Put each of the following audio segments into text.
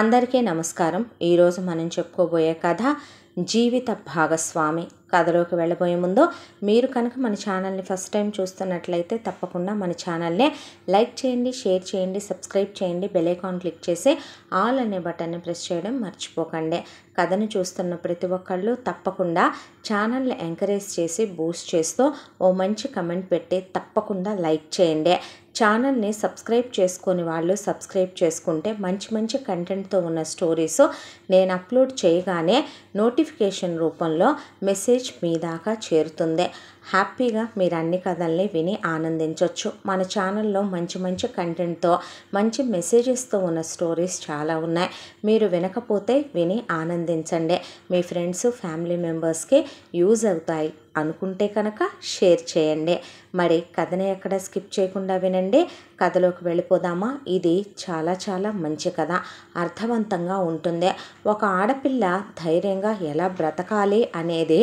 అందరికీ నమస్కారం ఈరోజు మనం చెప్పుకోబోయే కథ జీవిత భాగస్వామి కథలోకి వెళ్ళబోయే ముందు మీరు కనుక మన ఛానల్ని ఫస్ట్ టైం చూస్తున్నట్లయితే తప్పకుండా మన ఛానల్ని లైక్ చేయండి షేర్ చేయండి సబ్స్క్రైబ్ చేయండి బెలైకాన్ క్లిక్ చేసి ఆల్ అనే బటన్ని ప్రెస్ చేయడం మర్చిపోకండి కథను చూస్తున్న ప్రతి ఒక్కళ్ళు తప్పకుండా ఛానల్ని ఎంకరేజ్ చేసి బూస్ట్ చేస్తూ ఓ మంచి కమెంట్ పెట్టి తప్పకుండా లైక్ చేయండి ఛానల్ని సబ్స్క్రైబ్ చేసుకొని వాళ్ళు సబ్స్క్రైబ్ చేసుకుంటే మంచి మంచి కంటెంట్తో ఉన్న స్టోరీస్ నేను అప్లోడ్ చేయగానే నోటిఫికేషన్ రూపంలో మెసేజ్ మీ దాకా చేరుతుంది హ్యాపీగా మీరు అన్ని కథల్ని విని ఆనందించవచ్చు మన ఛానల్లో మంచి మంచి కంటెంట్తో మంచి మెసేజెస్తో ఉన్న స్టోరీస్ చాలా ఉన్నాయి మీరు వినకపోతే విని ఆనందించండి మీ ఫ్రెండ్స్ ఫ్యామిలీ మెంబర్స్కి యూజ్ అవుతాయి అనుకుంటే కనుక షేర్ చేయండి మరి కథని ఎక్కడ స్కిప్ చేయకుండా వినండి కథలోకి వెళ్ళిపోదామా ఇది చాలా చాలా మంచి కథ అర్థవంతంగా ఉంటుంది ఒక ఆడపిల్ల ధైర్యంగా ఎలా బ్రతకాలి అనేది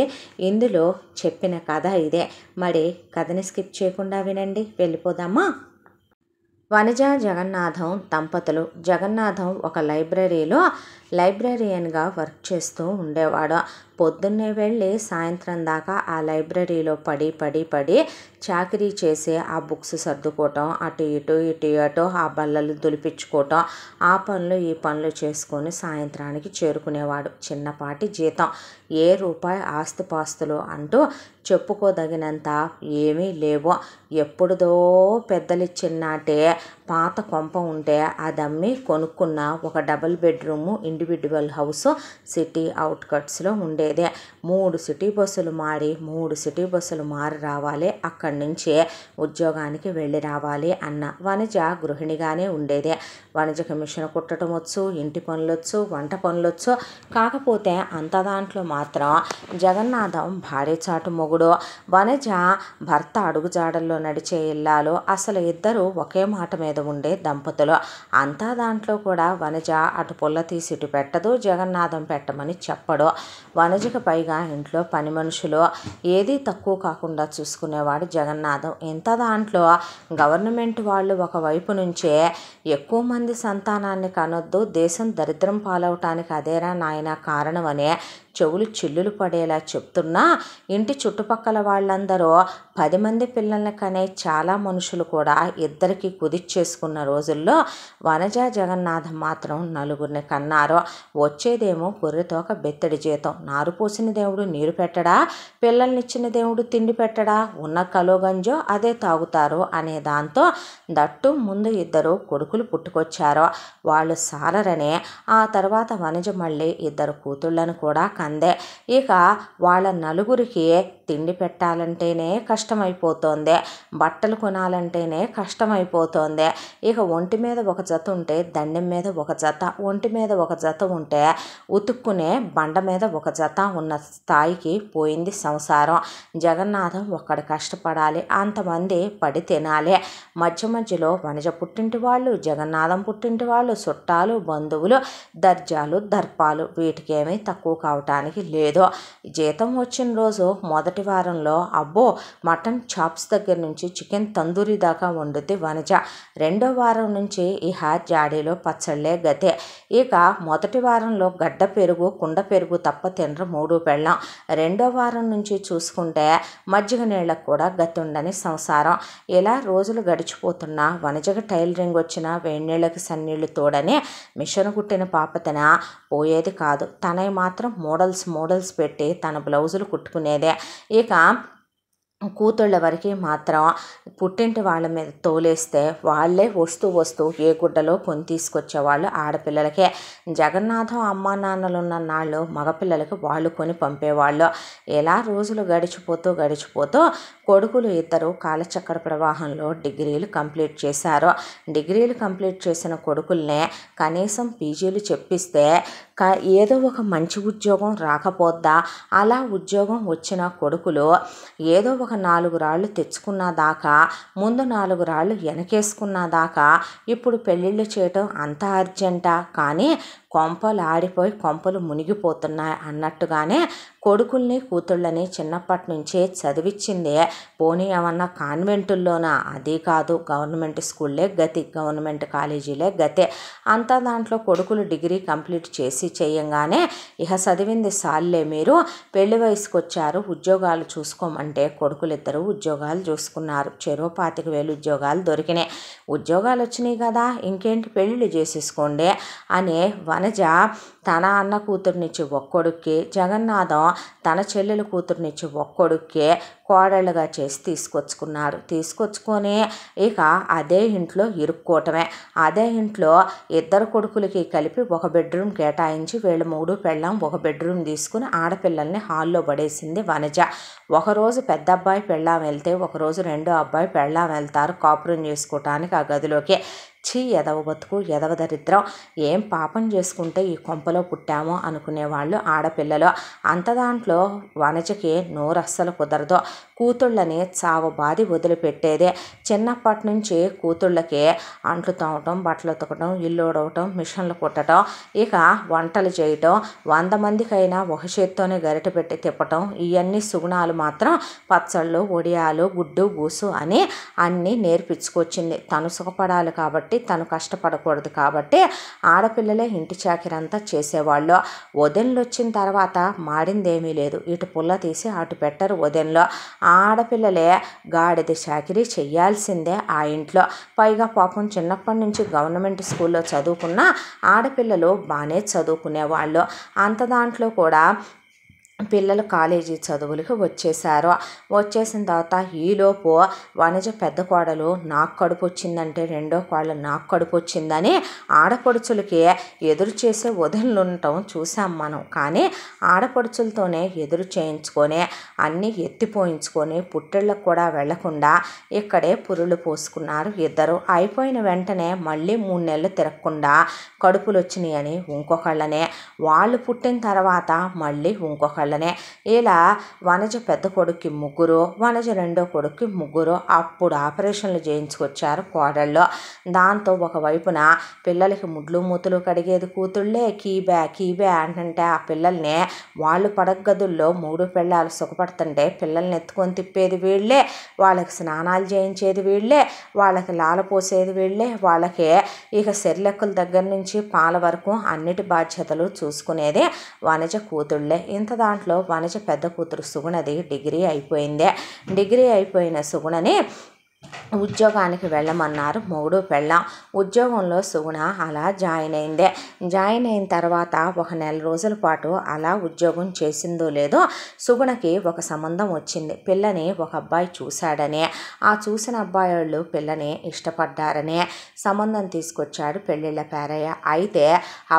ఇందులో చెప్పిన కథ ఇదే మరి కథని స్కిప్ చేయకుండా వినండి వెళ్ళిపోదామా వనజ జగన్నాథం దంపతులు జగన్నాథం ఒక లైబ్రరీలో లైబ్రరీయన్గా వర్క్ చేస్తూ ఉండేవాడు పొద్దున్నే వెళ్ళి సాయంత్రం దాకా ఆ లైబ్రరీలో పడి పడి పడి చాకరీ చేసి ఆ బుక్స్ సర్దుకోవటం అటు ఇటు ఇటు అటు ఆ బల్లలు దులిపించుకోవటం ఆ పనులు ఈ పనులు చేసుకొని సాయంత్రానికి చేరుకునేవాడు చిన్నపాటి జీతం ఏ రూపాయి ఆస్తిపాస్తులు అంటూ చెప్పుకోదగినంత ఏమీ లేవు ఎప్పుడుదో పెద్దలిచ్చిన నాటే పాత కొంప ఉంటే అదమ్మి కొనుక్కున్న ఒక double bedroom individual house city అవుట్కట్స్లో ఉండేదే మూడు సిటీ బస్సులు మారి మూడు సిటీ బస్సులు మారి రావాలి అక్కడి నుంచే ఉద్యోగానికి వెళ్ళి రావాలి అన్న వనజ గృహిణిగానే ఉండేదే వాణిజ్య కమిషన్ కుట్టడం వచ్చు ఇంటి పనులొచ్చు వంట పనులొచ్చు కాకపోతే అంత దాంట్లో మాత్రం జగన్నాథం భార్య చాటు మొగుడు వనజ భర్త అడుగుజాడల్లో నడిచే ఇల్లాలు అసలు ఇద్దరు ఒకే మాట మీద ఉండే దంపతులు అంతా దాంట్లో కూడా వనజ అటు పుల్ల ఇటు పెట్టదు జగన్నాథం పెట్టమని చెప్పడు వనజకు పైగా ఇంట్లో పని మనుషులు ఏదీ తక్కువ కాకుండా చూసుకునేవాడు జగన్నాథం ఇంత దాంట్లో గవర్నమెంట్ వాళ్ళు ఒకవైపు నుంచే ఎక్కువ మంది సంతానాన్ని కనొద్దు దేశం దరిద్రం పాలవటానికి అదేరా నాయన కారణమనే చెవులు చిల్లులు పడేలా చెప్తున్నా ఇంటి చుట్టుపక్కల వాళ్ళందరూ పది మంది పిల్లలకనే చాలా మనుషులు కూడా ఇద్దరికి చేసుకున్న రోజుల్లో వనజ జగన్నాథం మాత్రం నలుగురిని కన్నారు వచ్చేదేమో గొర్రెతోక బెత్తడి జీతం నారు పోసిన దేవుడు నీరు పెట్టడా పిల్లల్నిచ్చిన దేవుడు తిండి పెట్టడా ఉన్న కలోగంజో అదే తాగుతారు అనే దాంతో దట్టు ముందు ఇద్దరు కొడుకులు పుట్టుకొచ్చారు వాళ్ళు సారరనే ఆ తర్వాత వనజ మళ్ళీ ఇద్దరు కూతుళ్ళను కూడా అందే ఇక వాళ్ళ నలుగురికి తిండి పెట్టాలంటేనే కష్టమైపోతోంది బట్టలు కొనాలంటేనే కష్టమైపోతుంది ఇక ఒంటి మీద ఒక జత ఉంటే దండెం మీద ఒక జత ఒంటి మీద ఒక జత ఉంటే ఉతుక్కునే బండ మీద ఒక జత ఉన్న స్థాయికి పోయింది సంసారం జగన్నాథం ఒక్కడు కష్టపడాలి అంతమంది పడి తినాలి మధ్య మధ్యలో వనజ పుట్టింటి వాళ్ళు జగన్నాథం పుట్టింటి వాళ్ళు చుట్టాలు బంధువులు దర్జాలు దర్పాలు వీటికేమీ తక్కువ కావటం చేసుకోవటానికి లేదో జీతం వచ్చిన రోజు మొదటి వారంలో అబ్బో మటన్ చాప్స్ దగ్గర నుంచి చికెన్ తందూరి దాకా వండుద్ది వనజ రెండో వారం నుంచి ఈ హాట్ జాడీలో పచ్చళ్ళే గతే ఇక మొదటి వారంలో గడ్డ పెరుగు కుండ పెరుగు తప్ప తినరు మూడు పెళ్ళం రెండో వారం నుంచి చూసుకుంటే మజ్జిగ నీళ్ళకు కూడా గతి ఉండని సంసారం ఇలా రోజులు గడిచిపోతున్నా వనజగా టైలరింగ్ వచ్చిన వేణీళ్ళకి సన్నీళ్లు తోడని మిషన్ కుట్టిన పాపతన పోయేది కాదు తనై మాత్రం మూడ మోడల్స్ మోడల్స్ పెట్టి తన బ్లౌజులు కుట్టుకునేదే ఇక కూతుళ్ళ వరకు మాత్రం పుట్టింటి వాళ్ళ మీద తోలేస్తే వాళ్ళే వస్తూ వస్తూ ఏ గుడ్డలో కొని తీసుకొచ్చేవాళ్ళు ఆడపిల్లలకే జగన్నాథం అమ్మా నాన్నలు ఉన్న నాళ్ళు మగపిల్లలకి వాళ్ళు కొని పంపేవాళ్ళు ఎలా రోజులు గడిచిపోతూ గడిచిపోతూ కొడుకులు ఇద్దరు కాలచక్ర ప్రవాహంలో డిగ్రీలు కంప్లీట్ చేశారు డిగ్రీలు కంప్లీట్ చేసిన కొడుకుల్నే కనీసం పీజీలు చెప్పిస్తే ఏదో ఒక మంచి ఉద్యోగం రాకపోద్దా అలా ఉద్యోగం వచ్చిన కొడుకులో ఏదో ఒక నాలుగు రాళ్ళు తెచ్చుకున్న దాకా ముందు నాలుగు రాళ్ళు వెనకేసుకున్న దాకా ఇప్పుడు పెళ్ళిళ్ళు చేయటం అంత అర్జెంటా కానీ కొంపలు ఆడిపోయి కొంపలు మునిగిపోతున్నాయి అన్నట్టుగానే కొడుకుల్ని కూతుళ్ళని చిన్నప్పటి నుంచే చదివించిందే పోనీ ఏమన్నా కాన్వెంటుల్లోనా అది కాదు గవర్నమెంట్ స్కూల్లే గతి గవర్నమెంట్ కాలేజీలే గతే అంత దాంట్లో కొడుకులు డిగ్రీ కంప్లీట్ చేసి చేయంగానే ఇహ చదివింది సాల్లే మీరు పెళ్లి వయసుకు వచ్చారు ఉద్యోగాలు చూసుకోమంటే కొడుకులిద్దరూ ఉద్యోగాలు చూసుకున్నారు చెరో పాతిక వేలు ఉద్యోగాలు దొరికినాయి ఉద్యోగాలు వచ్చినాయి కదా ఇంకేంటి పెళ్ళిళ్ళు చేసేసుకోండి అనే వన్ తనజ తన అన్న కూతురునిచ్చి ఒక్కొడుక్కి జగన్నాథం తన చెల్లెలు కూతురునిచ్చి ఒక్కొడుక్కి కోడళ్ళుగా చేసి తీసుకొచ్చుకున్నారు తీసుకొచ్చుకొని ఇక అదే ఇంట్లో ఇరుక్కోవటమే అదే ఇంట్లో ఇద్దరు కొడుకులకి కలిపి ఒక బెడ్రూమ్ కేటాయించి వీళ్ళు మూడు పెళ్ళం ఒక బెడ్రూమ్ తీసుకుని ఆడపిల్లల్ని హాల్లో పడేసింది వనజ ఒకరోజు పెద్ద అబ్బాయి పెళ్ళాం వెళ్తే ఒకరోజు రెండో అబ్బాయి పెళ్ళాం వెళ్తారు కాపురం చేసుకోవటానికి ఆ గదిలోకి చీ ఎదవ బతుకు ఎదవ దరిద్రం ఏం పాపం చేసుకుంటే ఈ కొంపలో పుట్టామో అనుకునేవాళ్ళు ఆడపిల్లలు అంత దాంట్లో వనజకి నోరు అస్సలు కుదరదు కూతుళ్ళని బాధి వదిలిపెట్టేదే చిన్నప్పటి నుంచి కూతుళ్ళకి అంట్లు తోమటం బట్టలు ఉతకటం ఇల్లు ఉడవటం మిషన్లు కుట్టడం ఇక వంటలు చేయటం వంద మందికైనా ఒక చేత్తోనే గరిట పెట్టి తిప్పటం ఇవన్నీ సుగుణాలు మాత్రం పచ్చళ్ళు ఒడియాలు గుడ్డు బూసు అని అన్నీ నేర్పించుకొచ్చింది తను సుఖపడాలి కాబట్టి తను కష్టపడకూడదు కాబట్టి ఆడపిల్లలే ఇంటి చాకిరంతా చేసేవాళ్ళు వదినలు వచ్చిన తర్వాత మాడిందేమీ లేదు ఇటు పుల్ల తీసి అటు పెట్టరు వదినలో ఆడపిల్లలే గాడిద చాకరీ చేయాల్సిందే ఆ ఇంట్లో పైగా పాపం చిన్నప్పటి నుంచి గవర్నమెంట్ స్కూల్లో చదువుకున్న ఆడపిల్లలు బాగానే చదువుకునేవాళ్ళు అంత దాంట్లో కూడా పిల్లలు కాలేజీ చదువులకు వచ్చేశారు వచ్చేసిన తర్వాత ఈలోపు వనజ పెద్ద కోడలు నాకు కడుపు వచ్చిందంటే రెండో కోడలు నాకు కడుపు వచ్చిందని ఆడపడుచులకి ఎదురు చేసే ఉండటం చూసాం మనం కానీ ఆడపడుచులతోనే ఎదురు చేయించుకొని అన్నీ ఎత్తిపోయించుకొని పుట్టిళ్ళకు కూడా వెళ్లకుండా ఇక్కడే పురులు పోసుకున్నారు ఇద్దరు అయిపోయిన వెంటనే మళ్ళీ మూడు నెలలు తిరగకుండా కడుపులు వచ్చినాయని ఇంకొకళ్ళనే వాళ్ళు పుట్టిన తర్వాత మళ్ళీ ఇంకొకళ్ళు వల్లనే ఇలా వనజ పెద్ద కొడుక్కి ముగ్గురు వనజ రెండో కొడుక్కి ముగ్గురు అప్పుడు ఆపరేషన్లు చేయించుకొచ్చారు కోడల్లో దాంతో ఒకవైపున పిల్లలకి ముడ్లు మూతులు కడిగేది కూతుళ్ళే కీబ్యా కీబ్యా అంటే ఆ పిల్లల్ని వాళ్ళు పడగదుల్లో మూడు పిల్లలు సుఖపడుతుంటే పిల్లల్ని ఎత్తుకొని తిప్పేది వీళ్ళే వాళ్ళకి స్నానాలు చేయించేది వీళ్ళే వాళ్ళకి లాల పోసేది వీళ్ళే వాళ్ళకి ఇక సెర్లెక్కుల దగ్గర నుంచి పాల వరకు అన్నిటి బాధ్యతలు చూసుకునేది వనజ కూతుళ్ళే ఇంత దాంట్లో వనజ పెద్ద కూతురు సుగుణది డిగ్రీ అయిపోయిందే డిగ్రీ అయిపోయిన సుగుణని ఉద్యోగానికి వెళ్ళమన్నారు మొగుడు పెళ్ళ ఉద్యోగంలో సుగుణ అలా జాయిన్ అయిందే జాయిన్ అయిన తర్వాత ఒక నెల రోజుల పాటు అలా ఉద్యోగం చేసిందో లేదో సుగుణకి ఒక సంబంధం వచ్చింది పిల్లని ఒక అబ్బాయి చూశాడనే ఆ చూసిన అబ్బాయి వాళ్ళు పిల్లని ఇష్టపడ్డారనే సంబంధం తీసుకొచ్చాడు పెళ్ళిళ్ళ పేరయ్య అయితే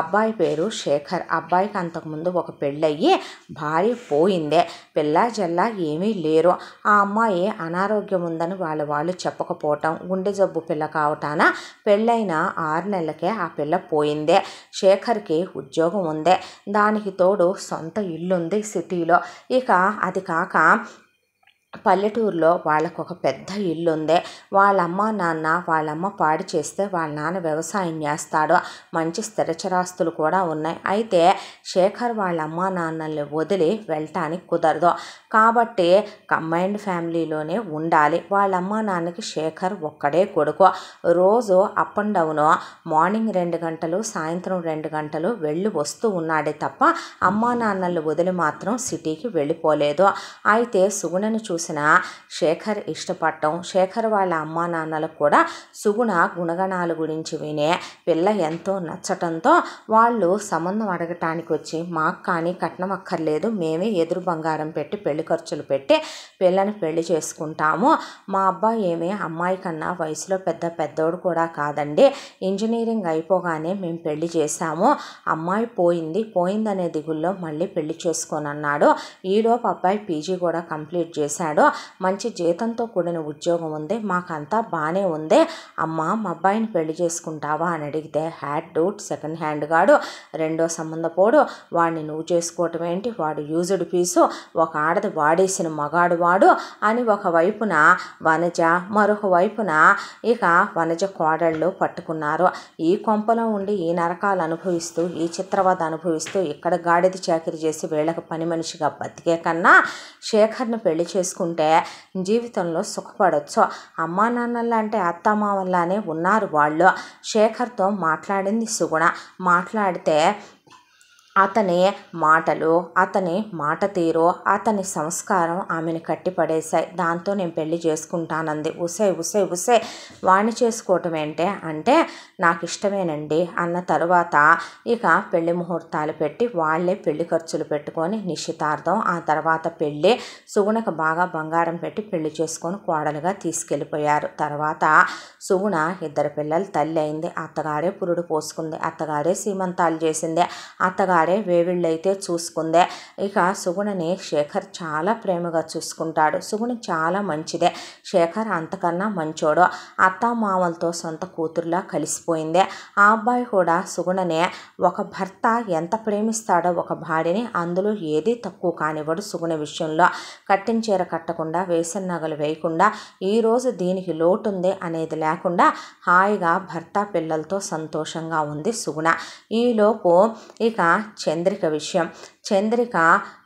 అబ్బాయి పేరు శేఖర్ అబ్బాయికి అంతకుముందు ఒక పెళ్ళయ్యి భార్య పోయిందే పిల్ల జల్ల ఏమీ లేరు ఆ అమ్మాయి అనారోగ్యం ఉందని వాళ్ళు వాళ్ళు చెప్పకపోవటం గుండె జబ్బు పిల్ల కావటాన పెళ్ళైన ఆరు నెలలకే ఆ పిల్ల పోయిందే శేఖర్కి ఉద్యోగం ఉందే దానికి తోడు సొంత ఇల్లుంది సిటీలో ఇక అది కాక పల్లెటూరులో వాళ్ళకు ఒక పెద్ద ఇల్లు ఉంది వాళ్ళమ్మ నాన్న వాళ్ళమ్మ పాడి చేస్తే వాళ్ళ నాన్న వ్యవసాయం చేస్తాడు మంచి స్థిరచరాస్తులు కూడా ఉన్నాయి అయితే శేఖర్ వాళ్ళ నాన్నల్ని వదిలి వెళ్ళటానికి కుదరదు కాబట్టి కంబైండ్ ఫ్యామిలీలోనే ఉండాలి వాళ్ళ నాన్నకి శేఖర్ ఒక్కడే కొడుకు రోజు అప్ అండ్ డౌన్ మార్నింగ్ రెండు గంటలు సాయంత్రం రెండు గంటలు వెళ్ళి వస్తూ ఉన్నాడే తప్ప అమ్మా నాన్నల్ని వదిలి మాత్రం సిటీకి వెళ్ళిపోలేదు అయితే సుగుణని చూసి చూసిన శేఖర్ ఇష్టపడటం శేఖర్ వాళ్ళ అమ్మా నాన్నలకు కూడా సుగుణ గుణగణాల గురించి వినే పిల్ల ఎంతో నచ్చటంతో వాళ్ళు సంబంధం అడగటానికి వచ్చి మాకు కానీ కట్నం అక్కర్లేదు మేమే ఎదురు బంగారం పెట్టి పెళ్లి ఖర్చులు పెట్టి పిల్లని పెళ్లి చేసుకుంటాము మా అబ్బాయి ఏమి అమ్మాయి కన్నా వయసులో పెద్ద పెద్దోడు కూడా కాదండి ఇంజనీరింగ్ అయిపోగానే మేము పెళ్లి చేశాము అమ్మాయి పోయింది పోయిందనే దిగుల్లో మళ్ళీ పెళ్లి చేసుకోనన్నాడు ఈలోపు అబ్బాయి పీజీ కూడా కంప్లీట్ చేశాడు అన్నాడు మంచి జీతంతో కూడిన ఉద్యోగం ఉంది మాకంతా బాగానే ఉంది అమ్మ మా అబ్బాయిని పెళ్లి చేసుకుంటావా అని అడిగితే హ్యాడ్ డూట్ సెకండ్ హ్యాండ్ గాడు రెండో సంబంధ పోడు వాడిని నువ్వు చేసుకోవటం ఏంటి వాడు యూజ్డ్ పీసు ఒక ఆడది వాడేసిన మగాడు వాడు అని ఒక వైపున వనజ మరొక వైపున ఇక వనజ కోడళ్ళు పట్టుకున్నారు ఈ కొంపలో ఉండి ఈ నరకాలు అనుభవిస్తూ ఈ చిత్రవద అనుభవిస్తూ ఇక్కడ గాడిది చాకరీ చేసి వీళ్ళకి పని మనిషిగా బతికే కన్నా శేఖర్ని పెళ్లి చేసుకుని చేసుకుంటే జీవితంలో సుఖపడవచ్చు అమ్మా నాన్నల అంటే అత్తమామలానే ఉన్నారు వాళ్ళు శేఖర్తో మాట్లాడింది సుగుణ మాట్లాడితే అతని మాటలు అతని మాట తీరు అతని సంస్కారం ఆమెను కట్టిపడేశాయి దాంతో నేను పెళ్లి చేసుకుంటానంది ఉసే ఉసే ఉసే వాణ్ణి చేసుకోవటం ఏంటే అంటే నాకు ఇష్టమేనండి అన్న తరువాత ఇక పెళ్లి ముహూర్తాలు పెట్టి వాళ్ళే పెళ్లి ఖర్చులు పెట్టుకొని నిశ్చితార్థం ఆ తర్వాత పెళ్ళి సుగుణకు బాగా బంగారం పెట్టి పెళ్లి చేసుకొని కోడలుగా తీసుకెళ్ళిపోయారు తర్వాత సుగుణ ఇద్దరు పిల్లలు తల్లి అయింది అత్తగారే పురుడు పోసుకుంది అత్తగారే సీమంతాలు చేసింది అత్తగారు ఒక్కసారే వేవిళ్ళైతే చూసుకుందే ఇక సుగుణని శేఖర్ చాలా ప్రేమగా చూసుకుంటాడు సుగుణ చాలా మంచిదే శేఖర్ అంతకన్నా మంచోడు మామలతో సొంత కూతురులా కలిసిపోయిందే ఆ అబ్బాయి కూడా సుగుణనే ఒక భర్త ఎంత ప్రేమిస్తాడో ఒక భార్యని అందులో ఏదీ తక్కువ కానివ్వడు సుగుణ విషయంలో కట్టిన చీర కట్టకుండా వేసిన నగలు వేయకుండా ఈరోజు దీనికి లోటుంది అనేది లేకుండా హాయిగా భర్త పిల్లలతో సంతోషంగా ఉంది సుగుణ ఈలోపు ఇక చంద్రిక విషయం చంద్రిక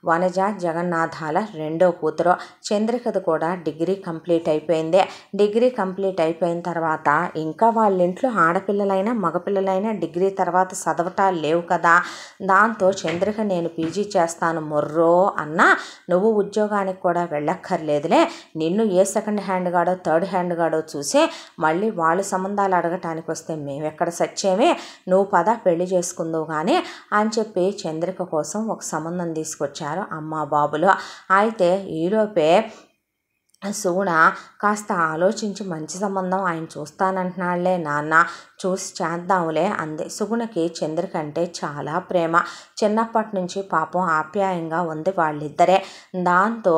వనజ జగన్నాథాల రెండో కూతురు చంద్రికది కూడా డిగ్రీ కంప్లీట్ అయిపోయింది డిగ్రీ కంప్లీట్ అయిపోయిన తర్వాత ఇంకా వాళ్ళ ఇంట్లో ఆడపిల్లలైనా మగపిల్లలైనా డిగ్రీ తర్వాత చదవటాలు లేవు కదా దాంతో చంద్రిక నేను పీజీ చేస్తాను మొర్రో అన్న నువ్వు ఉద్యోగానికి కూడా వెళ్ళక్కర్లేదులే నిన్ను ఏ సెకండ్ హ్యాండ్ గాడో థర్డ్ హ్యాండ్ గాడో చూసి మళ్ళీ వాళ్ళు సంబంధాలు అడగటానికి వస్తే మేము ఎక్కడ సచ్చేమే నువ్వు పద పెళ్లి చేసుకుందావు కానీ అని చెప్పి చంద్రిక కోసం ఒక సంబంధం తీసుకొచ్చారు అమ్మ బాబులు అయితే ఈలోపే సూడా కాస్త ఆలోచించి మంచి సంబంధం ఆయన చూస్తానంటున్నాడులే నాన్న చూసి చేద్దాంలే అంది సుగుణకి చంద్రకంటే చాలా ప్రేమ చిన్నప్పటి నుంచి పాపం ఆప్యాయంగా ఉంది వాళ్ళిద్దరే దాంతో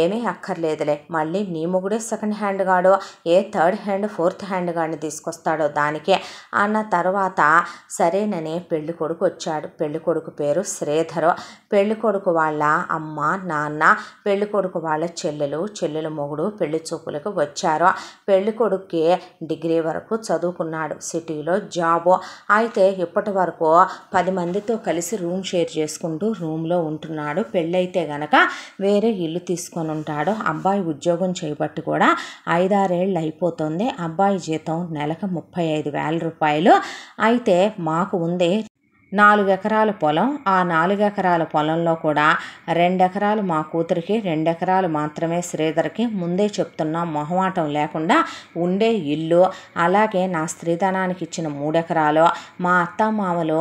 ఏమీ అక్కర్లేదులే మళ్ళీ నీ మొగుడే సెకండ్ హ్యాండ్ గాడు ఏ థర్డ్ హ్యాండ్ ఫోర్త్ హ్యాండ్ గాడిని తీసుకొస్తాడో దానికే అన్న తర్వాత సరేనని పెళ్లి కొడుకు వచ్చాడు పెళ్లి కొడుకు పేరు శ్రీధర్ పెళ్లి కొడుకు వాళ్ళ అమ్మ నాన్న పెళ్లి కొడుకు వాళ్ళ చెల్లెలు చెల్లెల మొగుడు పెళ్లి చూపులకు వచ్చారు పెళ్లి కొడుకే డిగ్రీ వరకు చదువుకున్నాడు సిటీలో జాబో అయితే ఇప్పటి వరకు పది మందితో కలిసి రూమ్ షేర్ చేసుకుంటూ రూమ్లో ఉంటున్నాడు పెళ్ళైతే గనక వేరే ఇల్లు తీసుకొని ఉంటాడు అబ్బాయి ఉద్యోగం చేపట్టి కూడా ఐదారేళ్ళు అయిపోతుంది అబ్బాయి జీతం నెలకు ముప్పై ఐదు వేల రూపాయలు అయితే మాకు ఉంది నాలుగు ఎకరాల పొలం ఆ నాలుగు ఎకరాల పొలంలో కూడా రెండెకరాలు మా కూతురికి రెండెకరాలు మాత్రమే శ్రీధర్కి ముందే చెప్తున్న మొహమాటం లేకుండా ఉండే ఇల్లు అలాగే నా స్త్రీధనానికి ఇచ్చిన మూడెకరాలు మా అత్తమామలు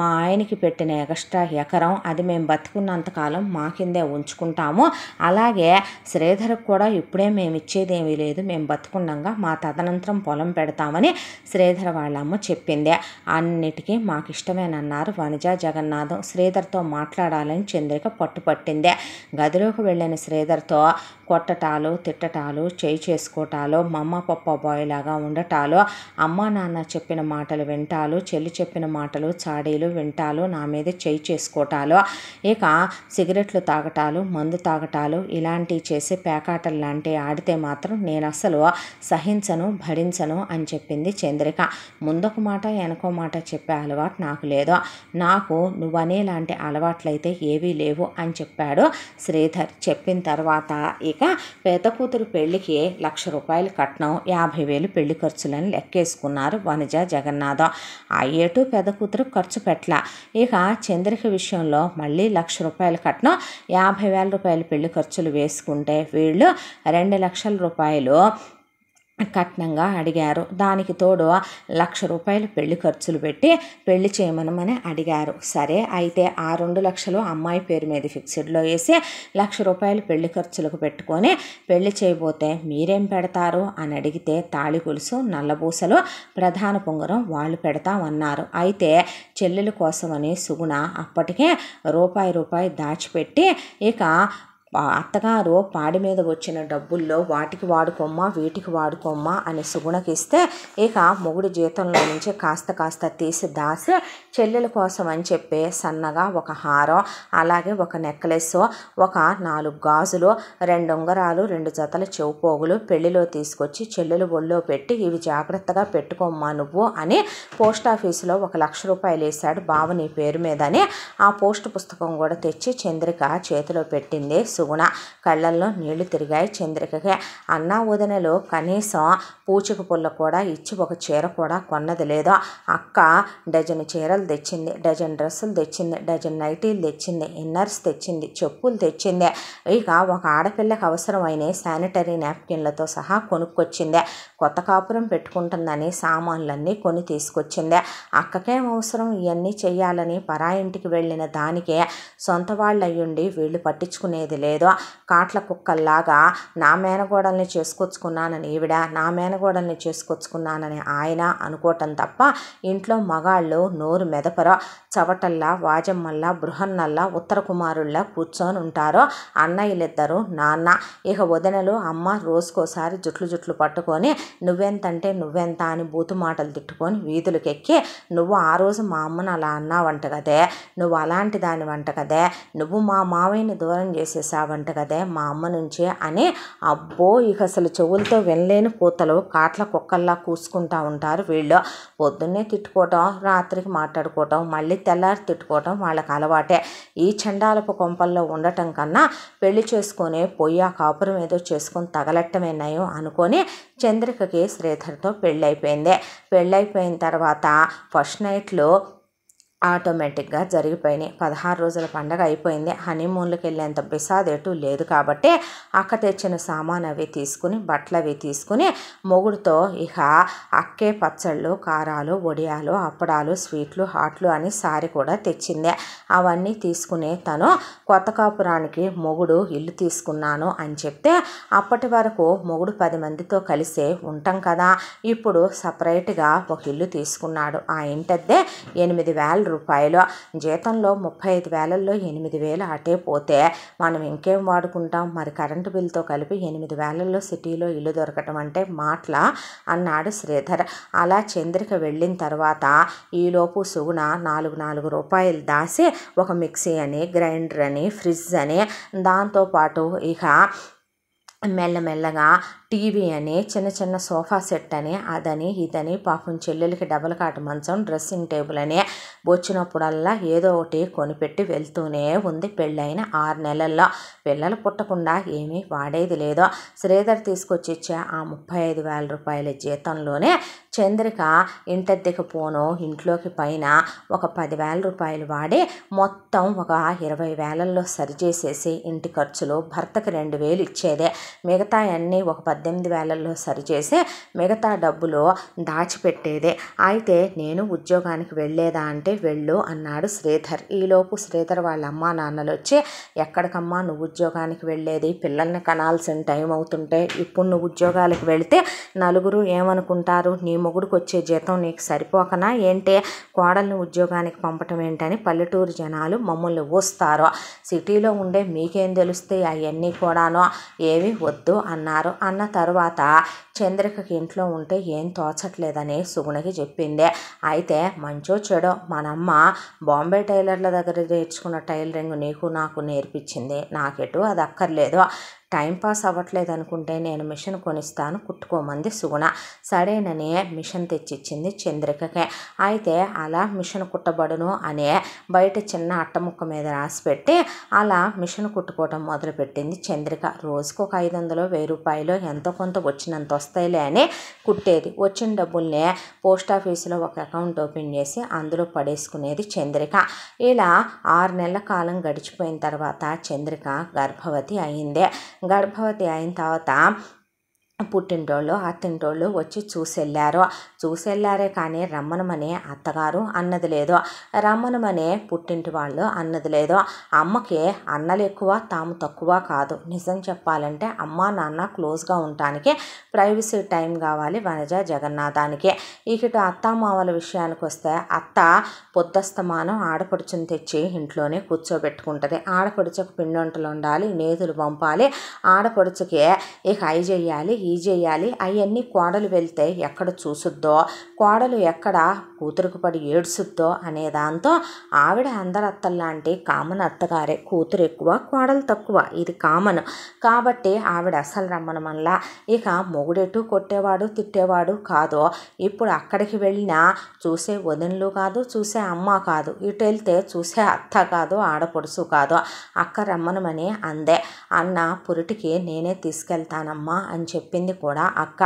మా ఆయనకి పెట్టిన ఎక్స్ట్రా ఎకరం అది మేము బతుకున్నంతకాలం మా కిందే ఉంచుకుంటాము అలాగే శ్రీధర్కి కూడా ఇప్పుడే మేము ఏమీ లేదు మేము బతుకున్నాగా మా తదనంతరం పొలం పెడతామని శ్రీధర్ వాళ్ళమ్మ చెప్పిందే అన్నిటికీ మాకు ఇష్టమైన అన్నారు వనజ జగన్నాథం శ్రీధర్తో మాట్లాడాలని చంద్రిక పట్టుపట్టిందే గదిలోకి వెళ్ళిన శ్రీధర్తో కొట్టటాలు తిట్టటాలు చేయి చేసుకోటాలు మమ్మ పప్ప బాయ్లాగా ఉండటాలు అమ్మ నాన్న చెప్పిన మాటలు వింటాలు చెల్లి చెప్పిన మాటలు చాడీలు వింటాలు నా మీద చేయి చేసుకోటాలు ఇక సిగరెట్లు తాగటాలు మందు తాగటాలు ఇలాంటివి చేసి పేకాటలు లాంటివి ఆడితే మాత్రం నేను అసలు సహించను భరించను అని చెప్పింది చంద్రిక ముందొక మాట వెనకో మాట చెప్పే అలవాటు నాకు లేదు నాకు నువ్వనే నువ్వనేలాంటి అలవాట్లయితే ఏవీ లేవు అని చెప్పాడు శ్రీధర్ చెప్పిన తర్వాత ఇక పేద కూతురు పెళ్లికి లక్ష రూపాయలు కట్నం యాభై వేలు పెళ్లి ఖర్చులను లెక్కేసుకున్నారు వనజ జగన్నాథం అయ్యేటు పెద్ద కూతురు ఖర్చు పెట్ల ఇక చంద్రిక విషయంలో మళ్ళీ లక్ష రూపాయలు కట్నం యాభై వేల రూపాయలు పెళ్లి ఖర్చులు వేసుకుంటే వీళ్ళు రెండు లక్షల రూపాయలు కట్నంగా అడిగారు దానికి తోడు లక్ష రూపాయలు పెళ్లి ఖర్చులు పెట్టి పెళ్లి చేయమనమని అడిగారు సరే అయితే ఆ రెండు లక్షలు అమ్మాయి పేరు మీద ఫిక్స్డ్లో వేసి లక్ష రూపాయలు పెళ్లి ఖర్చులకు పెట్టుకొని పెళ్లి చేయబోతే మీరేం పెడతారు అని అడిగితే తాళి గొలుసు నల్లబూసలు ప్రధాన పొంగరం వాళ్ళు పెడతామన్నారు అయితే చెల్లెల కోసమని సుగుణ అప్పటికే రూపాయి రూపాయి దాచిపెట్టి ఇక అత్తగారు పాడి మీద వచ్చిన డబ్బుల్లో వాటికి వాడుకోమ్మా వీటికి వాడుకోమ్మా అని సుగుణకిస్తే ఇక మొగుడు జీతంలో నుంచి కాస్త కాస్త తీసి దాసి చెల్లెల కోసం అని చెప్పి సన్నగా ఒక హారం అలాగే ఒక నెక్లెస్ ఒక నాలుగు గాజులు రెండు ఉంగరాలు రెండు జతల చెవుపోగులు పెళ్లిలో తీసుకొచ్చి చెల్లెలు ఒళ్ళో పెట్టి ఇవి జాగ్రత్తగా పెట్టుకోమ్మా నువ్వు అని పోస్ట్ ఆఫీసులో ఒక లక్ష రూపాయలు వేశాడు బావ నీ పేరు మీదని ఆ పోస్ట్ పుస్తకం కూడా తెచ్చి చంద్రిక చేతిలో పెట్టింది సుగుణ కళ్ళల్లో నీళ్లు తిరిగాయి చంద్రికకి అన్నా వదినలో కనీసం పూచిక పుల్ల కూడా ఇచ్చి ఒక చీర కూడా కొన్నది లేదో అక్క డజన్ చీరలు తెచ్చింది డజన్ డ్రెస్సులు తెచ్చింది డజన్ నైటీలు తెచ్చింది ఇన్నర్స్ తెచ్చింది చెప్పులు తెచ్చింది ఇక ఒక ఆడపిల్లకి అవసరమైన శానిటరీ నాప్కిన్లతో సహా కొనుక్కొచ్చిందే కొత్త కాపురం పెట్టుకుంటుందని సామాన్లన్నీ కొని తీసుకొచ్చింది అక్కకేం అవసరం ఇవన్నీ చేయాలని ఇంటికి వెళ్ళిన దానికే సొంత వాళ్ళు అయ్యుండి వీళ్ళు పట్టించుకునేది లేదు ఏదో కాట్ల కుక్కల్లాగా నా మేనగోడల్ని చేసుకొచ్చుకున్నానని ఈవిడ నా మేనగోడల్ని చేసుకొచ్చుకున్నానని ఆయన అనుకోవటం తప్ప ఇంట్లో మగాళ్ళు నోరు మెదపరో చవటల్లా వాజమ్మల్లా బృహన్నల్లా ఉత్తర కుమారుల్లా కూర్చొని ఉంటారో అన్నయ్యలిద్దరూ నాన్న ఇక వదినలు అమ్మ రోజుకోసారి జుట్లు జుట్లు పట్టుకొని నువ్వెంతంటే నువ్వెంత అని బూతు మాటలు తిట్టుకొని వీధులకెక్కి నువ్వు ఆ రోజు మా అమ్మను అలా అన్నావంట కదే నువ్వు అలాంటి దాని వంట కదే నువ్వు మా మావయ్యని దూరం చేసేసావు చేశావంట కదే మా అమ్మ నుంచి అని అబ్బో ఇక అసలు చెవులతో వినలేని కూతలు కాట్ల కుక్కల్లా కూసుకుంటా ఉంటారు వీళ్ళు పొద్దున్నే తిట్టుకోవటం రాత్రికి మాట్లాడుకోవటం మళ్ళీ తెల్లారి తిట్టుకోవటం వాళ్ళకి అలవాటే ఈ చండాలపు కొంపల్లో ఉండటం కన్నా పెళ్లి చేసుకొని పొయ్యి ఆ కాపురం ఏదో చేసుకొని తగలట్టమే నయం అనుకొని చంద్రికకి శ్రీధర్తో పెళ్ళైపోయింది పెళ్ళైపోయిన తర్వాత ఫస్ట్ నైట్లో ఆటోమేటిక్గా జరిగిపోయినాయి పదహారు రోజుల పండగ అయిపోయింది హనీమూన్లకు వెళ్ళేంత బిసాద్ ఎటు లేదు కాబట్టి అక్క తెచ్చిన సామాన్ అవి తీసుకుని బట్టలు అవి తీసుకుని మొగుడుతో ఇక అక్కే పచ్చళ్ళు కారాలు వడియాలు అప్పడాలు స్వీట్లు హాట్లు అని సారి కూడా తెచ్చింది అవన్నీ తీసుకుని తను కొత్త కాపురానికి మొగుడు ఇల్లు తీసుకున్నాను అని చెప్తే అప్పటి వరకు మొగుడు పది మందితో కలిసే ఉంటాం కదా ఇప్పుడు సపరేట్గా ఒక ఇల్లు తీసుకున్నాడు ఆ ఇంటద్దే ఎనిమిది వేల రూపాయలు జీతంలో ముప్పై ఐదు వేలల్లో ఎనిమిది వేలు అటే పోతే మనం ఇంకేం వాడుకుంటాం మరి కరెంటు బిల్తో కలిపి ఎనిమిది వేలల్లో సిటీలో ఇల్లు దొరకటం అంటే మాటల అన్నాడు శ్రీధర్ అలా చంద్రిక వెళ్ళిన తర్వాత ఈలోపు సుగుణ నాలుగు నాలుగు రూపాయలు దాసి ఒక మిక్సీ అని గ్రైండర్ అని ఫ్రిడ్జ్ అని దాంతోపాటు ఇక మెల్లమెల్లగా టీవీ అని చిన్న చిన్న సోఫా సెట్ అని అదని ఇదని పాపం చెల్లెలకి డబల్ కాట్ మంచం డ్రెస్సింగ్ టేబుల్ అని వచ్చినప్పుడల్లా ఏదో ఒకటి కొనిపెట్టి వెళ్తూనే ఉంది పెళ్ళైన ఆరు నెలల్లో పిల్లలు పుట్టకుండా ఏమీ వాడేది లేదో శ్రీధర్ తీసుకొచ్చి ఇచ్చే ఆ ముప్పై ఐదు వేల రూపాయల జీతంలోనే చంద్రిక ఇంటద్దెకు పోను ఇంట్లోకి పైన ఒక పదివేల రూపాయలు వాడి మొత్తం ఒక ఇరవై వేలల్లో సరిచేసేసి ఇంటి ఖర్చులు భర్తకి రెండు వేలు ఇచ్చేదే మిగతా అన్నీ ఒక పద్దెనిమిది వేలల్లో సరిచేసి మిగతా డబ్బులు దాచిపెట్టేదే అయితే నేను ఉద్యోగానికి వెళ్ళేదా అంటే వెళ్ళు అన్నాడు శ్రీధర్ ఈలోపు శ్రీధర్ వాళ్ళ అమ్మా నాన్నలు వచ్చి ఎక్కడికమ్మా నువ్వు ఉద్యోగానికి వెళ్ళేది పిల్లల్ని కనాల్సిన టైం అవుతుంటే ఇప్పుడు నువ్వు ఉద్యోగాలకు వెళితే నలుగురు ఏమనుకుంటారు నీ మొగుడుకు వచ్చే జీతం నీకు సరిపోకనా ఏంటే కోడల్ని ఉద్యోగానికి పంపటం ఏంటని పల్లెటూరు జనాలు మమ్మల్ని ఊస్తారు సిటీలో ఉండే మీకేం తెలుస్తాయి అవన్నీ కూడాను ఏవి వద్దు అన్నారు అన్న తర్వాత చంద్రికకి ఇంట్లో ఉంటే ఏం తోచట్లేదని సుగుణకి చెప్పింది అయితే మంచో చెడో మనమ్మ బాంబే టైలర్ల దగ్గర నేర్చుకున్న టైలరింగ్ నీకు నాకు నేర్పించింది నాకెటు అది అక్కర్లేదు టైం పాస్ అవ్వట్లేదు అనుకుంటే నేను మిషన్ కొనిస్తాను కుట్టుకోమంది సుగుణ సరేనని మిషన్ తెచ్చిచ్చింది చంద్రికకే అయితే అలా మిషన్ కుట్టబడును అనే బయట చిన్న అట్టముక్క మీద రాసిపెట్టి అలా మిషన్ కుట్టుకోవటం మొదలుపెట్టింది చంద్రిక రోజుకు ఒక ఐదు వందలు వెయ్యి రూపాయలు ఎంతో కొంత వచ్చినంత వస్తాయిలే అని కుట్టేది వచ్చిన డబ్బుల్ని పోస్ట్ ఆఫీసులో ఒక అకౌంట్ ఓపెన్ చేసి అందులో పడేసుకునేది చంద్రిక ఇలా ఆరు నెలల కాలం గడిచిపోయిన తర్వాత చంద్రిక గర్భవతి అయిందే గర్భవతి అయిన తర్వాత పుట్టింటోళ్ళు అత్తింటోళ్ళు వచ్చి చూసి వెళ్ళారు చూసెళ్ళారే కానీ రమ్మనమని అత్తగారు అన్నది లేదు రమ్మనమనే పుట్టింటి వాళ్ళు అన్నది లేదు అమ్మకి అన్నలు ఎక్కువ తాము తక్కువ కాదు నిజం చెప్పాలంటే అమ్మ నాన్న క్లోజ్గా ఉండటానికి ప్రైవసీ టైం కావాలి వనజ జగన్నాథానికి ఇకటి అత్తామావల విషయానికి వస్తే అత్త పొద్దస్తమానం ఆడపడుచుని తెచ్చి ఇంట్లోనే కూర్చోబెట్టుకుంటుంది ఆడపడుచుకు పిండొంటలు ఉండాలి నేతులు పంపాలి ఆడపడుచుకే ఇక అయి చేయాలి ఈ చేయాలి అవన్నీ కోడలు వెళ్తే ఎక్కడ చూసుద్దో కోడలు ఎక్కడ కూతురుకు పడి ఏడుస్తుందో అనే దాంతో ఆవిడ అందరత్తల్లాంటి కామన్ అత్తగారే కూతురు ఎక్కువ కోడలు తక్కువ ఇది కామన్ కాబట్టి ఆవిడ అసలు రమ్మను మళ్ళా ఇక మొగుడెటు కొట్టేవాడు తిట్టేవాడు కాదో ఇప్పుడు అక్కడికి వెళ్ళినా చూసే వదినలు కాదు చూసే అమ్మ కాదు ఇటు వెళ్తే చూసే అత్త కాదు ఆడపడుసు కాదు అక్క రమ్మనమని అందే అన్న పురిటికి నేనే తీసుకెళ్తానమ్మా అని చెప్పింది కూడా అక్క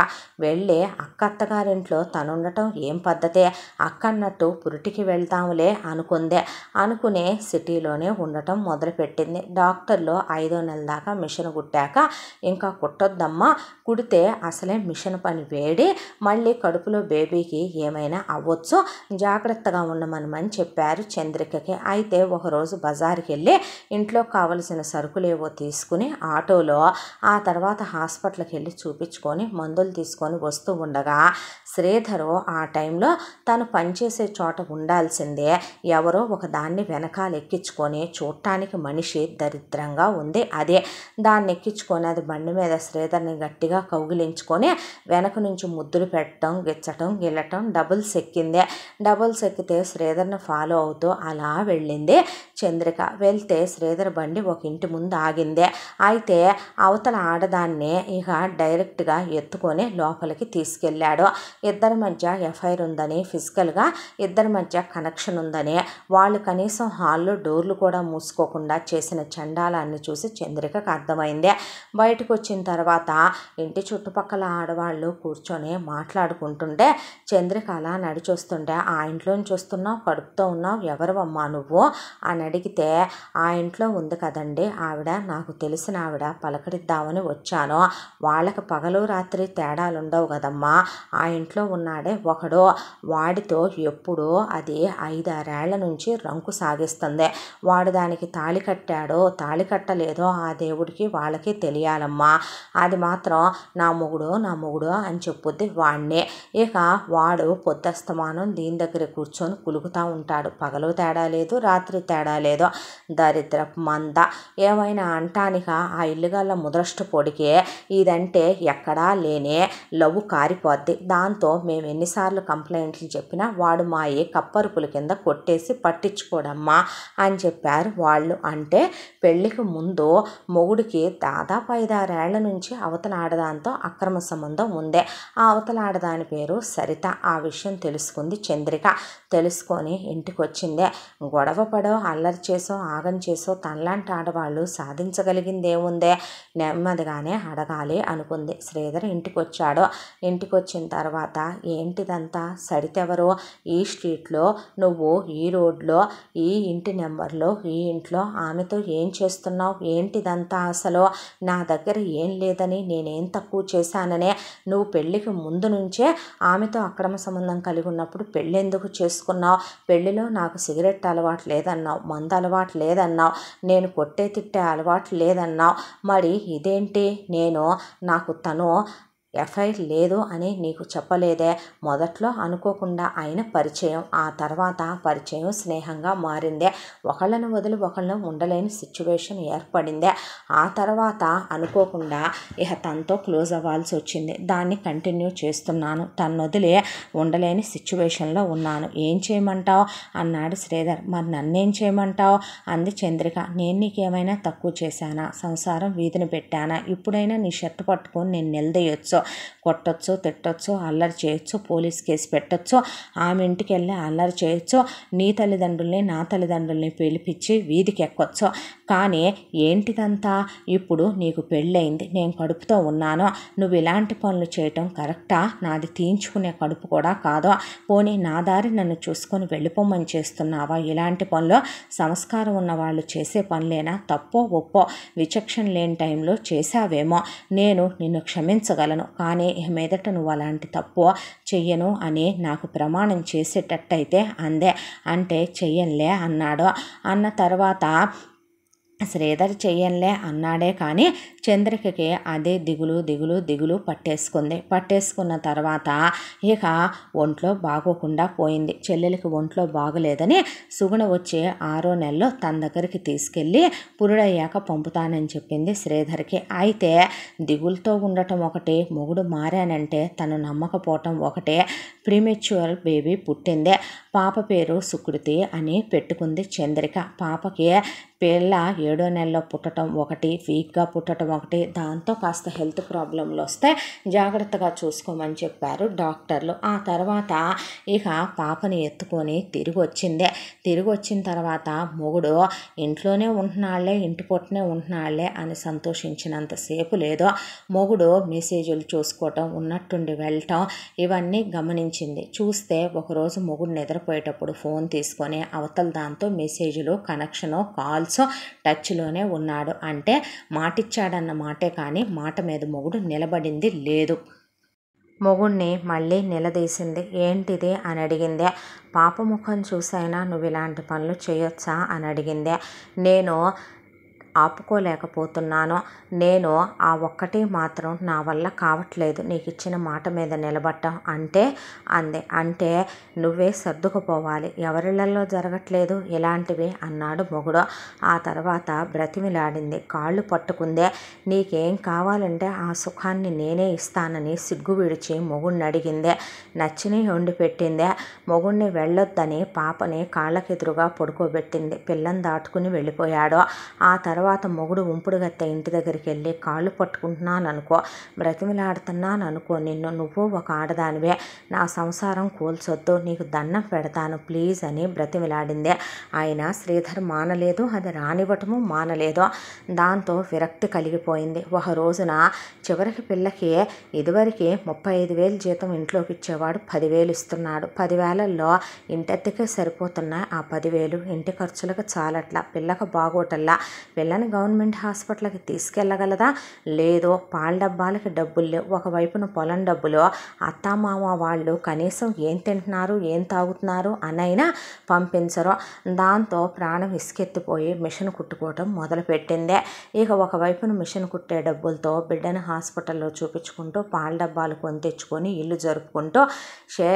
వెళ్ళి అక్క అత్తగారింట్లో తనుండటం ఏం పద్ధతే అక్కన్నట్టు పురిటికి వెళ్తాములే అనుకుందే అనుకునే సిటీలోనే ఉండటం మొదలుపెట్టింది డాక్టర్లో ఐదో నెల దాకా మిషన్ కుట్టాక ఇంకా కుట్టొద్దమ్మా కుడితే అసలే మిషన్ పని వేడి మళ్ళీ కడుపులో బేబీకి ఏమైనా అవ్వచ్చు జాగ్రత్తగా ఉండమనమని చెప్పారు చంద్రికకి అయితే ఒకరోజు బజార్కి వెళ్ళి ఇంట్లో కావలసిన సరుకులేవో తీసుకుని ఆటోలో ఆ తర్వాత హాస్పిటల్కి వెళ్ళి చూపించుకొని మందులు తీసుకొని వస్తూ ఉండగా శ్రీధరు ఆ టైంలో తను పనిచేసే చోట ఉండాల్సిందే ఎవరో ఒక దాన్ని వెనకాల ఎక్కించుకొని చూడటానికి మనిషి దరిద్రంగా ఉంది అదే దాన్ని ఎక్కించుకొని అది బండి మీద శ్రీధర్ని గట్టిగా కౌగిలించుకొని వెనక నుంచి ముద్దులు పెట్టడం గిచ్చటం గిల్లటం డబుల్స్ ఎక్కిందే డబుల్స్ ఎక్కితే శ్రీధర్ని ఫాలో అవుతూ అలా వెళ్ళింది చంద్రిక వెళ్తే శ్రీధర్ బండి ఒక ఇంటి ముందు ఆగిందే అయితే అవతల ఆడదాన్ని ఇక డైరెక్ట్గా ఎత్తుకొని లోపలికి తీసుకెళ్ళాడు ఇద్దరి మధ్య ఎఫ్ఐఆర్ ఉందని ఫిజికల్ మ్యూచువల్గా ఇద్దరి మధ్య కనెక్షన్ ఉందని వాళ్ళు కనీసం హాల్లో డోర్లు కూడా మూసుకోకుండా చేసిన చండాలన్నీ చూసి చంద్రికకు అర్థమైంది బయటకు వచ్చిన తర్వాత ఇంటి చుట్టుపక్కల ఆడవాళ్ళు కూర్చొని మాట్లాడుకుంటుంటే చంద్రిక అలా నడిచొస్తుంటే ఆ ఇంట్లోని చూస్తున్నావు కడుపుతో ఉన్నావు ఎవరు అమ్మా నువ్వు అని అడిగితే ఆ ఇంట్లో ఉంది కదండి ఆవిడ నాకు తెలిసిన ఆవిడ పలకరిద్దామని వచ్చాను వాళ్ళకి పగలు రాత్రి తేడాలుండవు కదమ్మా ఆ ఇంట్లో ఉన్నాడే ఒకడు వాడి వాడితో ఎప్పుడో అది ఐదారేళ్ల నుంచి రంకు సాగిస్తుంది వాడు దానికి తాళి కట్టాడో తాళి కట్టలేదో ఆ దేవుడికి వాళ్ళకి తెలియాలమ్మా అది మాత్రం నా మొగుడు నా మొగుడు అని చెప్పుద్ది వాడినే ఇక వాడు పొద్దస్తమానం దీని దగ్గర కూర్చొని కులుగుతూ ఉంటాడు పగలు తేడా లేదు రాత్రి తేడా లేదు దరిద్ర మంద ఏమైనా అంటానిక ఆ ఇల్లుగల్ల ముదరష్ట పొడికే ఇదంటే ఎక్కడా లేనే లవ్వు కారిపోద్ది దాంతో మేము ఎన్నిసార్లు కంప్లైంట్లు చెప్పిన చెప్పినా వాడు మాయే కప్పరుపుల కింద కొట్టేసి పట్టించుకోడమ్మా అని చెప్పారు వాళ్ళు అంటే పెళ్లికి ముందు మొగుడికి దాదాపు ఐదారేళ్ల నుంచి అవతల ఆడదాంతో అక్రమ సంబంధం ఉందే ఆ అవతల ఆడదాని పేరు సరిత ఆ విషయం తెలుసుకుంది చంద్రిక తెలుసుకొని ఇంటికి వచ్చిందే గొడవ పడో అల్లరి చేసో ఆగం చేసో తనలాంటి ఆడవాళ్ళు సాధించగలిగిందేముందే నెమ్మదిగానే అడగాలి అనుకుంది శ్రీధర్ ఇంటికి వచ్చాడు ఇంటికి వచ్చిన తర్వాత ఏంటిదంతా సరితెవరు నెంబరు ఈ స్ట్రీట్లో నువ్వు ఈ రోడ్లో ఈ ఇంటి నెంబర్లో ఈ ఇంట్లో ఆమెతో ఏం చేస్తున్నావు ఏంటిదంతా అసలు నా దగ్గర ఏం లేదని నేనేం తక్కువ చేశాననే నువ్వు పెళ్ళికి ముందు నుంచే ఆమెతో అక్రమ సంబంధం కలిగి ఉన్నప్పుడు పెళ్ళెందుకు చేసుకున్నావు పెళ్ళిలో నాకు సిగరెట్ అలవాటు లేదన్నావు మందు అలవాటు లేదన్నావు నేను కొట్టే తిట్టే అలవాటు లేదన్నావు మరి ఇదేంటి నేను నాకు తను ఎఫ్ఐఆర్ లేదు అని నీకు చెప్పలేదే మొదట్లో అనుకోకుండా ఆయన పరిచయం ఆ తర్వాత పరిచయం స్నేహంగా మారిందే ఒకళ్ళను వదిలి ఒకళ్ళను ఉండలేని సిచ్యువేషన్ ఏర్పడిందే ఆ తర్వాత అనుకోకుండా ఇక తనతో క్లోజ్ అవ్వాల్సి వచ్చింది దాన్ని కంటిన్యూ చేస్తున్నాను తను వదిలి ఉండలేని సిచ్యువేషన్లో ఉన్నాను ఏం చేయమంటావు అన్నాడు శ్రీధర్ మరి నన్నేం చేయమంటావు అంది చంద్రిక నేను నీకేమైనా తక్కువ చేశానా సంసారం వీధిని పెట్టానా ఇప్పుడైనా నీ షర్ట్ పట్టుకొని నేను నిలదీయొచ్చు కొట్టచ్చు తిట్టచ్చు అల్లరి చేయొచ్చు పోలీస్ కేసు పెట్టచ్చు ఆమె ఇంటికి వెళ్ళి అల్లరి చేయొచ్చు నీ తల్లిదండ్రుల్ని నా తల్లిదండ్రుల్ని పిలిపించి వీధికి ఎక్కొచ్చు కానీ ఏంటిదంతా ఇప్పుడు నీకు పెళ్ళయింది నేను కడుపుతో ఉన్నాను నువ్వు ఇలాంటి పనులు చేయటం కరెక్టా నాది తీయించుకునే కడుపు కూడా కాదో పోనీ నా దారి నన్ను చూసుకొని వెళ్ళిపోమని చేస్తున్నావా ఇలాంటి పనులు సంస్కారం ఉన్న వాళ్ళు చేసే పనులేనా తప్పో ఒప్పో విచక్షణ లేని టైంలో చేశావేమో నేను నిన్ను క్షమించగలను కానీ మీదట నువ్వు అలాంటి తప్పు చెయ్యను అని నాకు ప్రమాణం చేసేటట్టయితే అందే అంటే చెయ్యంలే అన్నాడు అన్న తర్వాత శ్రీధర్ చెయ్యంలే అన్నాడే కానీ చంద్రికకి అదే దిగులు దిగులు దిగులు పట్టేసుకుంది పట్టేసుకున్న తర్వాత ఇక ఒంట్లో బాగోకుండా పోయింది చెల్లెలకి ఒంట్లో బాగలేదని సుగుణ వచ్చి ఆరో నెలలో తన దగ్గరికి తీసుకెళ్ళి పురుడయ్యాక పంపుతానని చెప్పింది శ్రీధర్కి అయితే దిగులతో ఉండటం ఒకటి మొగుడు మారానంటే తను నమ్మకపోవటం ఒకటే ప్రీమెచ్యూర్ బేబీ పుట్టిందే పాప పేరు సుకృతి అని పెట్టుకుంది చంద్రిక పాపకి పిల్ల ఏడో నెలలో పుట్టడం ఒకటి వీక్గా పుట్టడం ఒకటి దాంతో కాస్త హెల్త్ ప్రాబ్లంలు వస్తే జాగ్రత్తగా చూసుకోమని చెప్పారు డాక్టర్లు ఆ తర్వాత ఇక పాపని ఎత్తుకొని తిరిగి వచ్చిందే తిరిగి వచ్చిన తర్వాత మొగుడు ఇంట్లోనే ఉంటున్నాళ్లే ఇంటి పొట్టనే ఉంటున్నాళ్లే అని సంతోషించినంతసేపు లేదో మొగుడు మెసేజ్లు చూసుకోవటం ఉన్నట్టుండి వెళ్ళటం ఇవన్నీ గమనించింది చూస్తే ఒకరోజు మొగుడు నిద్ర నిద్రపోయేటప్పుడు ఫోన్ తీసుకొని అవతల దాంతో మెసేజ్లు కనెక్షను కాల్స్ టచ్లోనే ఉన్నాడు అంటే మాటిచ్చాడన్న మాటే కానీ మాట మీద మొగుడు నిలబడింది లేదు మొగుణ్ణి మళ్ళీ నిలదీసింది ఏంటిది అని అడిగిందే పాపముఖం చూసైనా నువ్వు ఇలాంటి పనులు చేయొచ్చా అని అడిగిందే నేను ఆపుకోలేకపోతున్నాను నేను ఆ ఒక్కటి మాత్రం నా వల్ల కావట్లేదు నీకు ఇచ్చిన మాట మీద నిలబడటం అంటే అంది అంటే నువ్వే సర్దుకుపోవాలి ఎవరిళ్లలో జరగట్లేదు ఇలాంటివి అన్నాడు మొగుడు ఆ తర్వాత బ్రతిమిలాడింది కాళ్ళు పట్టుకుందే నీకేం కావాలంటే ఆ సుఖాన్ని నేనే ఇస్తానని సిగ్గు విడిచి మొగుడిని అడిగిందే నచ్చిని వండి పెట్టిందే మొగుడిని వెళ్ళొద్దని పాపని కాళ్ళకెదురుగా పడుకోబెట్టింది పిల్లని దాటుకుని వెళ్ళిపోయాడు ఆ తర్వాత తర్వాత మొగుడు ఉంపుడుగత్త ఇంటి దగ్గరికి వెళ్ళి కాళ్ళు పట్టుకుంటున్నాననుకో బ్రతిమిలాడుతున్నాననుకో నిన్ను నువ్వు ఒక ఆడదానివే నా సంసారం కూల్చొద్దు నీకు దండం పెడతాను ప్లీజ్ అని బ్రతిమిలాడిందే ఆయన శ్రీధర్ మానలేదు అది రానివ్వటము మానలేదు దాంతో విరక్తి కలిగిపోయింది ఒక రోజున చివరికి పిల్లకి ఇదివరకు ముప్పై ఐదు వేలు జీతం ఇంట్లోకి ఇచ్చేవాడు పదివేలు ఇస్తున్నాడు పదివేలల్లో ఇంటద్దెకే సరిపోతున్నాయి ఆ పదివేలు ఇంటి ఖర్చులకు చాలట్లా పిల్లకు బాగోటల్లా పిల్ల పిల్లని గవర్నమెంట్ హాస్పిటల్కి తీసుకెళ్ళగలదా లేదో పాల డబ్బాలకి డబ్బులు ఒకవైపున పొలం డబ్బులు అత్తమామ వాళ్ళు కనీసం ఏం తింటున్నారు ఏం తాగుతున్నారు అనైనా పంపించరు దాంతో ప్రాణం ఇసుకెత్తిపోయి మిషన్ కుట్టుకోవటం మొదలుపెట్టిందే ఇక ఒకవైపున మిషన్ కుట్టే డబ్బులతో బిడ్డను హాస్పిటల్లో చూపించుకుంటూ పాల డబ్బాలు కొని తెచ్చుకొని ఇల్లు జరుపుకుంటూ షే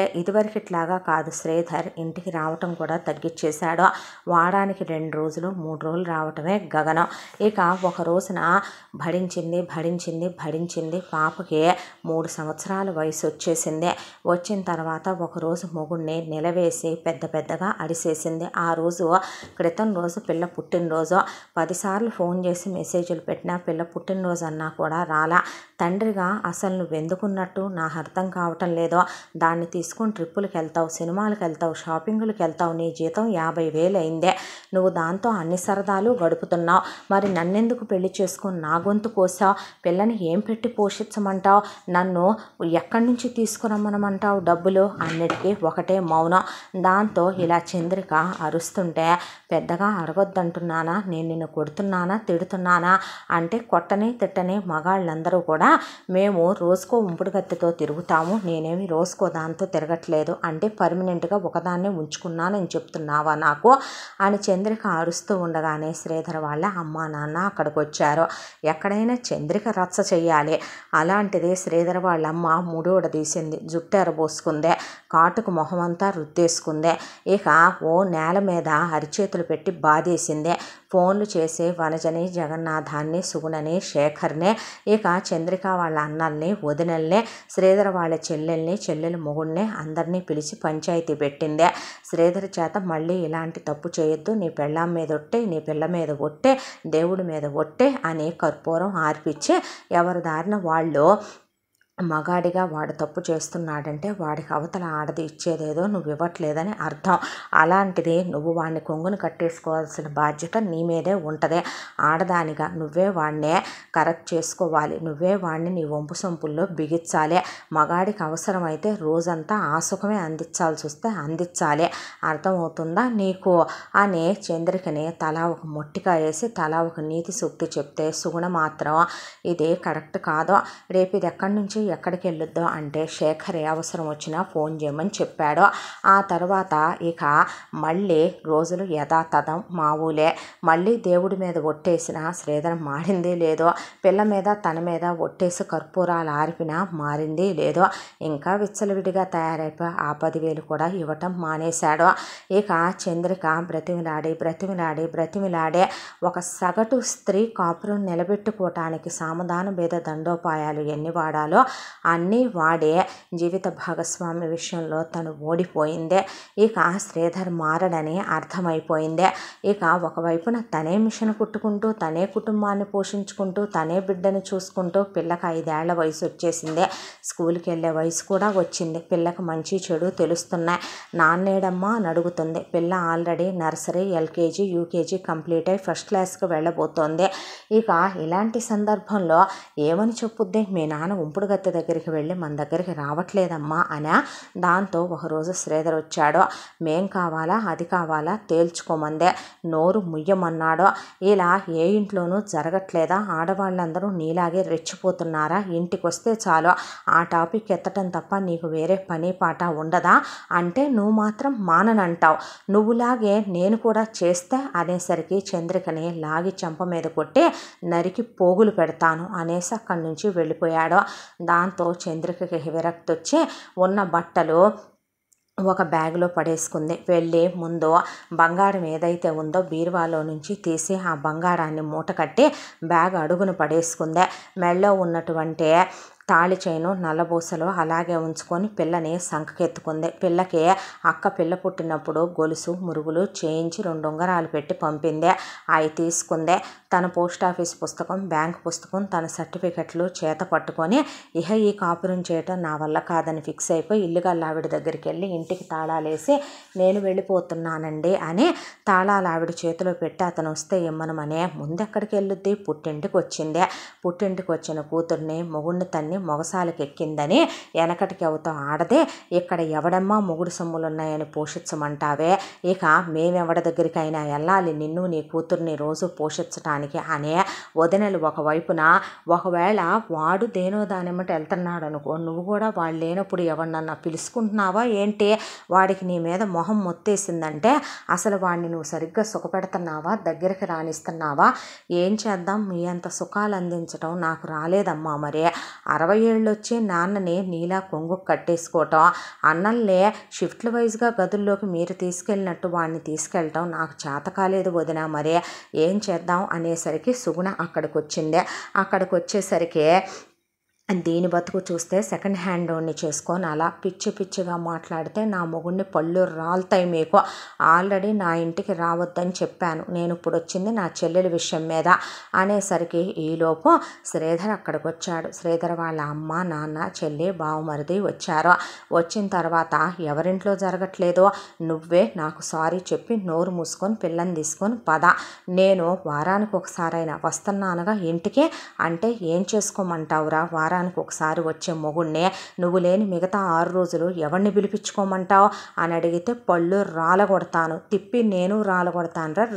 ఇట్లాగా కాదు శ్రీధర్ ఇంటికి రావటం కూడా తగ్గించేశాడు వారానికి రెండు రోజులు మూడు రోజులు రావటమే గగనం ఇక ఒక రోజున భడించింది భడించింది భడించింది పాపకి మూడు సంవత్సరాల వయసు వచ్చేసింది వచ్చిన తర్వాత ఒకరోజు మొగుడిని నిలవేసి పెద్ద పెద్దగా అడిసేసింది ఆ రోజు క్రితం రోజు పిల్ల పుట్టినరోజు పదిసార్లు ఫోన్ చేసి మెసేజ్లు పెట్టినా పిల్ల పుట్టినరోజు అన్నా కూడా రాలా తండ్రిగా అసలు నువ్వు ఎందుకున్నట్టు నాకు అర్థం కావటం లేదో దాన్ని తీసుకుని ట్రిప్పులకు వెళ్తావు సినిమాలకు వెళ్తావు షాపింగ్లకు వెళ్తావు నీ జీతం యాభై వేలు అయిందే నువ్వు దాంతో అన్ని సరదాలు గడుపుతున్నావు మరి నన్నెందుకు పెళ్లి చేసుకుని నా గొంతు కోసా పిల్లని ఏం పెట్టి పోషించమంటావు నన్ను ఎక్కడి నుంచి తీసుకురమ్మనమంటావు డబ్బులు అన్నిటికీ ఒకటే మౌనం దాంతో ఇలా చంద్రిక అరుస్తుంటే పెద్దగా అడగొద్దంటున్నానా నేను నిన్ను కొడుతున్నానా తిడుతున్నానా అంటే కొట్టని తిట్టని మగాళ్ళందరూ కూడా మేము రోజుకో ఉంపుడుగత్తెతో తిరుగుతాము నేనేమి రోజుకో దాంతో తిరగట్లేదు అంటే పర్మనెంట్గా ఒకదాన్నే ఉంచుకున్నానని చెప్తున్నావా నాకు అని చంద్రిక అరుస్తూ ఉండగానే శ్రీధర వాళ్ళ అమ్మ నాన్న అక్కడికి వచ్చారో ఎక్కడైనా చంద్రిక రచ్చ చేయాలి అలాంటిదే శ్రీధర్ వాళ్ళమ్మ మూడోడ తీసింది జుట్టు పోసుకుందే కాటుకు మొహమంతా రుద్దేసుకుందే ఇక ఓ నేల మీద అరిచేతులు పెట్టి బాధేసిందే ఫోన్లు చేసే వనజని జగన్నాథాన్ని సుగుణని శేఖర్నే ఇక చంద్రిక వాళ్ళ అన్నల్ని వదినల్ని శ్రీధర్ వాళ్ళ చెల్లెల్ని చెల్లెలు మొగుడిని అందరినీ పిలిచి పంచాయతీ పెట్టిందే శ్రీధర్ చేత మళ్ళీ ఇలాంటి తప్పు చేయొద్దు నీ పెళ్ళాం మీద ఒట్టే నీ పిల్ల మీద ఒట్టే దేవుడి మీద ఒట్టే అని కర్పూరం ఆర్పిచ్చి ఎవరి దారిన వాళ్ళు మగాడిగా వాడు తప్పు చేస్తున్నాడంటే వాడికి అవతల ఆడది ఇచ్చేదేదో నువ్వు ఇవ్వట్లేదని అర్థం అలాంటిది నువ్వు వాడిని కొంగును కట్టేసుకోవాల్సిన బాధ్యత నీ మీదే ఉంటుంది ఆడదానిగా నువ్వే వాడినే కరెక్ట్ చేసుకోవాలి నువ్వే వాడిని నీ వంపు సొంపుల్లో బిగించాలి మగాడికి అవసరమైతే రోజంతా ఆసుకమే అందించాల్సి వస్తే అందించాలి అర్థమవుతుందా నీకు అని చంద్రికని తలా ఒక మొట్టిగా వేసి తలా ఒక నీతి సూక్తి చెప్తే సుగుణ మాత్రం ఇది కరెక్ట్ కాదో రేపు ఇది ఎక్కడి నుంచి ఎక్కడికి వెళ్ళొద్దో అంటే శేఖర్ ఏ అవసరం వచ్చినా ఫోన్ చేయమని చెప్పాడో ఆ తర్వాత ఇక మళ్ళీ రోజులు యథాతథం మామూలే మళ్ళీ దేవుడి మీద ఒట్టేసిన శ్రీధరం మారింది లేదో పిల్ల మీద తన మీద ఒట్టేసి కర్పూరాలు ఆరిపినా మారింది లేదో ఇంకా విచ్చలవిడిగా తయారైపోయి ఆ పదివేలు కూడా ఇవ్వటం మానేశాడు ఇక చంద్రిక బ్రతిమిలాడి బ్రతిమిలాడి బ్రతిమిలాడే ఒక సగటు స్త్రీ కాపురం నిలబెట్టుకోవటానికి సామధాన మీద దండోపాయాలు ఎన్ని వాడాలో అన్నీ వాడే జీవిత భాగస్వామి విషయంలో తను ఓడిపోయిందే ఇక శ్రీధర్ మారడని అర్థమైపోయిందే ఇక ఒకవైపున తనే మిషన్ కుట్టుకుంటూ తనే కుటుంబాన్ని పోషించుకుంటూ తనే బిడ్డను చూసుకుంటూ పిల్లకి ఐదేళ్ల వయసు వచ్చేసిందే స్కూల్కి వెళ్ళే వయసు కూడా వచ్చింది పిల్లకి మంచి చెడు తెలుస్తున్నాయి నాన్నేడమ్మా అని అడుగుతుంది పిల్ల already nursery LKG UKG complete అయి ఫస్ట్ క్లాస్కి వెళ్ళబోతోంది ఇక ఇలాంటి సందర్భంలో ఏమని చెప్పుద్ది మీ నాన్న ఉంపుడుగా తిరుపతి దగ్గరికి వెళ్ళి మన దగ్గరికి రావట్లేదమ్మా అనా దాంతో ఒకరోజు శ్రీధర్ వచ్చాడో మేం కావాలా అది కావాలా తేల్చుకోమందే నోరు ముయ్యమన్నాడో ఇలా ఏ ఇంట్లోనూ జరగట్లేదా ఆడవాళ్ళందరూ నీలాగే రెచ్చిపోతున్నారా ఇంటికి వస్తే చాలు ఆ టాపిక్ ఎత్తటం తప్ప నీకు వేరే పని పాట ఉండదా అంటే నువ్వు మాత్రం మాననంటావు నువ్వులాగే నేను కూడా చేస్తే అనేసరికి చంద్రికని లాగి చెంప మీద కొట్టి నరికి పోగులు పెడతాను అనేసి అక్కడి నుంచి వెళ్ళిపోయాడు దాంతో చంద్రికకి వచ్చి ఉన్న బట్టలు ఒక బ్యాగ్లో పడేసుకుంది వెళ్ళి ముందు బంగారం ఏదైతే ఉందో బీరువాలో నుంచి తీసి ఆ బంగారాన్ని మూట కట్టి బ్యాగ్ అడుగును పడేసుకుంది మెడలో ఉన్నటువంటి తాళి చైను నల్లబూసలో అలాగే ఉంచుకొని పిల్లని సంకకెత్తుకుంది పిల్లకి అక్క పిల్ల పుట్టినప్పుడు గొలుసు మురుగులు చేయించి రెండు ఉంగరాలు పెట్టి పంపిందే అవి తీసుకుందే తన పోస్ట్ ఆఫీస్ పుస్తకం బ్యాంక్ పుస్తకం తన సర్టిఫికెట్లు చేత పట్టుకొని ఇహ ఈ కాపురం చేయటం నా వల్ల కాదని ఫిక్స్ అయిపోయి ఇల్లుగా ఆవిడ దగ్గరికి వెళ్ళి ఇంటికి తాళాలేసి నేను వెళ్ళిపోతున్నానండి అని తాళాలు ఆవిడ చేతిలో పెట్టి అతను వస్తే ఇమ్మనమనే ముందెక్కడికి వెళ్ళుద్ది పుట్టింటికి వచ్చిందే పుట్టింటికి వచ్చిన కూతుర్ని మొగుడిని తన్ని మొగసాలకెక్కిందని వెనకటికి అవుతాం ఆడదే ఇక్కడ ఎవడమ్మా మొగుడు ఉన్నాయని పోషించమంటావే ఇక మేమెవడ దగ్గరికైనా వెళ్ళాలి నిన్ను నీ కూతుర్ని రోజు పోషించటానికి అనే వదినలు ఒకవైపున ఒకవేళ వాడు దేనో దానిమ్మట వెళ్తున్నాడు అనుకో నువ్వు కూడా వాళ్ళు లేనప్పుడు ఎవరినన్నా పిలుచుకుంటున్నావా ఏంటి వాడికి నీ మీద మొహం మొత్తేసిందంటే అసలు వాడిని నువ్వు సరిగ్గా సుఖపెడుతున్నావా దగ్గరికి రాణిస్తున్నావా ఏం చేద్దాం మీ అంత సుఖాలు అందించడం నాకు రాలేదమ్మా మరి అరవై ఏళ్ళొచ్చే నాన్నని నీలా కొంగు కట్టేసుకోవటం అన్నల్లే షిఫ్ట్ల వైజ్గా గదుల్లోకి మీరు తీసుకెళ్ళినట్టు వాడిని తీసుకెళ్ళటం నాకు చేత కాలేదు వదిన మరే ఏం చేద్దాం అనేసరికి సుగుణ అక్కడికి వచ్చింది అక్కడికి వచ్చేసరికి దేని బతుకు చూస్తే సెకండ్ హ్యాండ్ ఓన్ని చేసుకొని అలా పిచ్చి పిచ్చిగా మాట్లాడితే నా మొగుడిని పళ్ళు రాలుతాయి మీకు ఆల్రెడీ నా ఇంటికి రావద్దని చెప్పాను నేను ఇప్పుడు వచ్చింది నా చెల్లెల విషయం మీద అనేసరికి ఈలోపు శ్రీధర్ అక్కడికి వచ్చాడు శ్రీధర్ వాళ్ళ అమ్మ నాన్న చెల్లి బావమరిది వచ్చారు వచ్చిన తర్వాత ఎవరింట్లో జరగట్లేదో నువ్వే నాకు సారీ చెప్పి నోరు మూసుకొని పిల్లని తీసుకొని పద నేను వారానికి ఒకసారైనా వస్తున్నానుగా ఇంటికి అంటే ఏం చేసుకోమంటావురా వారం వారానికి ఒకసారి వచ్చే మొగుణ్ణే నువ్వు లేని మిగతా ఆరు రోజులు ఎవరిని పిలిపించుకోమంటావు అని అడిగితే పళ్ళు రాలగొడతాను తిప్పి నేను రా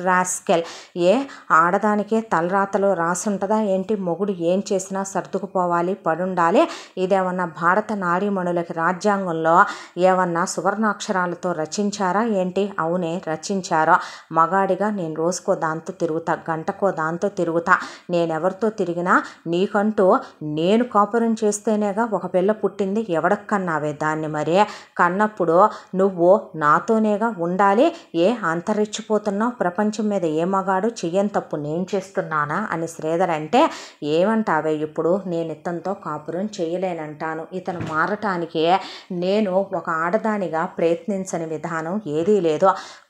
రాస్కెల్ ఏ ఆడదానికే తలరాతలో రాసుంటుందా ఏంటి మొగుడు ఏం చేసినా సర్దుకుపోవాలి పడుండాలి ఇదేమన్నా భారత నాడీమణులకి రాజ్యాంగంలో ఏమన్నా సువర్ణాక్షరాలతో రచించారా ఏంటి అవునే రచించారా మగాడిగా నేను రోజుకో దాంతో తిరుగుతా గంటకో దాంతో తిరుగుతా నేనెవరితో తిరిగినా నీకంటూ నేను కాపురం చేస్తేనేగా ఒక పిల్ల పుట్టింది ఎవడక్కన్నావే దాన్ని మరే కన్నప్పుడు నువ్వు నాతోనేగా ఉండాలి ఏ అంతరించిపోతున్నావు ప్రపంచం మీద ఏ మగాడు చెయ్యని తప్పు నేను చేస్తున్నానా అని శ్రీధర్ అంటే ఏమంటావే ఇప్పుడు నేను ఇతనితో కాపురం చేయలేనంటాను ఇతను మారటానికి నేను ఒక ఆడదానిగా ప్రయత్నించని విధానం ఏదీ లేదు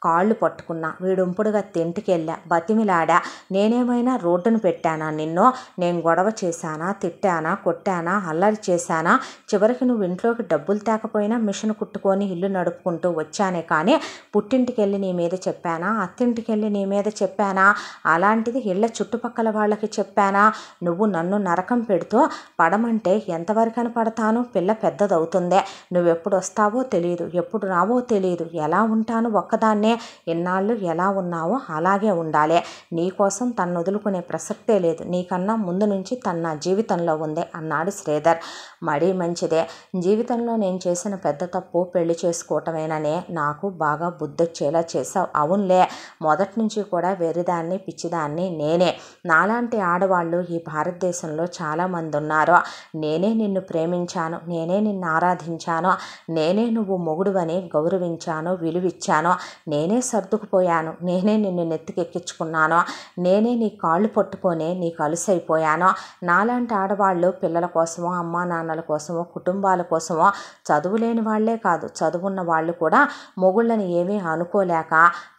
కాళ్ళు పట్టుకున్నా వీడుంపుడుగా తింటికి వెళ్ళా బతిమిలాడా నేనేమైనా రోడ్డును పెట్టానా నిన్ను నేను గొడవ చేశానా తిట్టానా కొట్టా కొట్టానా అల్లరి చేశానా చివరికి నువ్వు ఇంట్లోకి డబ్బులు తేకపోయినా మిషన్ కుట్టుకొని ఇల్లు నడుపుకుంటూ వచ్చానే కానీ పుట్టింటికి వెళ్ళి నీ మీద చెప్పానా అత్తింటికి వెళ్ళి నీ మీద చెప్పానా అలాంటిది ఇళ్ళ చుట్టుపక్కల వాళ్ళకి చెప్పానా నువ్వు నన్ను నరకం పెడుతూ పడమంటే ఎంతవరకని పడతాను పిల్ల పెద్దదవుతుందే నువ్వెప్పుడు వస్తావో తెలియదు ఎప్పుడు రావో తెలియదు ఎలా ఉంటాను ఒక్కదాన్నే ఎన్నాళ్ళు ఎలా ఉన్నావో అలాగే ఉండాలి నీకోసం తన్ను వదులుకునే ప్రసక్తే లేదు నీకన్నా ముందు నుంచి తన నా జీవితంలో ఉంది అన్న అన్నాడు శ్రీధర్ మరీ మంచిదే జీవితంలో నేను చేసిన పెద్ద తప్పు పెళ్లి చేసుకోవటమేననే నాకు బాగా బుద్ధొచ్చేలా చేసావు అవునులే మొదటి నుంచి కూడా వెరిదాన్ని పిచ్చిదాన్ని నేనే నాలాంటి ఆడవాళ్ళు ఈ భారతదేశంలో చాలామంది ఉన్నారు నేనే నిన్ను ప్రేమించాను నేనే నిన్ను ఆరాధించాను నేనే నువ్వు మొగుడువని గౌరవించాను విలువిచ్చాను నేనే సర్దుకుపోయాను నేనే నిన్ను నెత్తికెక్కించుకున్నాను నేనే నీ కాళ్ళు పట్టుకొని నీకు అలసైపోయాను నాలాంటి ఆడవాళ్ళు పిల్లల పిల్లల కోసమో అమ్మా నాన్నల కోసమో కుటుంబాల కోసమో చదువు లేని వాళ్లే కాదు చదువున్న వాళ్ళు కూడా మొగుళ్ళని ఏమీ అనుకోలేక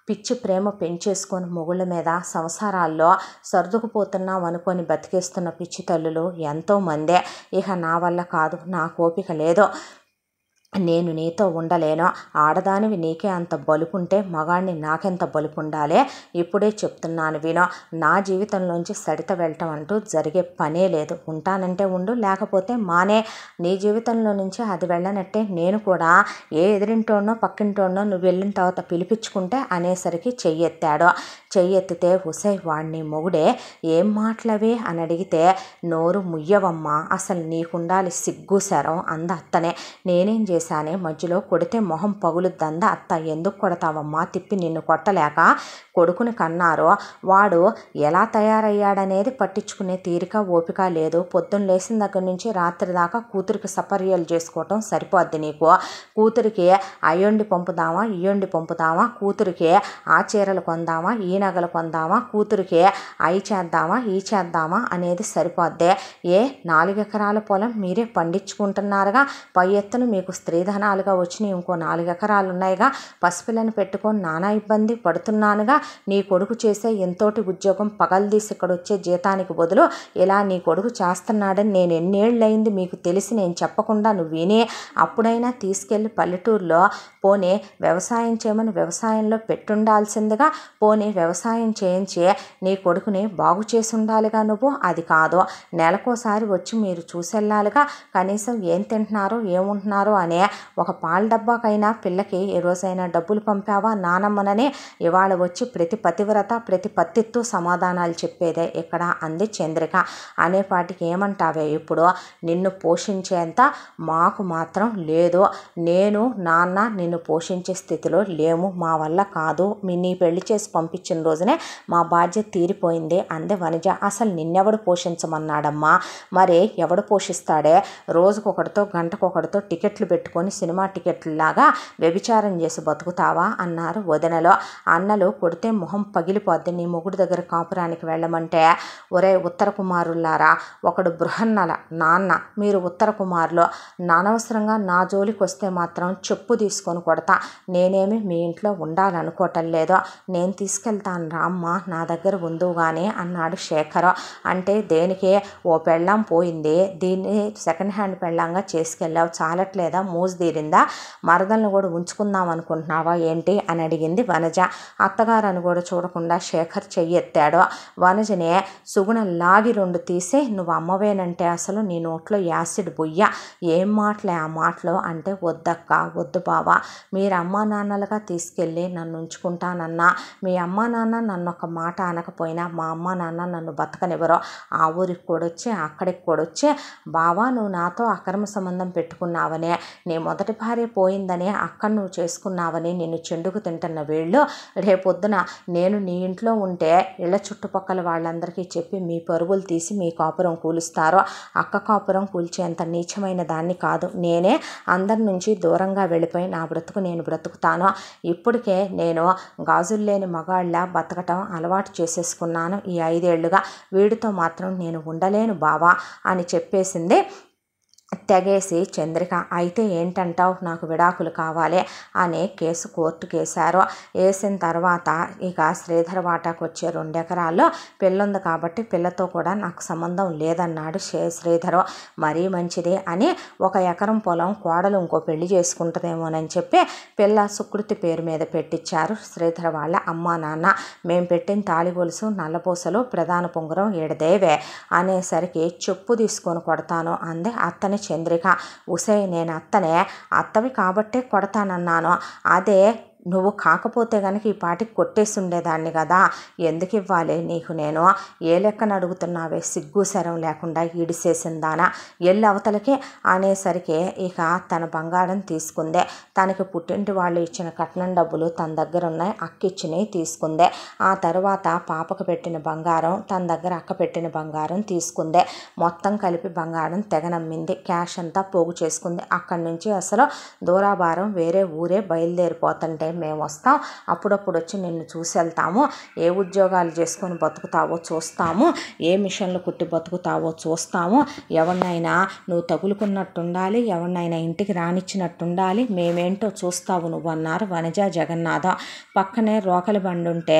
పిచ్చి ప్రేమ పెంచేసుకొని మొగుళ్ళ మీద సంసారాల్లో సర్దుకుపోతున్నాం అనుకొని బతికేస్తున్న పిచ్చి తల్లులు ఎంతోమందే ఇక నా వల్ల కాదు నా కోపిక లేదు నేను నీతో ఉండలేను ఆడదానివి నీకే అంత బలుపుంటే మగాణ్ణి నాకెంత బలుపు ఉండాలే ఇప్పుడే చెప్తున్నాను వినో నా జీవితంలోంచి సడిత వెళ్ళటం అంటూ జరిగే పనే లేదు ఉంటానంటే ఉండు లేకపోతే మానే నీ జీవితంలో నుంచి అది వెళ్ళనట్టే నేను కూడా ఏ ఎదిరింటోనో పక్కింటోనో నువ్వు వెళ్ళిన తర్వాత పిలిపించుకుంటే అనేసరికి చెయ్యెత్తాడు చెయ్యెత్తితే హుసై వాడిని మొగుడే ఏం మాటలవి అని అడిగితే నోరు ముయ్యవమ్మా అసలు నీకుండాలి సిగ్గు శరం అంద అత్తనే నేనేం చేసి చేశానే మధ్యలో కొడితే మొహం దంద అత్త ఎందుకు కొడతావమ్మా తిప్పి నిన్ను కొట్టలేక కొడుకుని కన్నారో వాడు ఎలా తయారయ్యాడనేది పట్టించుకునే తీరిక ఓపిక లేదు పొద్దున్న లేచిన దగ్గర నుంచి రాత్రి దాకా కూతురికి సపర్యలు చేసుకోవటం సరిపోద్ది నీకు కూతురికి అయ్యండి పంపుదామా ఇయ్యొండి పంపుదామా కూతురికి ఆ చీరలు కొందామా ఈ నగలు కొందామా కూతురికి అయి చేద్దామా ఈ చేద్దామా అనేది సరిపోద్ది ఏ నాలుగెకరాల పొలం మీరే పండించుకుంటున్నారుగా పై ఎత్తున మీకు స్త్రీధనాలుగా వచ్చినాయి ఇంకో నాలుగు ఎకరాలు ఉన్నాయిగా పసిపిల్లని పెట్టుకొని నానా ఇబ్బంది పడుతున్నానుగా నీ కొడుకు చేసే ఎంతోటి ఉద్యోగం పగలదీసి ఇక్కడ వచ్చే జీతానికి బదులు ఇలా నీ కొడుకు చేస్తున్నాడని నేను ఎన్నేళ్ళయింది మీకు తెలిసి నేను చెప్పకుండా నువ్వు వినే అప్పుడైనా తీసుకెళ్ళి పల్లెటూరులో పోనే వ్యవసాయం చేయమని వ్యవసాయంలో పెట్టుండాల్సిందిగా పోనీ వ్యవసాయం చేయించి నీ కొడుకుని బాగు చేసి ఉండాలిగా నువ్వు అది కాదు నెలకోసారి వచ్చి మీరు చూసెళ్ళాలిగా కనీసం ఏం తింటున్నారో ఏముంటున్నారో అనే అనే ఒక పాల డబ్బాకైనా పిల్లకి ఏ రోజైనా డబ్బులు పంపావా నానమ్మననే ఇవాళ వచ్చి ప్రతి పతివ్రత ప్రతి పత్తిత్తు సమాధానాలు చెప్పేదే ఇక్కడ అంది చంద్రిక అనేపాటికి ఏమంటావే ఇప్పుడు నిన్ను పోషించేంత మాకు మాత్రం లేదు నేను నాన్న నిన్ను పోషించే స్థితిలో లేము మా వల్ల కాదు మీ నీ పెళ్లి చేసి పంపించిన రోజునే మా బాధ్యత తీరిపోయింది అందే వనిజ అసలు నిన్నెవడు పోషించమన్నాడమ్మా మరి ఎవడు పోషిస్తాడే రోజుకొకటితో గంటకొకటితో టికెట్లు పెట్టి పెట్టుకొని సినిమా టికెట్లలాగా వ్యభిచారం చేసి బతుకుతావా అన్నారు వదినలో అన్నలు కొడితే మొహం పగిలిపోద్ది నీ మొగుడు దగ్గర కాపురానికి వెళ్ళమంటే ఒరే ఉత్తర కుమారులారా ఒకడు బృహన్నల నాన్న మీరు ఉత్తర కుమారులు నానవసరంగా నా జోలికి వస్తే మాత్రం చెప్పు తీసుకొని కొడతా నేనేమి మీ ఇంట్లో ఉండాలనుకోవటం లేదో నేను తీసుకెళ్తాను రామ్మ నా దగ్గర ఉందుగానే అన్నాడు శేఖర్ అంటే దేనికి ఓ పెళ్ళం పోయింది దీన్ని సెకండ్ హ్యాండ్ పెళ్ళంగా చేసుకెళ్ళావు చాలట్లేదా మోజుదీరిందా మరదలను కూడా ఉంచుకుందాం అనుకుంటున్నావా ఏంటి అని అడిగింది వనజ అత్తగారని కూడా చూడకుండా శేఖర్ చెయ్యెత్తాడు వనజనే సుగుణ లాగి రెండు తీసే నువ్వు అమ్మవేనంటే అసలు నీ నోట్లో యాసిడ్ బొయ్య ఏం మాటలే ఆ మాటలు అంటే వద్దక్క వద్దు బావా మీరు అమ్మా నాన్నలుగా తీసుకెళ్ళి నన్ను ఉంచుకుంటానన్నా మీ అమ్మా నాన్న నన్ను ఒక మాట అనకపోయినా మా అమ్మా నాన్న నన్ను బతకనివ్వరు ఆ ఊరికి కూడా వచ్చి అక్కడికి కూడా వచ్చి బావా నువ్వు నాతో అక్రమ సంబంధం పెట్టుకున్నావనే నీ మొదటి భార్య పోయిందని అక్కడ నువ్వు చేసుకున్నావని నేను చెండుకు తింటున్న వీళ్ళు రేపొద్దున నేను నీ ఇంట్లో ఉంటే ఇళ్ళ చుట్టుపక్కల వాళ్ళందరికీ చెప్పి మీ పరుగులు తీసి మీ కాపురం కూలుస్తారో అక్క కాపురం కూల్చేంత నీచమైన దాన్ని కాదు నేనే అందరి నుంచి దూరంగా వెళ్ళిపోయి నా బ్రతుకు నేను బ్రతుకుతాను ఇప్పటికే నేను గాజులు లేని మగాళ్ళ బతకటం అలవాటు చేసేసుకున్నాను ఈ ఐదేళ్లుగా వీడితో మాత్రం నేను ఉండలేను బావా అని చెప్పేసింది తెగేసి చంద్రిక అయితే ఏంటంటావు నాకు విడాకులు కావాలి అని కేసు కోర్టు వేశారు వేసిన తర్వాత ఇక శ్రీధర్ వాటాకు వచ్చే రెండు ఎకరాల్లో పిల్లుంది కాబట్టి పిల్లతో కూడా నాకు సంబంధం లేదన్నాడు శ్రీధర్ మరీ మంచిది అని ఒక ఎకరం పొలం కోడలు ఇంకో పెళ్లి చేసుకుంటుందేమోనని చెప్పి పిల్ల సుకృతి పేరు మీద పెట్టించారు శ్రీధర్ వాళ్ళ అమ్మా నాన్న మేము పెట్టిన తాళిగొలుసు నల్లపూసలు ప్రధాన పొంగరం ఏడదేవే అనేసరికి చెప్పు తీసుకొని కొడతాను అంది అతని అనగానే చంద్రిక ఉసే నేను అత్తనే అత్తవి కాబట్టే కొడతానన్నాను అదే నువ్వు కాకపోతే గనక ఈ పాటికి కొట్టేసి ఉండేదాన్ని కదా ఎందుకు ఇవ్వాలి నీకు నేను ఏ లెక్కన అడుగుతున్నావే సిగ్గు సరం లేకుండా ఈడిసేసిందానా ఎల్లు అవతలకి అనేసరికి ఇక తన బంగారం తీసుకుందే తనకి పుట్టింటి వాళ్ళు ఇచ్చిన కట్నం డబ్బులు తన దగ్గర ఉన్నాయి అక్కిచ్చినవి తీసుకుందే ఆ తర్వాత పాపకు పెట్టిన బంగారం తన దగ్గర అక్క పెట్టిన బంగారం తీసుకుందే మొత్తం కలిపి బంగారం తెగనమ్మింది క్యాష్ అంతా పోగు చేసుకుంది అక్కడి నుంచి అసలు దూరాభారం వేరే ఊరే బయలుదేరిపోతుంటే మేము వస్తాం అప్పుడప్పుడు వచ్చి నిన్ను చూసి వెళ్తాము ఏ ఉద్యోగాలు చేసుకొని బతుకుతావో చూస్తాము ఏ మిషన్లు కుట్టి బతుకుతావో చూస్తాము ఎవరినైనా నువ్వు తగులుకున్నట్టుండాలి ఎవరినైనా ఇంటికి రానిచ్చినట్టుండాలి మేమేంటో చూస్తావు నువ్వు అన్నారు వనజ జగన్నాథ పక్కనే రోకలి బండి ఉంటే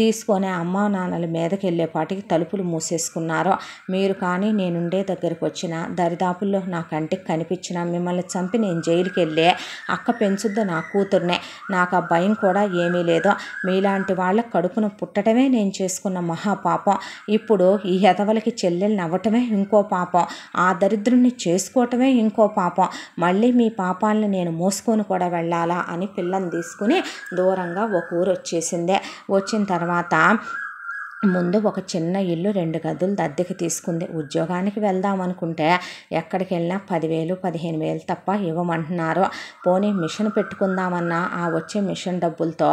తీసుకొని అమ్మా నాన్నల మీదకి వెళ్ళేపాటికి తలుపులు మూసేసుకున్నారు మీరు కానీ నేనుండే దగ్గరికి వచ్చిన దరిదాపుల్లో నా కంటికి కనిపించిన మిమ్మల్ని చంపి నేను జైలుకి వెళ్ళే అక్క పెంచుద్ద నా కూతుర్నే నాకు ఆ భయం కూడా ఏమీ లేదు మీలాంటి వాళ్ళ కడుపును పుట్టడమే నేను చేసుకున్న మహాపాపం ఇప్పుడు ఈ హెదవలకి చెల్లెల్ని అవ్వటమే ఇంకో పాపం ఆ దరిద్రుణ్ణి చేసుకోవటమే ఇంకో పాపం మళ్ళీ మీ పాపాలను నేను మోసుకొని కూడా వెళ్ళాలా అని పిల్లని తీసుకుని దూరంగా ఒక ఊరు వచ్చేసిందే వచ్చిన తర్వాత ముందు ఒక చిన్న ఇల్లు రెండు గదులు దద్దెకి తీసుకుంది ఉద్యోగానికి వెళ్దాం అనుకుంటే ఎక్కడికి వెళ్ళినా పదివేలు పదిహేను వేలు తప్ప ఇవ్వమంటున్నారు పోనీ మిషన్ పెట్టుకుందామన్నా ఆ వచ్చే మిషన్ డబ్బులతో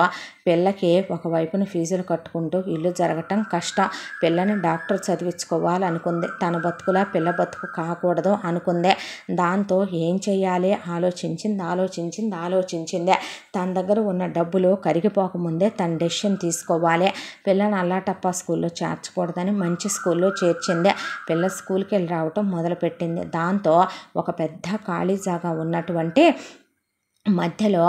పిల్లకి ఒకవైపున ఫీజులు కట్టుకుంటూ ఇల్లు జరగటం కష్టం పిల్లని డాక్టర్ చదివించుకోవాలనుకుంది తన బతుకులా పిల్ల బతుకు కాకూడదు అనుకుందే దాంతో ఏం చేయాలి ఆలోచించింది ఆలోచించింది ఆలోచించిందే తన దగ్గర ఉన్న డబ్బులు కరిగిపోకముందే తన డెసిషన్ తీసుకోవాలి పిల్లని అల్లాటప్ప స్కూల్లో చేర్చకూడదని మంచి స్కూల్లో చేర్చిందే పిల్ల స్కూల్కి వెళ్ళి రావటం మొదలుపెట్టింది దాంతో ఒక పెద్ద ఖాళీ జాగా ఉన్నటువంటి మధ్యలో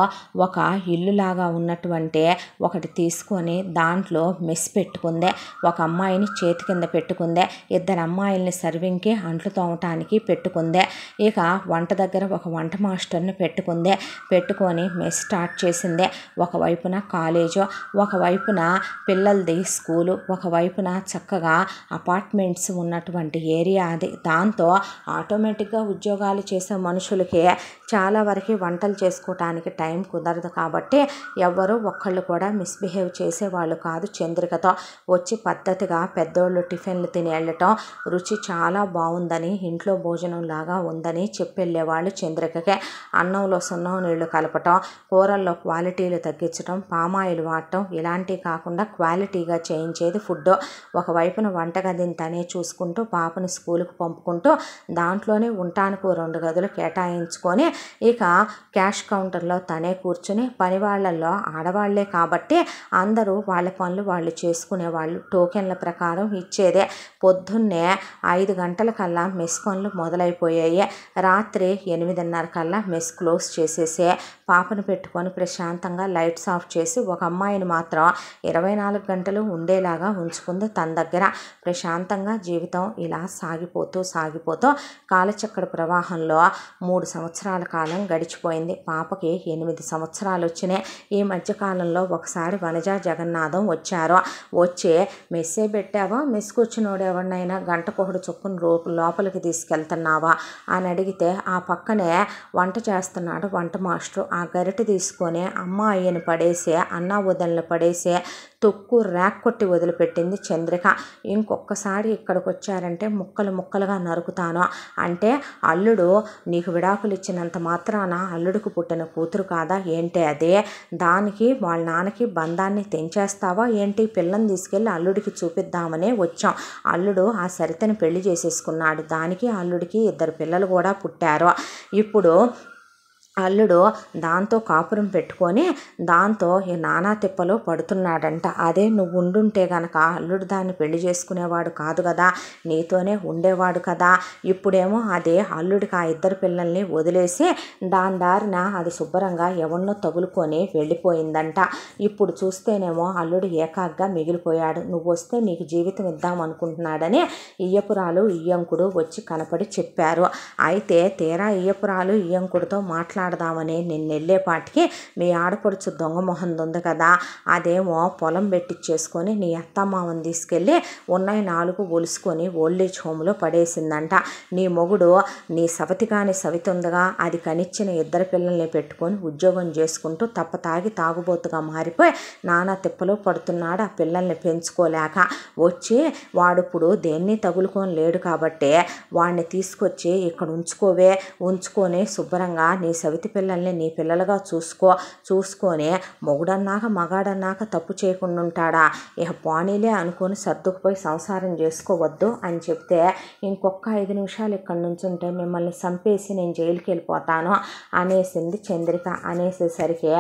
ఒక ఇల్లులాగా ఉన్నటువంటి ఒకటి తీసుకొని దాంట్లో మెస్ పెట్టుకుంది ఒక అమ్మాయిని చేతి కింద పెట్టుకుంది ఇద్దరు అమ్మాయిల్ని సర్వింగ్కి అంట్లు తోమటానికి పెట్టుకుంది ఇక వంట దగ్గర ఒక వంట మాస్టర్ని పెట్టుకుంది పెట్టుకొని మెస్ స్టార్ట్ చేసింది ఒకవైపున కాలేజు ఒకవైపున పిల్లలది స్కూలు ఒకవైపున చక్కగా అపార్ట్మెంట్స్ ఉన్నటువంటి ఏరియా అది దాంతో ఆటోమేటిక్గా ఉద్యోగాలు చేసే మనుషులకి చాలా వరకు వంటలు చేసుకోవటానికి టైం కుదరదు కాబట్టి ఎవరు ఒక్కళ్ళు కూడా మిస్బిహేవ్ చేసేవాళ్ళు కాదు చంద్రికతో వచ్చి పద్ధతిగా పెద్దోళ్ళు టిఫిన్లు తిని వెళ్ళటం రుచి చాలా బాగుందని ఇంట్లో భోజనం లాగా ఉందని చెప్పెళ్ళేవాళ్ళు చంద్రికకే అన్నంలో సున్నం నీళ్లు కలపటం కూరల్లో క్వాలిటీలు తగ్గించడం పామాయిల్ వాడటం ఇలాంటివి కాకుండా క్వాలిటీగా చేయించేది ఫుడ్ ఒకవైపున వంటగదిని తనే చూసుకుంటూ పాపను స్కూల్కి పంపుకుంటూ దాంట్లోనే ఉంటానుకు రెండు గదులు కేటాయించుకొని ఇక క్యాష్ కౌంటర్లో తనే కూర్చొని పని వాళ్ళల్లో ఆడవాళ్లే కాబట్టి అందరూ వాళ్ళ పనులు వాళ్ళు చేసుకునేవాళ్ళు టోకెన్ల ప్రకారం ఇచ్చేదే పొద్దున్నే ఐదు గంటల కల్లా మెస్ పనులు మొదలైపోయాయి రాత్రి ఎనిమిదిన్నర కల్లా మెస్ క్లోజ్ చేసేసే పాపను పెట్టుకొని ప్రశాంతంగా లైట్స్ ఆఫ్ చేసి ఒక అమ్మాయిని మాత్రం ఇరవై నాలుగు గంటలు ఉండేలాగా ఉంచుకుంది తన దగ్గర ప్రశాంతంగా జీవితం ఇలా సాగిపోతూ సాగిపోతూ కాలచక్ర ప్రవాహంలో మూడు సంవత్సరాల కాలం గడిచిపోయింది పాపకి ఎనిమిది సంవత్సరాలు వచ్చినాయి ఈ మధ్యకాలంలో ఒకసారి వనజ జగన్నాథం వచ్చారు వచ్చి మెస్సే పెట్టావా మెస్ కూర్చున్నాడు ఎవరినైనా గంటకొకడు చొప్పున లోపలికి తీసుకెళ్తున్నావా అని అడిగితే ఆ పక్కనే వంట చేస్తున్నాడు వంట మాస్టర్ ఆ గరిటె తీసుకొని అమ్మ అయ్యను పడేసే అన్న వదలను పడేసే తొక్కు ర్యాక్ కొట్టి వదిలిపెట్టింది చంద్రిక ఇంకొకసారి ఇక్కడికి వచ్చారంటే ముక్కలు ముక్కలుగా నరుకుతాను అంటే అల్లుడు నీకు విడాకులు ఇచ్చినంత మాత్రాన అల్లుడికి పుట్టిన కూతురు కాదా ఏంటి అదే దానికి వాళ్ళ నాన్నకి బంధాన్ని తెంచేస్తావా ఏంటి పిల్లని తీసుకెళ్ళి అల్లుడికి చూపిద్దామనే వచ్చాం అల్లుడు ఆ సరితను పెళ్లి చేసేసుకున్నాడు దానికి అల్లుడికి ఇద్దరు పిల్లలు కూడా పుట్టారు ఇప్పుడు అల్లుడు దాంతో కాపురం పెట్టుకొని దాంతో ఈ నానా తిప్పలు పడుతున్నాడంట అదే నువ్వు ఉండుంటే గనక అల్లుడు దాన్ని పెళ్లి చేసుకునేవాడు కాదు కదా నీతోనే ఉండేవాడు కదా ఇప్పుడేమో అదే అల్లుడికి ఆ ఇద్దరు పిల్లల్ని వదిలేసి దాని దారిన అది శుభ్రంగా ఎవరినో తగులుకొని వెళ్ళిపోయిందంట ఇప్పుడు చూస్తేనేమో అల్లుడు ఏకాగ్గా మిగిలిపోయాడు నువ్వు వస్తే నీకు జీవితం ఇద్దాం అనుకుంటున్నాడని ఇయ్యపురాలు ఇయ్యంకుడు వచ్చి కనపడి చెప్పారు అయితే తీరా ఇయ్యపురాలు ఇయ్యంకుడితో మాట్లాడు మాట్లాడదామని నేను వెళ్ళేపాటికి మీ ఆడపడుచు దొంగ మొహంది ఉంది కదా అదేమో పొలం పెట్టించేసుకొని నీ అత్తమామని తీసుకెళ్ళి ఉన్నాయి నాలుగు ఒలుసుకొని ఓల్డేజ్ హోమ్లో పడేసిందంట నీ మొగుడు నీ సవతి కాని సవితి ఉందిగా అది కనిచ్చిన ఇద్దరు పిల్లల్ని పెట్టుకొని ఉద్యోగం చేసుకుంటూ తప్ప తాగి తాగుబోతుగా మారిపోయి నానా తిప్పలో పడుతున్నాడు ఆ పిల్లల్ని పెంచుకోలేక వచ్చి వాడిప్పుడు దేన్ని తగులుకొని లేడు కాబట్టి వాడిని తీసుకొచ్చి ఇక్కడ ఉంచుకోవే ఉంచుకొని శుభ్రంగా నీ సవి సవితి పిల్లల్ని నీ పిల్లలుగా చూసుకో చూసుకొని మొగుడన్నాక మగాడన్నాక తప్పు చేయకుండా ఉంటాడా ఇక పోనీలే అనుకొని సర్దుకుపోయి సంసారం చేసుకోవద్దు అని చెప్తే ఇంకొక ఐదు నిమిషాలు ఇక్కడి నుంచి ఉంటే మిమ్మల్ని చంపేసి నేను జైలుకి వెళ్ళిపోతాను అనేసింది చంద్రిక అనేసేసరికి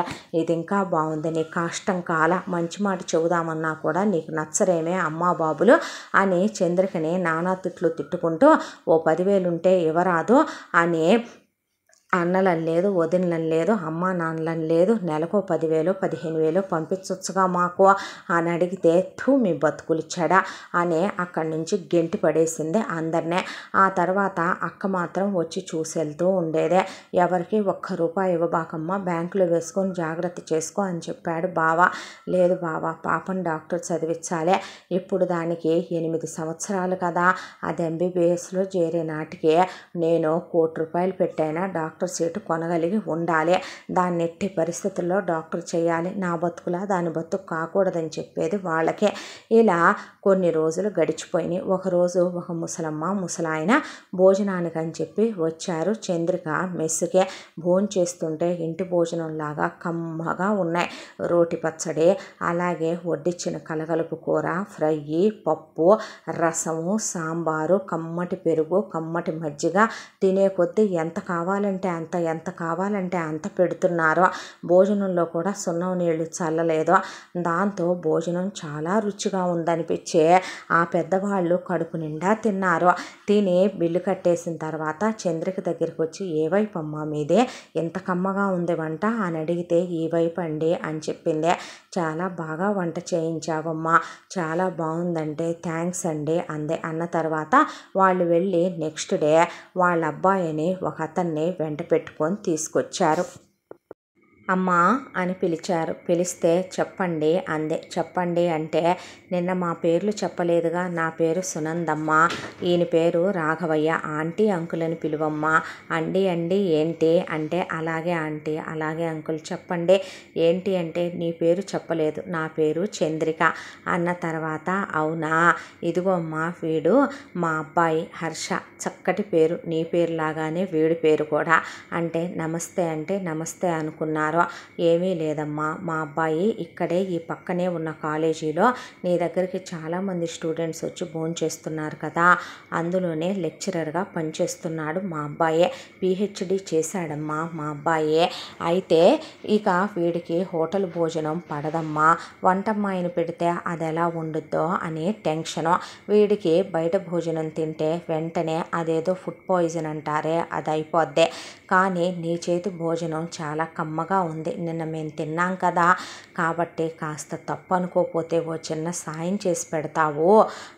ఇది ఇంకా బాగుంది నీ కాష్టం కాల మంచి మాట చెబుదామన్నా కూడా నీకు నచ్చరేమే అమ్మా బాబులు అని చంద్రికని నానా తిట్లు తిట్టుకుంటూ ఓ పదివేలుంటే ఇవ్వరాదు అని అన్నలని లేదు వదినలని లేదు అమ్మ నాన్నలని లేదు నెలకు పదివేలు పదిహేను వేలు పంపించవచ్చుగా మాకు అని అడిగితే థూ మీ బతుకులు చెడ అని అక్కడి నుంచి గెంటి పడేసింది అందరినీ ఆ తర్వాత అక్క మాత్రం వచ్చి చూసేళ్తూ ఉండేదే ఎవరికి ఒక్క రూపాయి ఇవ్వబాకమ్మ బ్యాంకులో వేసుకొని జాగ్రత్త చేసుకో అని చెప్పాడు బావ లేదు బావ పాపను డాక్టర్ చదివించాలే ఇప్పుడు దానికి ఎనిమిది సంవత్సరాలు కదా అది ఎంబీబీఎస్లో చేరే నాటికి నేను కోటి రూపాయలు పెట్టైనా డాక్టర్ డాక్టర్ సీటు కొనగలిగి ఉండాలి దాన్ని ఎట్టి పరిస్థితుల్లో డాక్టర్ చేయాలి నా బతుకులా దాని బతుకు కాకూడదని చెప్పేది వాళ్ళకే ఇలా కొన్ని రోజులు గడిచిపోయినాయి ఒకరోజు ఒక ముసలమ్మ ముసలాయన భోజనానికి అని చెప్పి వచ్చారు చంద్రిక మెస్సుకే భోజనం చేస్తుంటే ఇంటి భోజనంలాగా కమ్మగా ఉన్నాయి రోటి పచ్చడి అలాగే వడ్డించిన కలగలుపు కూర ఫ్రై పప్పు రసము సాంబారు కమ్మటి పెరుగు కమ్మటి మజ్జిగ తినే కొద్దీ ఎంత కావాలంటే అంత ఎంత కావాలంటే అంత పెడుతున్నారో భోజనంలో కూడా సున్నం నీళ్లు చల్లలేదో దాంతో భోజనం చాలా రుచిగా ఉందనిపించే ఆ పెద్దవాళ్ళు కడుపు నిండా తిన్నారు తిని బిల్లు కట్టేసిన తర్వాత చంద్రిక దగ్గరికి వచ్చి ఏ వైపు అమ్మ మీదే ఎంత కమ్మగా ఉంది వంట అని అడిగితే ఈ వైపు అండి అని చెప్పింది చాలా బాగా వంట చేయించావమ్మా చాలా బాగుందంటే థ్యాంక్స్ అండి అందే అన్న తర్వాత వాళ్ళు వెళ్ళి నెక్స్ట్ డే వాళ్ళ అబ్బాయిని ఒక అతన్ని వెంట పెట్టుకొని తీసుకొచ్చారు అమ్మా అని పిలిచారు పిలిస్తే చెప్పండి అందే చెప్పండి అంటే నిన్న మా పేర్లు చెప్పలేదుగా నా పేరు సునందమ్మ ఈయన పేరు రాఘవయ్య ఆంటీ అంకుల్ అని పిలువమ్మా అండి అండి ఏంటి అంటే అలాగే ఆంటీ అలాగే అంకుల్ చెప్పండి ఏంటి అంటే నీ పేరు చెప్పలేదు నా పేరు చంద్రిక అన్న తర్వాత అవునా ఇదిగో అమ్మా వీడు మా అబ్బాయి హర్ష చక్కటి పేరు నీ పేరు లాగానే వీడి పేరు కూడా అంటే నమస్తే అంటే నమస్తే అనుకున్నారు అన్నారో ఏమీ లేదమ్మా మా అబ్బాయి ఇక్కడే ఈ పక్కనే ఉన్న కాలేజీలో నీ దగ్గరికి చాలామంది స్టూడెంట్స్ వచ్చి చేస్తున్నారు కదా అందులోనే లెక్చరర్గా పనిచేస్తున్నాడు మా అబ్బాయే పిహెచ్డి చేశాడమ్మా మా అబ్బాయే అయితే ఇక వీడికి హోటల్ భోజనం పడదమ్మా వంటమ్మాయిని పెడితే అది ఎలా ఉండుద్దో అనే టెన్షను వీడికి బయట భోజనం తింటే వెంటనే అదేదో ఫుడ్ పాయిజన్ అంటారే అది అయిపోద్దే కానీ నీ చేతి భోజనం చాలా కమ్మగా ఉంది నిన్న మేము తిన్నాం కదా కాబట్టి కాస్త తప్పు అనుకోపోతే ఓ చిన్న సాయం చేసి పెడతావు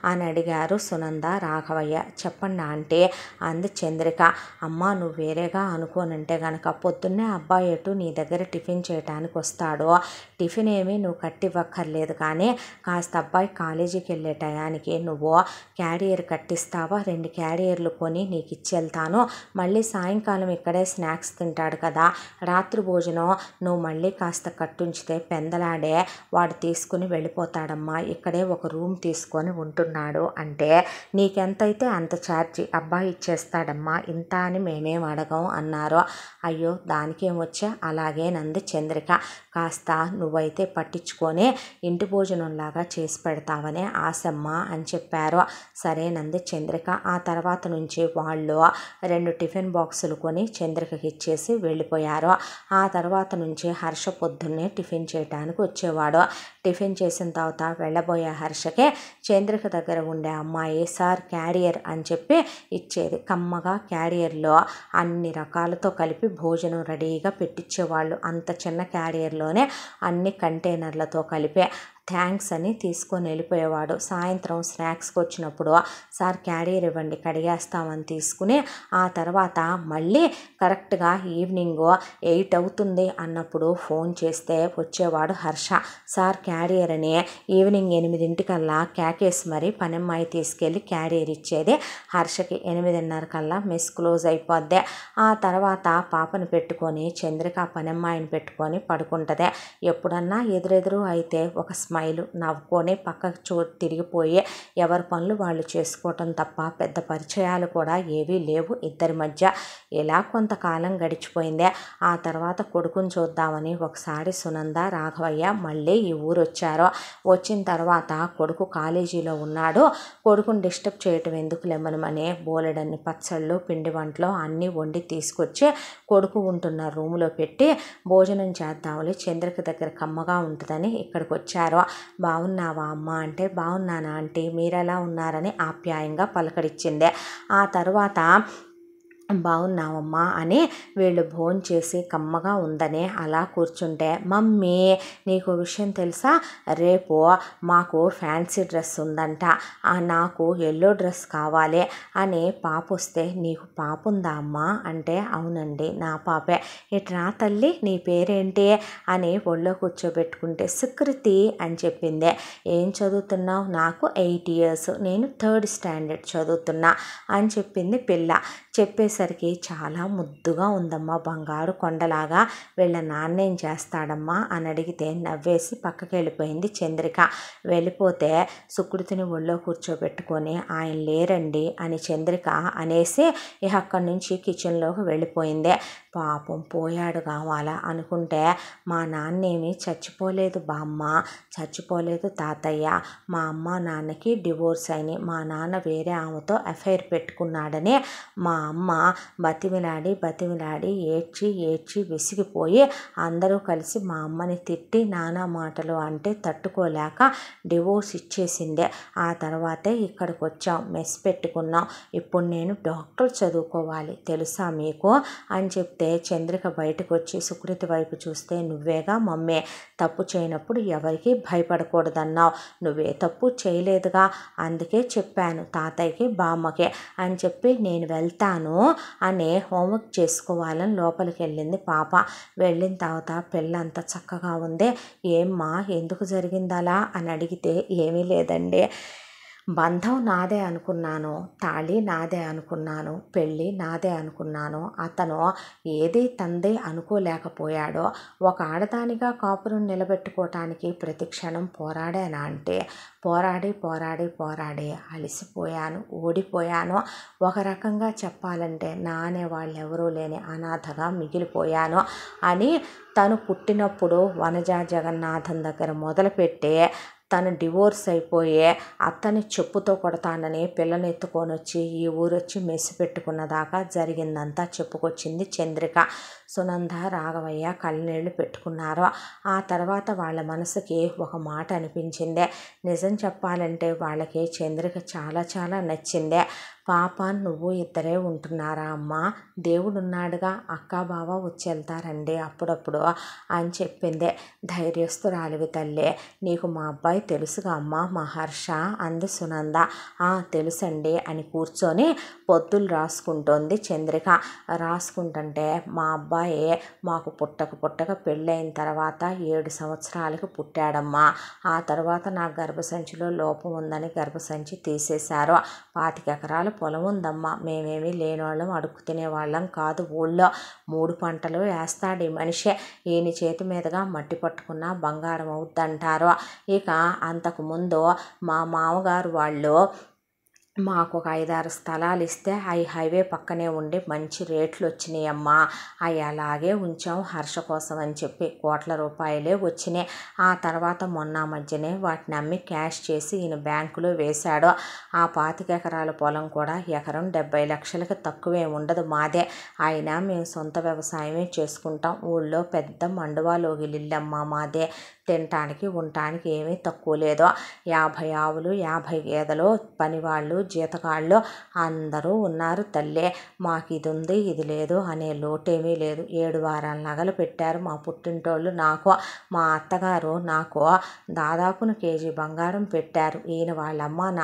అని అడిగారు సునంద రాఘవయ్య చెప్పండి అంటే అంది చంద్రిక అమ్మ నువ్వు వేరేగా అనుకోనంటే గనక పొద్దున్నే అబ్బాయి ఎటు నీ దగ్గర టిఫిన్ చేయడానికి వస్తాడు టిఫిన్ ఏమీ నువ్వు కట్టివ్వక్కర్లేదు కానీ కాస్త అబ్బాయి కాలేజీకి వెళ్ళే టయానికి నువ్వు క్యారియర్ కట్టిస్తావా రెండు క్యారియర్లు కొని నీకు ఇచ్చి వెళ్తాను మళ్ళీ సాయంకాలం ఇక్కడ అక్కడే స్నాక్స్ తింటాడు కదా రాత్రి భోజనం నువ్వు మళ్ళీ కాస్త కట్టుంచితే పెందలాడే వాడు తీసుకుని వెళ్ళిపోతాడమ్మా ఇక్కడే ఒక రూమ్ తీసుకొని ఉంటున్నాడు అంటే నీకెంతైతే అంత ఛార్జీ అబ్బాయి ఇచ్చేస్తాడమ్మా ఇంత అని మేమేం అడగం అన్నారు అయ్యో అలాగే నంది చంద్రిక కాస్త నువ్వైతే పట్టించుకొని ఇంటి భోజనంలాగా చేసి పెడతావనే ఆశమ్మా అని చెప్పారు సరే నంది చంద్రిక ఆ తర్వాత నుంచి వాళ్ళు రెండు టిఫిన్ బాక్సులు కొని చంద్రకి ఇచ్చేసి వెళ్ళిపోయారు ఆ తర్వాత నుంచి హర్ష పొద్దున్నే టిఫిన్ చేయడానికి వచ్చేవాడు టిఫిన్ చేసిన తర్వాత వెళ్ళబోయే హర్షకే చంద్రిక దగ్గర ఉండే అమ్మాయి సార్ క్యారియర్ అని చెప్పి ఇచ్చేది కమ్మగా క్యారియర్లో అన్ని రకాలతో కలిపి భోజనం రెడీగా పెట్టించేవాళ్ళు అంత చిన్న క్యారియర్లోనే అన్ని కంటైనర్లతో కలిపి థ్యాంక్స్ అని తీసుకొని వెళ్ళిపోయేవాడు సాయంత్రం స్నాక్స్కి వచ్చినప్పుడు సార్ క్యారియర్ ఇవ్వండి కడిగేస్తామని తీసుకుని ఆ తర్వాత మళ్ళీ కరెక్ట్గా ఈవినింగ్ ఎయిట్ అవుతుంది అన్నప్పుడు ఫోన్ చేస్తే వచ్చేవాడు హర్ష సార్ క్యారియర్ అని ఈవినింగ్ ఎనిమిదింటికల్లా క్యాకేస్ మరి పనిమ్మాయి తీసుకెళ్ళి క్యారియర్ ఇచ్చేది హర్షకి ఎనిమిదిన్నర కల్లా మెస్ క్లోజ్ అయిపోద్ది ఆ తర్వాత పాపను పెట్టుకొని చంద్రిక పనిమ్మాయిని పెట్టుకొని పడుకుంటుంది ఎప్పుడన్నా ఎదురెదురు అయితే ఒక స్మ స్మైలు నవ్వుకొని పక్కకు చూ తిరిగిపోయి ఎవరి పనులు వాళ్ళు చేసుకోవటం తప్ప పెద్ద పరిచయాలు కూడా ఏవీ లేవు ఇద్దరి మధ్య ఎలా కొంతకాలం గడిచిపోయిందే ఆ తర్వాత కొడుకుని చూద్దామని ఒకసారి సునంద రాఘవయ్య మళ్ళీ ఈ ఊరు వచ్చారు వచ్చిన తర్వాత కొడుకు కాలేజీలో ఉన్నాడు కొడుకుని డిస్టర్బ్ చేయటం ఎందుకు లెమనమని బోలెడన్ని పచ్చళ్ళు పిండి వంటలు అన్నీ వండి తీసుకొచ్చి కొడుకు ఉంటున్న రూములో పెట్టి భోజనం చేద్దామని చంద్రిక దగ్గర కమ్మగా ఉంటుందని ఇక్కడికి వచ్చారు బాగున్నావా అమ్మ అంటే బాగున్నాను ఆంటీ మీరెలా ఉన్నారని ఆప్యాయంగా పలకరించింది ఆ తర్వాత బాగున్నావమ్మా అని వీళ్ళు భోంచేసి కమ్మగా ఉందని అలా కూర్చుంటే మమ్మీ నీకు విషయం తెలుసా రేపు మాకు ఫ్యాన్సీ డ్రెస్ ఉందంట నాకు ఎల్లో డ్రెస్ కావాలి అని పాప వస్తే నీకు పాప ఉందా అమ్మా అంటే అవునండి నా పాపే ఇట్రా తల్లి నీ పేరేంటి అని ఒళ్ళో కూర్చోబెట్టుకుంటే సుకృతి అని చెప్పిందే ఏం చదువుతున్నావు నాకు ఎయిట్ ఇయర్స్ నేను థర్డ్ స్టాండర్డ్ చదువుతున్నా అని చెప్పింది పిల్ల చెప్పేసి వచ్చేసరికి చాలా ముద్దుగా ఉందమ్మా బంగారు కొండలాగా వీళ్ళ నాన్నేం చేస్తాడమ్మా అని అడిగితే నవ్వేసి పక్కకి వెళ్ళిపోయింది చంద్రిక వెళ్ళిపోతే సుకృతిని ఒళ్ళో కూర్చోబెట్టుకొని ఆయన లేరండి అని చంద్రిక అనేసి ఇక అక్కడి నుంచి కిచెన్లోకి వెళ్ళిపోయింది పాపం పోయాడు అలా అనుకుంటే మా నాన్నేమి చచ్చిపోలేదు బామ్మ చచ్చిపోలేదు తాతయ్య మా అమ్మ నాన్నకి డివోర్స్ అయినాయి మా నాన్న వేరే ఆమెతో ఎఫ్ఐఆర్ పెట్టుకున్నాడని మా అమ్మ బతిమిలాడి బతిమిలాడి ఏడ్చి ఏడ్చి విసిగిపోయి అందరూ కలిసి మా అమ్మని తిట్టి నానా మాటలు అంటే తట్టుకోలేక డివోర్స్ ఇచ్చేసిందే ఆ తర్వాతే ఇక్కడికి వచ్చాం మెస్ పెట్టుకున్నాం ఇప్పుడు నేను డాక్టర్ చదువుకోవాలి తెలుసా మీకు అని చెప్తే చూస్తే చంద్రిక బయటకు వచ్చి సుకృతి వైపు చూస్తే నువ్వేగా మమ్మే తప్పు చేయనప్పుడు ఎవరికి భయపడకూడదన్నావు నువ్వే తప్పు చేయలేదుగా అందుకే చెప్పాను తాతయ్యకి బామ్మకే అని చెప్పి నేను వెళ్తాను అనే హోంవర్క్ చేసుకోవాలని లోపలికి వెళ్ళింది పాప వెళ్ళిన తర్వాత పిల్ల అంత చక్కగా ఉందే ఏమ్మా ఎందుకు జరిగిందలా అని అడిగితే ఏమీ లేదండి బంధం నాదే అనుకున్నాను తాళి నాదే అనుకున్నాను పెళ్ళి నాదే అనుకున్నాను అతను ఏది తందే అనుకోలేకపోయాడో ఒక ఆడదానిగా కాపురం నిలబెట్టుకోవటానికి ప్రతిక్షణం క్షణం పోరాడానా అంటే పోరాడి పోరాడి పోరాడి అలసిపోయాను ఓడిపోయాను ఒక రకంగా చెప్పాలంటే నా అనేవాళ్ళు వాళ్ళు ఎవరూ లేని అనాథగా మిగిలిపోయాను అని తను పుట్టినప్పుడు వనజ జగన్నాథం దగ్గర మొదలుపెట్టి తను డివోర్స్ అయిపోయే అత్తని చెప్పుతో కొడతానని పిల్లని ఎత్తుకొని వచ్చి ఈ ఊరొచ్చి మెస్సు పెట్టుకున్నదాకా జరిగిందంతా చెప్పుకొచ్చింది చంద్రిక సునంద రాఘవయ్య కళ్ళనీళ్ళు పెట్టుకున్నారు ఆ తర్వాత వాళ్ళ మనసుకి ఒక మాట అనిపించిందే నిజం చెప్పాలంటే వాళ్ళకి చంద్రిక చాలా చాలా నచ్చిందే పాప నువ్వు ఇద్దరే ఉంటున్నారా అమ్మ దేవుడున్నాడుగా అక్క బావ వెళ్తారండి అప్పుడప్పుడు అని చెప్పింది ధైర్యస్తురాలివి తల్లి నీకు మా అబ్బాయి తెలుసుగా అమ్మ మహర్ష అంది సునంద ఆ తెలుసండి అని కూర్చొని పొద్దులు రాసుకుంటోంది చంద్రిక రాసుకుంటుంటే మా అబ్బాయి మాకు పుట్టక పుట్టక పెళ్ళైన తర్వాత ఏడు సంవత్సరాలకు పుట్టాడమ్మా ఆ తర్వాత నా గర్భసంచిలో లోపం ఉందని గర్భసంచి తీసేశారు పాతిక ఎకరాలు పొలం ఉందమ్మా మేమేమి లేనివాళ్ళం అడుక్కు తినేవాళ్ళం కాదు ఊళ్ళో మూడు పంటలు వేస్తాడు ఈ మనిషే ఈయన చేతి మీదుగా మట్టి పట్టుకున్నా బంగారం అవుద్దంటారు ఇక అంతకుముందు మా మామగారు వాళ్ళు మాకు ఒక ఐదారు స్థలాలు ఇస్తే అవి హైవే పక్కనే ఉండి మంచి రేట్లు వచ్చినాయి అవి అలాగే ఉంచాం హర్ష కోసం అని చెప్పి కోట్ల రూపాయలే వచ్చినాయి ఆ తర్వాత మొన్న మధ్యనే వాటిని అమ్మి క్యాష్ చేసి ఈయన బ్యాంకులో వేశాడు ఆ పాతిక ఎకరాల పొలం కూడా ఎకరం డెబ్బై లక్షలకి తక్కువే ఉండదు మాదే అయినా మేము సొంత వ్యవసాయమే చేసుకుంటాం ఊళ్ళో పెద్ద మండువాలోగిలిల్లమ్మ మాదే తినటానికి ఉండటానికి ఏమీ తక్కువ లేదో యాభై ఆవులు యాభై గేదెలు పనివాళ్ళు జీతగాళ్ళు అందరూ ఉన్నారు తల్లే మాకు ఇది ఉంది ఇది లేదు అనే లోటేమీ లేదు ఏడు వారాల నగలు పెట్టారు మా పుట్టింటోళ్ళు నాకు మా అత్తగారు నాకు దాదాపున కేజీ బంగారం పెట్టారు ఈయన వాళ్ళమ్మ నాన్నలకే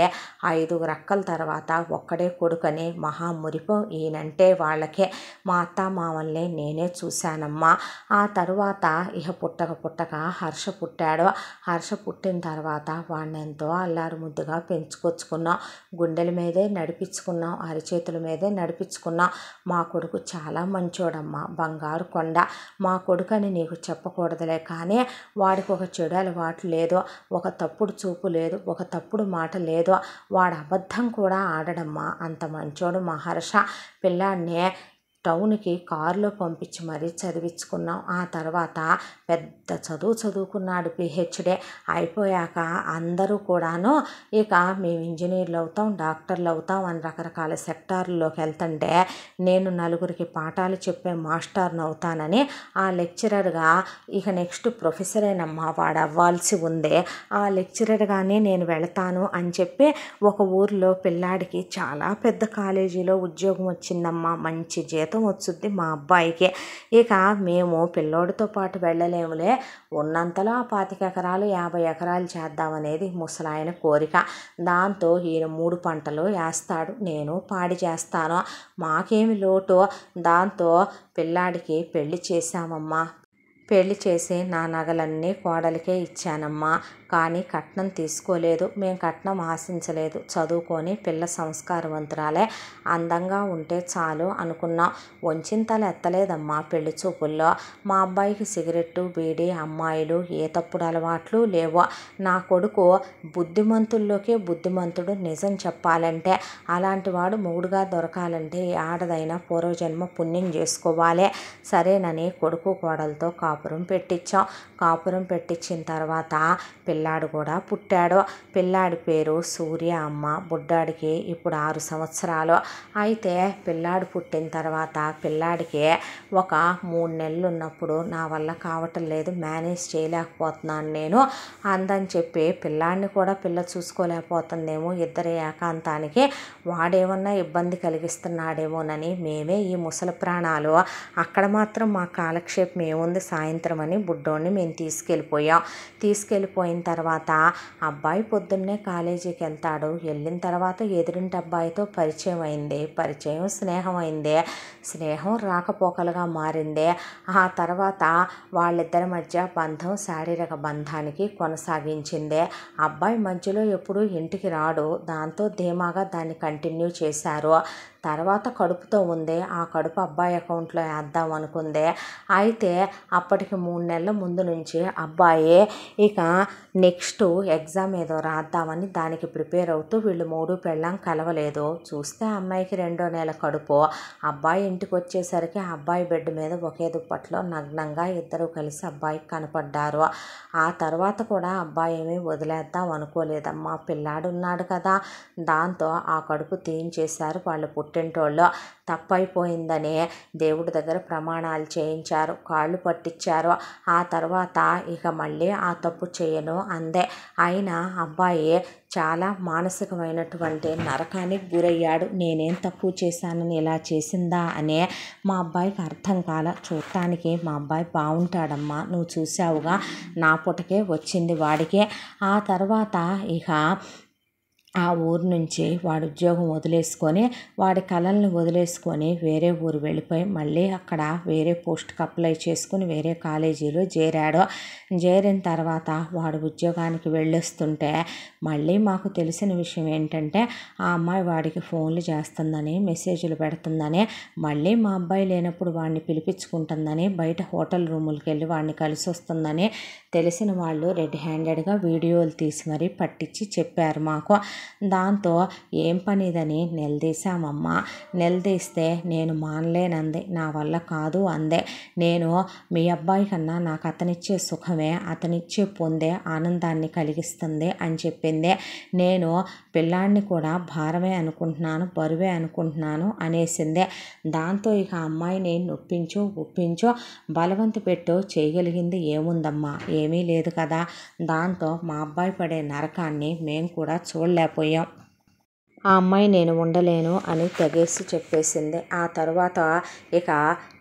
నాన్నలకి ఐదు రక్కల తర్వాత ఒక్కడే కొడుకని మహా మురిపం ఈయనంటే వాళ్ళకే మా అత్త మామల్ని నేనే చూశానమ్మా ఆ తర్వాత ఇహ పుట్టక పుట్టక హర్ష పుట్టాడు హర్ష పుట్టిన తర్వాత వాడిని ఎంతో అల్లారు ముద్దుగా పెంచుకొచ్చుకున్నాం గుండెల మీదే నడిపించుకున్నాం అరిచేతుల మీదే నడిపించుకున్నాం మా కొడుకు చాలా మంచోడమ్మా బంగారు కొండ మా కొడుకు అని నీకు చెప్పకూడదులే కానీ వాడికి ఒక చెడు అలవాటు లేదు ఒక తప్పుడు చూపు లేదు ఒక తప్పుడు మాట లేదు వాడు అబద్ధం కూడా ఆడడమ్మా అంత మంచోడు మహర్ష పిల్లాడిని టౌన్కి కారులో పంపించి మరీ చదివించుకున్నాం ఆ తర్వాత పెద్ద చదువు చదువుకున్నాడు పిహెచ్డే అయిపోయాక అందరూ కూడాను ఇక మేము ఇంజనీర్లు అవుతాం డాక్టర్లు అవుతాం అని రకరకాల సెక్టార్లోకి వెళ్తుంటే నేను నలుగురికి పాఠాలు చెప్పే మాస్టర్ని అవుతానని ఆ లెక్చరర్గా ఇక నెక్స్ట్ ప్రొఫెసర్ అయినమ్మా వాడు అవ్వాల్సి ఉంది ఆ లెక్చరర్గానే నేను వెళతాను అని చెప్పి ఒక ఊర్లో పిల్లాడికి చాలా పెద్ద కాలేజీలో ఉద్యోగం వచ్చిందమ్మా మంచి జీతం మొత్తం వచ్చింది మా అబ్బాయికే ఇక మేము పిల్లోడితో పాటు వెళ్ళలేములే ఉన్నంతలో ఆ పాతిక ఎకరాలు యాభై ఎకరాలు చేద్దామనేది ముసలాయన కోరిక దాంతో ఈయన మూడు పంటలు వేస్తాడు నేను పాడి చేస్తాను మాకేమి లోటు దాంతో పిల్లాడికి పెళ్లి చేశామమ్మా పెళ్లి చేసి నా నగలన్నీ కోడలికే ఇచ్చానమ్మా కానీ కట్నం తీసుకోలేదు మేము కట్నం ఆశించలేదు చదువుకొని పిల్ల సంస్కారవంతురాలే అందంగా ఉంటే చాలు అనుకున్నాం వంచిన తల ఎత్తలేదమ్మా పెళ్లి చూపుల్లో మా అబ్బాయికి సిగరెట్టు బీడీ అమ్మాయిలు ఏ తప్పుడు అలవాట్లు లేవో నా కొడుకు బుద్ధిమంతుల్లోకి బుద్ధిమంతుడు నిజం చెప్పాలంటే అలాంటి వాడు మూడుగా దొరకాలంటే ఆడదైనా పూర్వజన్మ పుణ్యం చేసుకోవాలి సరేనని కొడుకు కోడలతో కాపురం పెట్టించాం కాపురం పెట్టించిన తర్వాత పిల్లాడు కూడా పుట్టాడు పిల్లాడి పేరు సూర్య అమ్మ బుడ్డాడికి ఇప్పుడు ఆరు సంవత్సరాలు అయితే పిల్లాడు పుట్టిన తర్వాత పిల్లాడికి ఒక మూడు నెలలు ఉన్నప్పుడు నా వల్ల కావటం లేదు మేనేజ్ చేయలేకపోతున్నాను నేను అందని చెప్పి పిల్లాడిని కూడా పిల్ల చూసుకోలేకపోతుందేమో ఇద్దరి ఏకాంతానికి వాడేమన్నా ఇబ్బంది కలిగిస్తున్నాడేమోనని మేమే ఈ ముసలి ప్రాణాలు అక్కడ మాత్రం మా కాలక్షేపం ఏముంది సాయంత్రం అని బుడ్డోని మేము తీసుకెళ్ళిపోయాం తీసుకెళ్ళిపోయిన తర్వాత అబ్బాయి పొద్దున్నే కాలేజీకి వెళ్తాడు వెళ్ళిన తర్వాత ఎదురింటి అబ్బాయితో పరిచయం అయింది పరిచయం స్నేహం అయింది స్నేహం రాకపోకలుగా మారింది ఆ తర్వాత వాళ్ళిద్దరి మధ్య బంధం శారీరక బంధానికి కొనసాగించింది అబ్బాయి మధ్యలో ఎప్పుడూ ఇంటికి రాడు దాంతో ధీమాగా దాన్ని కంటిన్యూ చేశారు తర్వాత కడుపుతో ఉందే ఆ కడుపు అబ్బాయి అకౌంట్లో వేద్దాం అనుకుందే అయితే అప్పటికి మూడు నెలల ముందు నుంచి అబ్బాయి ఇక నెక్స్ట్ ఎగ్జామ్ ఏదో రాద్దామని దానికి ప్రిపేర్ అవుతూ వీళ్ళు మూడు పెళ్ళాం కలవలేదు చూస్తే అమ్మాయికి రెండో నెల కడుపు అబ్బాయి ఇంటికి వచ్చేసరికి అబ్బాయి బెడ్ మీద ఒకే దుప్పట్లో నగ్నంగా ఇద్దరు కలిసి అబ్బాయికి కనపడ్డారు ఆ తర్వాత కూడా అబ్బాయి ఏమీ వదిలేద్దాం అనుకోలేదమ్మా ఉన్నాడు కదా దాంతో ఆ కడుపు తీయించేశారు వాళ్ళు పుట్టి పుట్టింటోళ్ళు తప్పైపోయిందనే దేవుడి దగ్గర ప్రమాణాలు చేయించారు కాళ్ళు పట్టించారు ఆ తర్వాత ఇక మళ్ళీ ఆ తప్పు చేయను అందే అయినా అబ్బాయి చాలా మానసికమైనటువంటి నరకానికి గురయ్యాడు నేనేం తప్పు చేశానని ఇలా చేసిందా అనే మా అబ్బాయికి అర్థం కాల చూడటానికి మా అబ్బాయి బాగుంటాడమ్మా నువ్వు చూసావుగా నా పుటకే వచ్చింది వాడికే ఆ తర్వాత ఇక ఆ ఊరు నుంచి వాడు ఉద్యోగం వదిలేసుకొని వాడి కళలను వదిలేసుకొని వేరే ఊరు వెళ్ళిపోయి మళ్ళీ అక్కడ వేరే పోస్ట్కి అప్లై చేసుకుని వేరే కాలేజీలో చేరాడు చేరిన తర్వాత వాడు ఉద్యోగానికి వెళ్ళొస్తుంటే మళ్ళీ మాకు తెలిసిన విషయం ఏంటంటే ఆ అమ్మాయి వాడికి ఫోన్లు చేస్తుందని మెసేజ్లు పెడుతుందని మళ్ళీ మా అబ్బాయి లేనప్పుడు వాడిని పిలిపించుకుంటుందని బయట హోటల్ రూములకి వెళ్ళి వాడిని కలిసి వస్తుందని తెలిసిన వాళ్ళు రెడ్ హ్యాండెడ్గా వీడియోలు తీసి మరీ పట్టించి చెప్పారు మాకు దాంతో ఏం పనిదని ఇదని నిలదీస్తే నేను మానలేనంది నా వల్ల కాదు అందే నేను మీ అబ్బాయి కన్నా నాకు అతనిచ్చే సుఖమే అతనిచ్చే పొందే ఆనందాన్ని కలిగిస్తుంది అని చెప్పింది నేను పిల్లాడిని కూడా భారమే అనుకుంటున్నాను బరువే అనుకుంటున్నాను అనేసిందే దాంతో ఇక అమ్మాయిని నొప్పించు ఒప్పించు బలవంత పెట్టు చేయగలిగింది ఏముందమ్మా ఏమీ లేదు కదా దాంతో మా అబ్బాయి పడే నరకాన్ని మేము కూడా చూడలేక లేకపోయాం ఆ అమ్మాయి నేను ఉండలేను అని తెగేసి చెప్పేసింది ఆ తర్వాత ఇక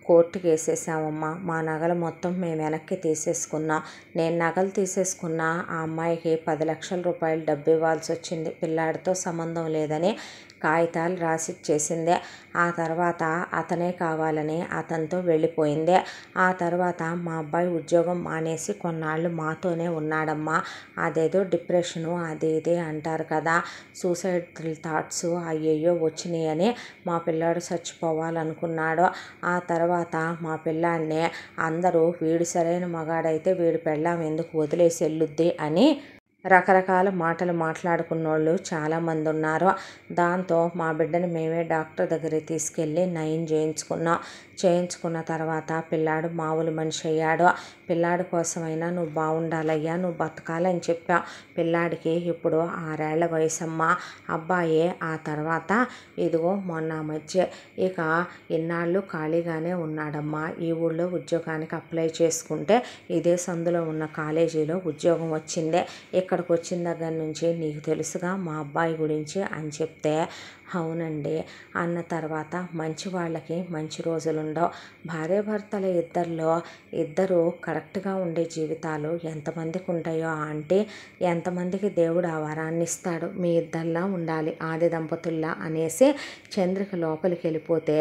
కోర్టుకి వేసేసామమ్మా మా నగలు మొత్తం మేము వెనక్కి తీసేసుకున్నాం నేను నగలు తీసేసుకున్న ఆ అమ్మాయికి పది లక్షల రూపాయలు డబ్బు ఇవ్వాల్సి వచ్చింది పిల్లాడితో సంబంధం లేదని కాగితాలు రాసి చేసిందే ఆ తర్వాత అతనే కావాలని అతనితో వెళ్ళిపోయింది ఆ తర్వాత మా అబ్బాయి ఉద్యోగం మానేసి కొన్నాళ్ళు మాతోనే ఉన్నాడమ్మా అదేదో డిప్రెషను అది ఇది అంటారు కదా సూసైడల్ థాట్స్ అయ్యేయో వచ్చినాయని మా పిల్లాడు చచ్చిపోవాలనుకున్నాడు ఆ తర్వాత మా పిల్లాడిని అందరూ వీడు సరైన మగాడైతే వీడు పెళ్ళాం ఎందుకు వదిలేసి వెళ్ళుద్ది అని రకరకాల మాటలు మాట్లాడుకున్నోళ్ళు చాలామంది ఉన్నారు దాంతో మా బిడ్డని మేమే డాక్టర్ దగ్గరికి తీసుకెళ్ళి నయం చేయించుకున్నాం చేయించుకున్న తర్వాత పిల్లాడు మామూలు మనిషి అయ్యాడు పిల్లాడి కోసమైనా నువ్వు బాగుండాలయ్యా నువ్వు బతకాలని చెప్పా పిల్లాడికి ఇప్పుడు ఆరేళ్ల వయసమ్మ అబ్బాయి ఆ తర్వాత ఇదిగో మొన్న మధ్య ఇక ఇన్నాళ్ళు ఖాళీగానే ఉన్నాడమ్మా ఈ ఊళ్ళో ఉద్యోగానికి అప్లై చేసుకుంటే ఇదే సందులో ఉన్న కాలేజీలో ఉద్యోగం వచ్చిందే ఇక్కడికి వచ్చిన దగ్గర నుంచి నీకు తెలుసుగా మా అబ్బాయి గురించి అని చెప్తే అవునండి అన్న తర్వాత మంచి వాళ్ళకి మంచి రోజులుండవు భార్యాభర్తల ఇద్దరిలో ఇద్దరు కరెక్ట్గా ఉండే జీవితాలు ఎంతమందికి ఉంటాయో అంటే ఎంతమందికి దేవుడు ఆ వరాన్ని ఇస్తాడు మీ ఇద్దరిలా ఉండాలి ఆది దంపతుల్లా అనేసి చంద్రిక లోపలికి వెళ్ళిపోతే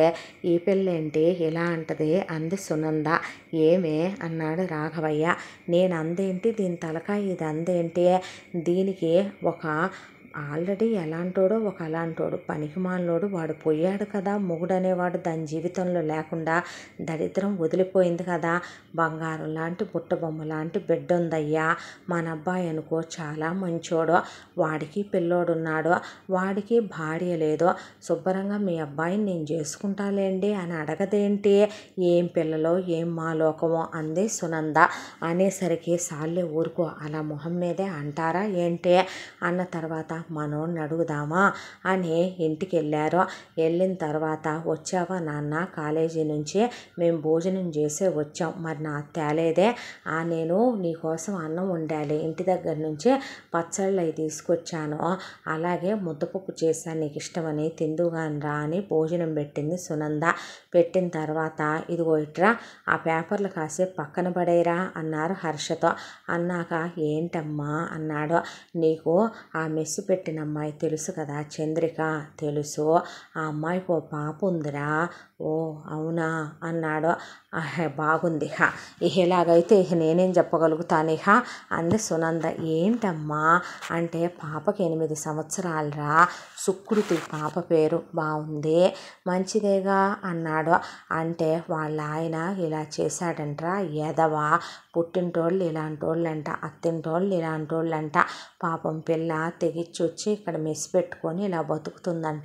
ఈ పెళ్ళేంటి ఇలా అంటది అంది సునంద ఏమే అన్నాడు రాఘవయ్య నేను అందేంటి దీని తలకాయ ఇది అందేంటి దీనికి ఒక ఆల్రెడీ ఎలాంటోడో ఒక అలాంటోడు పనికిమాలోడు వాడు పోయాడు కదా మొగుడనేవాడు దాని జీవితంలో లేకుండా దరిద్రం వదిలిపోయింది కదా బంగారం లాంటి బుట్టబొమ్మ లాంటి బిడ్డ ఉందయ్యా మన అబ్బాయి అనుకో చాలా మంచోడో వాడికి పిల్లోడున్నాడో వాడికి భార్య లేదో శుభ్రంగా మీ అబ్బాయిని నేను చేసుకుంటాలేండి అని అడగదేంటి ఏం పిల్లలో ఏం మాలోకమో అంది సునంద అనేసరికి సార్లే ఊరుకో అలా మొహం మీదే అంటారా ఏంటి అన్న తర్వాత మనోడిని అడుగుదామా అని ఇంటికి వెళ్ళారు వెళ్ళిన తర్వాత వచ్చావా నాన్న కాలేజీ నుంచి మేము భోజనం చేసే వచ్చాం మరి నా తేలేదే ఆ నేను నీకోసం అన్నం ఉండాలి ఇంటి దగ్గర నుంచి పచ్చళ్ళు అవి తీసుకొచ్చాను అలాగే ముద్దపప్పు చేశాను నీకు ఇష్టమని తిందుగాని రా అని భోజనం పెట్టింది సునంద పెట్టిన తర్వాత ఇదిగో ఇట్రా ఆ పేపర్లు కాసేపు పక్కన పడేరా అన్నారు హర్షతో అన్నాక ఏంటమ్మా అన్నాడు నీకు ఆ మెస్సు పెట్టిన అమ్మాయి తెలుసు కదా చంద్రిక తెలుసు ఆ అమ్మాయికి ఓ పాప ఉందిరా ఓ అవునా అన్నాడు అహే బాగుంది హా ఇలాగైతే ఇహ నేనేం చెప్పగలుగుతాను హా అంది సునంద ఏంటమ్మా అంటే పాపకి ఎనిమిది సంవత్సరాలరా సుకృతి పాప పేరు బాగుంది మంచిదేగా అన్నాడు అంటే వాళ్ళ ఆయన ఇలా చేశాడంట్రా ఎదవా పుట్టింటోళ్ళు ఇలాంటోళ్ళంట అత్తింటోళ్ళు వాళ్ళంట పాపం పిల్ల తెగిచ్చొచ్చి ఇక్కడ మెస్ పెట్టుకొని ఇలా బతుకుతుందంట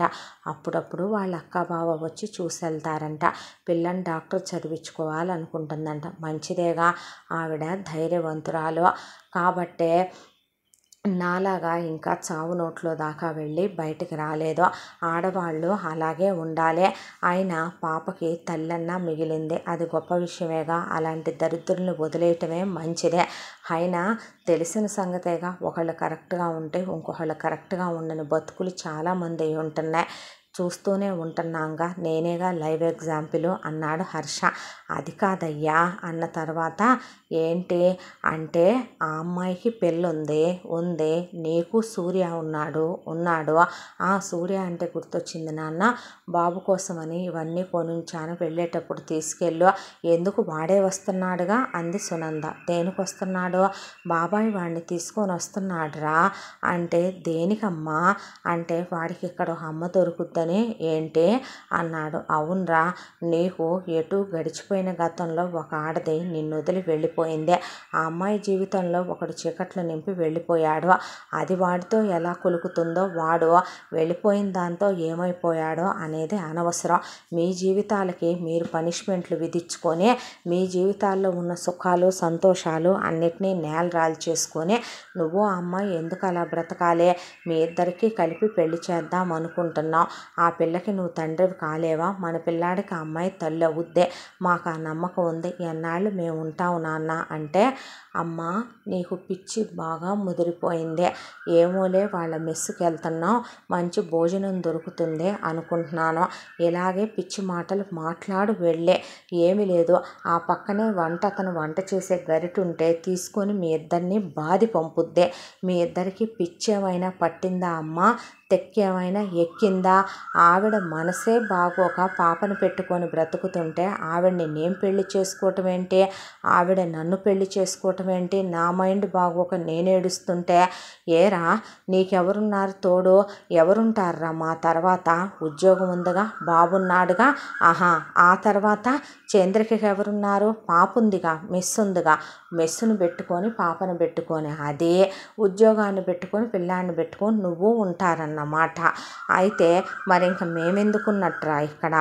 అప్పుడప్పుడు వాళ్ళ అక్క బావ వచ్చి చూసి చేస్తారంట పిల్లని డాక్టర్ చదివించుకోవాలనుకుంటుందంట మంచిదేగా ఆవిడ ధైర్యవంతురాలు కాబట్టే నాలాగా ఇంకా చావు నోట్లో దాకా వెళ్ళి బయటికి రాలేదు ఆడవాళ్ళు అలాగే ఉండాలి ఆయన పాపకి తల్లన్న మిగిలింది అది గొప్ప విషయమేగా అలాంటి దరిద్రుల్ని వదిలేయటమే మంచిదే ఆయన తెలిసిన సంగతేగా ఒకళ్ళు కరెక్ట్గా ఉంటే ఇంకొకళ్ళు కరెక్ట్గా ఉండని బతుకులు చాలామంది ఉంటున్నాయి చూస్తూనే ఉంటున్నాంగా నేనేగా లైవ్ ఎగ్జాంపుల్ అన్నాడు హర్ష అది కాదయ్యా అన్న తర్వాత ఏంటి అంటే ఆ అమ్మాయికి పెళ్ళుంది ఉంది నీకు సూర్య ఉన్నాడు ఉన్నాడు ఆ సూర్య అంటే గుర్తొచ్చింది నాన్న బాబు కోసమని ఇవన్నీ కొనుంచాను వెళ్ళేటప్పుడు తీసుకెళ్ళు ఎందుకు వాడే వస్తున్నాడుగా అంది సునంద దేనికి వస్తున్నాడు బాబాయ్ వాడిని తీసుకొని వస్తున్నాడురా అంటే దేనికమ్మా అంటే వాడికి ఇక్కడ అమ్మ దొరుకుద్దని అని ఏంటి అన్నాడు అవునరా నీకు ఎటు గడిచిపోయిన గతంలో ఒక ఆడది నిన్ను వదిలి వెళ్ళిపోయిందే ఆ అమ్మాయి జీవితంలో ఒకడు చీకట్లు నింపి వెళ్ళిపోయాడు అది వాడితో ఎలా కొలుకుతుందో వాడు వెళ్ళిపోయిన దాంతో ఏమైపోయాడో అనేది అనవసరం మీ జీవితాలకి మీరు పనిష్మెంట్లు విధించుకొని మీ జీవితాల్లో ఉన్న సుఖాలు సంతోషాలు అన్నిటినీ నేలరాలు చేసుకొని నువ్వు అమ్మాయి ఎందుకు అలా బ్రతకాలి మీ ఇద్దరికీ కలిపి పెళ్లి చేద్దాం అనుకుంటున్నావు ఆ పిల్లకి నువ్వు తండ్రివి కాలేవా మన పిల్లాడికి ఆ అమ్మాయి తల్లి అవుద్దే మాకు ఆ నమ్మకం ఉంది ఎన్నాళ్ళు మేము ఉంటావు నాన్న అంటే అమ్మ నీకు పిచ్చి బాగా ముదిరిపోయిందే ఏమోలే వాళ్ళ మెస్సుకి వెళ్తున్నావు మంచి భోజనం దొరుకుతుంది అనుకుంటున్నాను ఇలాగే పిచ్చి మాటలు మాట్లాడు వెళ్ళే ఏమి లేదు ఆ పక్కనే వంట అతను వంట చేసే గరిటి ఉంటే తీసుకొని మీ ఇద్దరిని బాధి పంపుద్దే మీ ఇద్దరికి పిచ్చేమైనా పట్టిందా అమ్మ తెక్కేమైనా ఎక్కిందా ఆవిడ మనసే బాగోక పాపను పెట్టుకొని బ్రతుకుతుంటే ఆవిడని నేను పెళ్లి చేసుకోవటం ఏంటి ఆవిడ నన్ను పెళ్లి చేసుకోవటం ఏంటి నా మైండ్ బాగోక నేను ఏడుస్తుంటే ఏరా నీకెవరున్నారు తోడు ఎవరుంటారా మా తర్వాత ఉద్యోగం ఉందిగా బాబున్నాడుగా ఆహా ఆ తర్వాత చంద్రకి ఎవరున్నారు పాపు ఉందిగా మిస్ ఉందిగా మెస్సును పెట్టుకొని పాపను పెట్టుకొని అదే ఉద్యోగాన్ని పెట్టుకొని పిల్లాన్ని పెట్టుకొని నువ్వు ఉంటారన్నమాట అయితే మరి ఇంక మేమెందుకున్నట్రా ఇక్కడ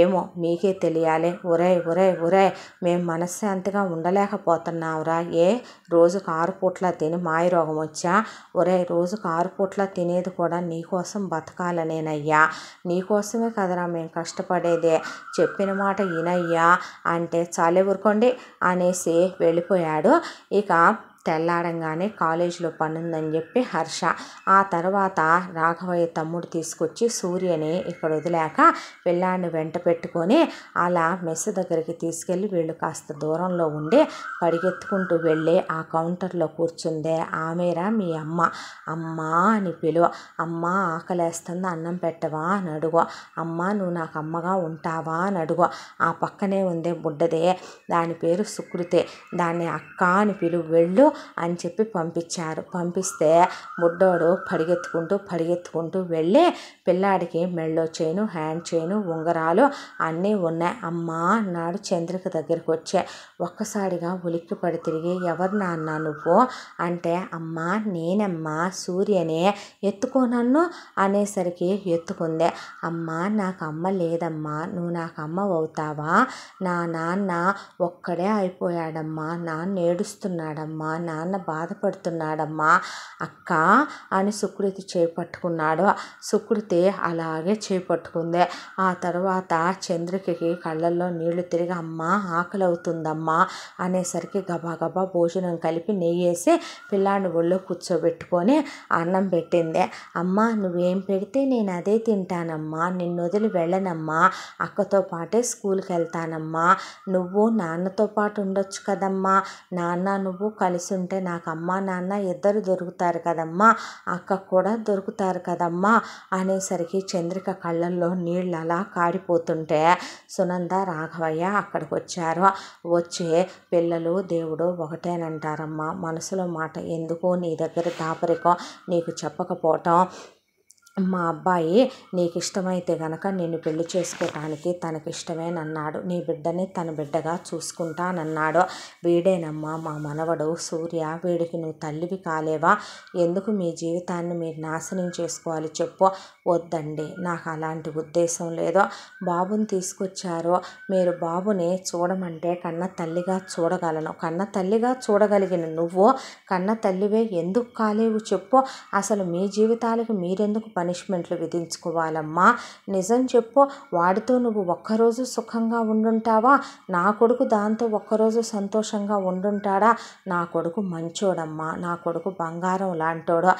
ఏమో మీకే తెలియాలి ఒరే ఒరే ఒరే మేము మనశ్శాంతిగా ఉండలేకపోతున్నావురా ఏ రోజుకు ఆరు పూట్ల తిని రోగం వచ్చా ఒరే రోజుకు ఆరు పూట్ల తినేది కూడా నీకోసం బతకాలనేనయ్యా నీకోసమే కదరా మేము కష్టపడేదే చెప్పిన మాట ఈనయ్యా అంటే చాలే ఊరుకోండి అనేసి వెళ్ళిపోయి వెళ్ళిపోయాడు ఇక తెల్లాడంగానే కాలేజీలో పనుందని చెప్పి హర్ష ఆ తర్వాత రాఘవయ్య తమ్ముడు తీసుకొచ్చి సూర్యని ఇక్కడ వదిలాక పిల్లాన్ని వెంట పెట్టుకొని అలా మెస్ దగ్గరికి తీసుకెళ్ళి వీళ్ళు కాస్త దూరంలో ఉండి పడిగెత్తుకుంటూ వెళ్ళి ఆ కౌంటర్లో కూర్చుందే ఆమెరా మీ అమ్మ అమ్మా అని పిలువ అమ్మ ఆకలేస్తుంది అన్నం పెట్టవా అని అడుగు అమ్మ నువ్వు నాకు అమ్మగా ఉంటావా అని అడుగు ఆ పక్కనే ఉందే బుడ్డదే దాని పేరు సుకృతే దాన్ని అక్క అని పిలువు వెళ్ళు అని చెప్పి పంపించారు పంపిస్తే బుడ్డోడు పడిగెత్తుకుంటూ పడిగెత్తుకుంటూ వెళ్ళి పిల్లాడికి మెళ్ళో చేయిను హ్యాండ్ చేయిను ఉంగరాలు అన్నీ ఉన్నాయి అమ్మా నాడు చంద్రిక దగ్గరికి వచ్చే ఒక్కసారిగా ఉలిక్కి పడి తిరిగి ఎవరు నాన్న నువ్వు అంటే అమ్మా నేనమ్మా సూర్యనే ఎత్తుకో నన్ను అనేసరికి ఎత్తుకుంది అమ్మా నాకు అమ్మ లేదమ్మా నువ్వు నాకు అమ్మ అవుతావా నా నాన్న ఒక్కడే అయిపోయాడమ్మా నాన్న ఏడుస్తున్నాడమ్మా నాన్న బాధపడుతున్నాడమ్మా అక్క అని సుకృతి చేపట్టుకున్నాడు సుకృతి అలాగే చేపట్టుకుంది ఆ తర్వాత చంద్రికకి కళ్ళల్లో నీళ్లు తిరిగి అమ్మ అవుతుందమ్మా అనేసరికి గబాగబా భోజనం కలిపి నెయ్యేసి పిల్లాడిని ఒళ్ళో కూర్చోబెట్టుకొని అన్నం పెట్టింది అమ్మ నువ్వేం పెడితే నేను అదే తింటానమ్మా నిన్ను వదిలి వెళ్ళనమ్మా అక్కతో పాటే స్కూల్కి వెళ్తానమ్మా నువ్వు నాన్నతో పాటు ఉండొచ్చు కదమ్మా నాన్న నువ్వు కలిసి వస్తుంటే నాకు అమ్మ నాన్న ఇద్దరు దొరుకుతారు కదమ్మా అక్క కూడా దొరుకుతారు కదమ్మా అనేసరికి చంద్రిక కళ్ళల్లో నీళ్ళు అలా కాడిపోతుంటే సునంద రాఘవయ్య అక్కడికి వచ్చారు వచ్చే పిల్లలు దేవుడు ఒకటేనంటారమ్మా మనసులో మాట ఎందుకు నీ దగ్గర దాపరికం నీకు చెప్పకపోవటం మా అబ్బాయి నీకు ఇష్టమైతే కనుక నేను పెళ్లి చేసుకోవటానికి తనకిష్టమేనన్నాడు నీ బిడ్డని తన బిడ్డగా చూసుకుంటానన్నాడు వీడేనమ్మా మా మనవడు సూర్య వీడికి నువ్వు తల్లివి కాలేవా ఎందుకు మీ జీవితాన్ని మీరు నాశనం చేసుకోవాలి చెప్పు వద్దండి నాకు అలాంటి ఉద్దేశం లేదో బాబుని తీసుకొచ్చారు మీరు బాబుని చూడమంటే కన్న తల్లిగా చూడగలను కన్న తల్లిగా చూడగలిగిన నువ్వు కన్న తల్లివే ఎందుకు కాలేవు చెప్పు అసలు మీ జీవితాలకు మీరెందుకు పని పనిష్మెంట్లు విధించుకోవాలమ్మా నిజం చెప్పు వాడితో నువ్వు ఒక్కరోజు సుఖంగా ఉండుంటావా నా కొడుకు దాంతో ఒక్కరోజు సంతోషంగా ఉండుంటాడా నా కొడుకు మంచోడమ్మా నా కొడుకు బంగారం లాంటోడు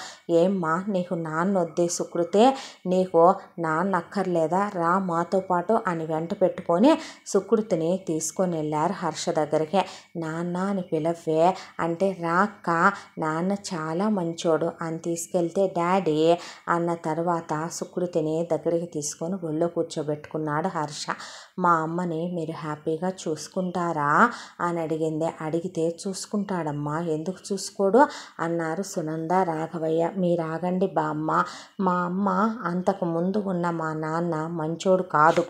ఏమ్మా నీకు నాన్న వద్దే సుకృతే నీకు నాన్న అక్కర్లేదా రా మాతో పాటు అని వెంట పెట్టుకొని సుకృతిని తీసుకొని వెళ్ళారు హర్ష దగ్గరికి నాన్న అని పిలవే అంటే రాక్క నాన్న చాలా మంచోడు అని తీసుకెళ్తే డాడీ అన్న తర్వాత తర్వాత సుకృతిని దగ్గరికి తీసుకొని ఒళ్ళో కూర్చోబెట్టుకున్నాడు హర్ష మా అమ్మని మీరు హ్యాపీగా చూసుకుంటారా అని అడిగింది అడిగితే చూసుకుంటాడమ్మా ఎందుకు చూసుకోడు అన్నారు సునంద రాఘవయ్య బా బామ్మ మా అమ్మ అంతకు ముందు ఉన్న మా నాన్న మంచోడు కాదు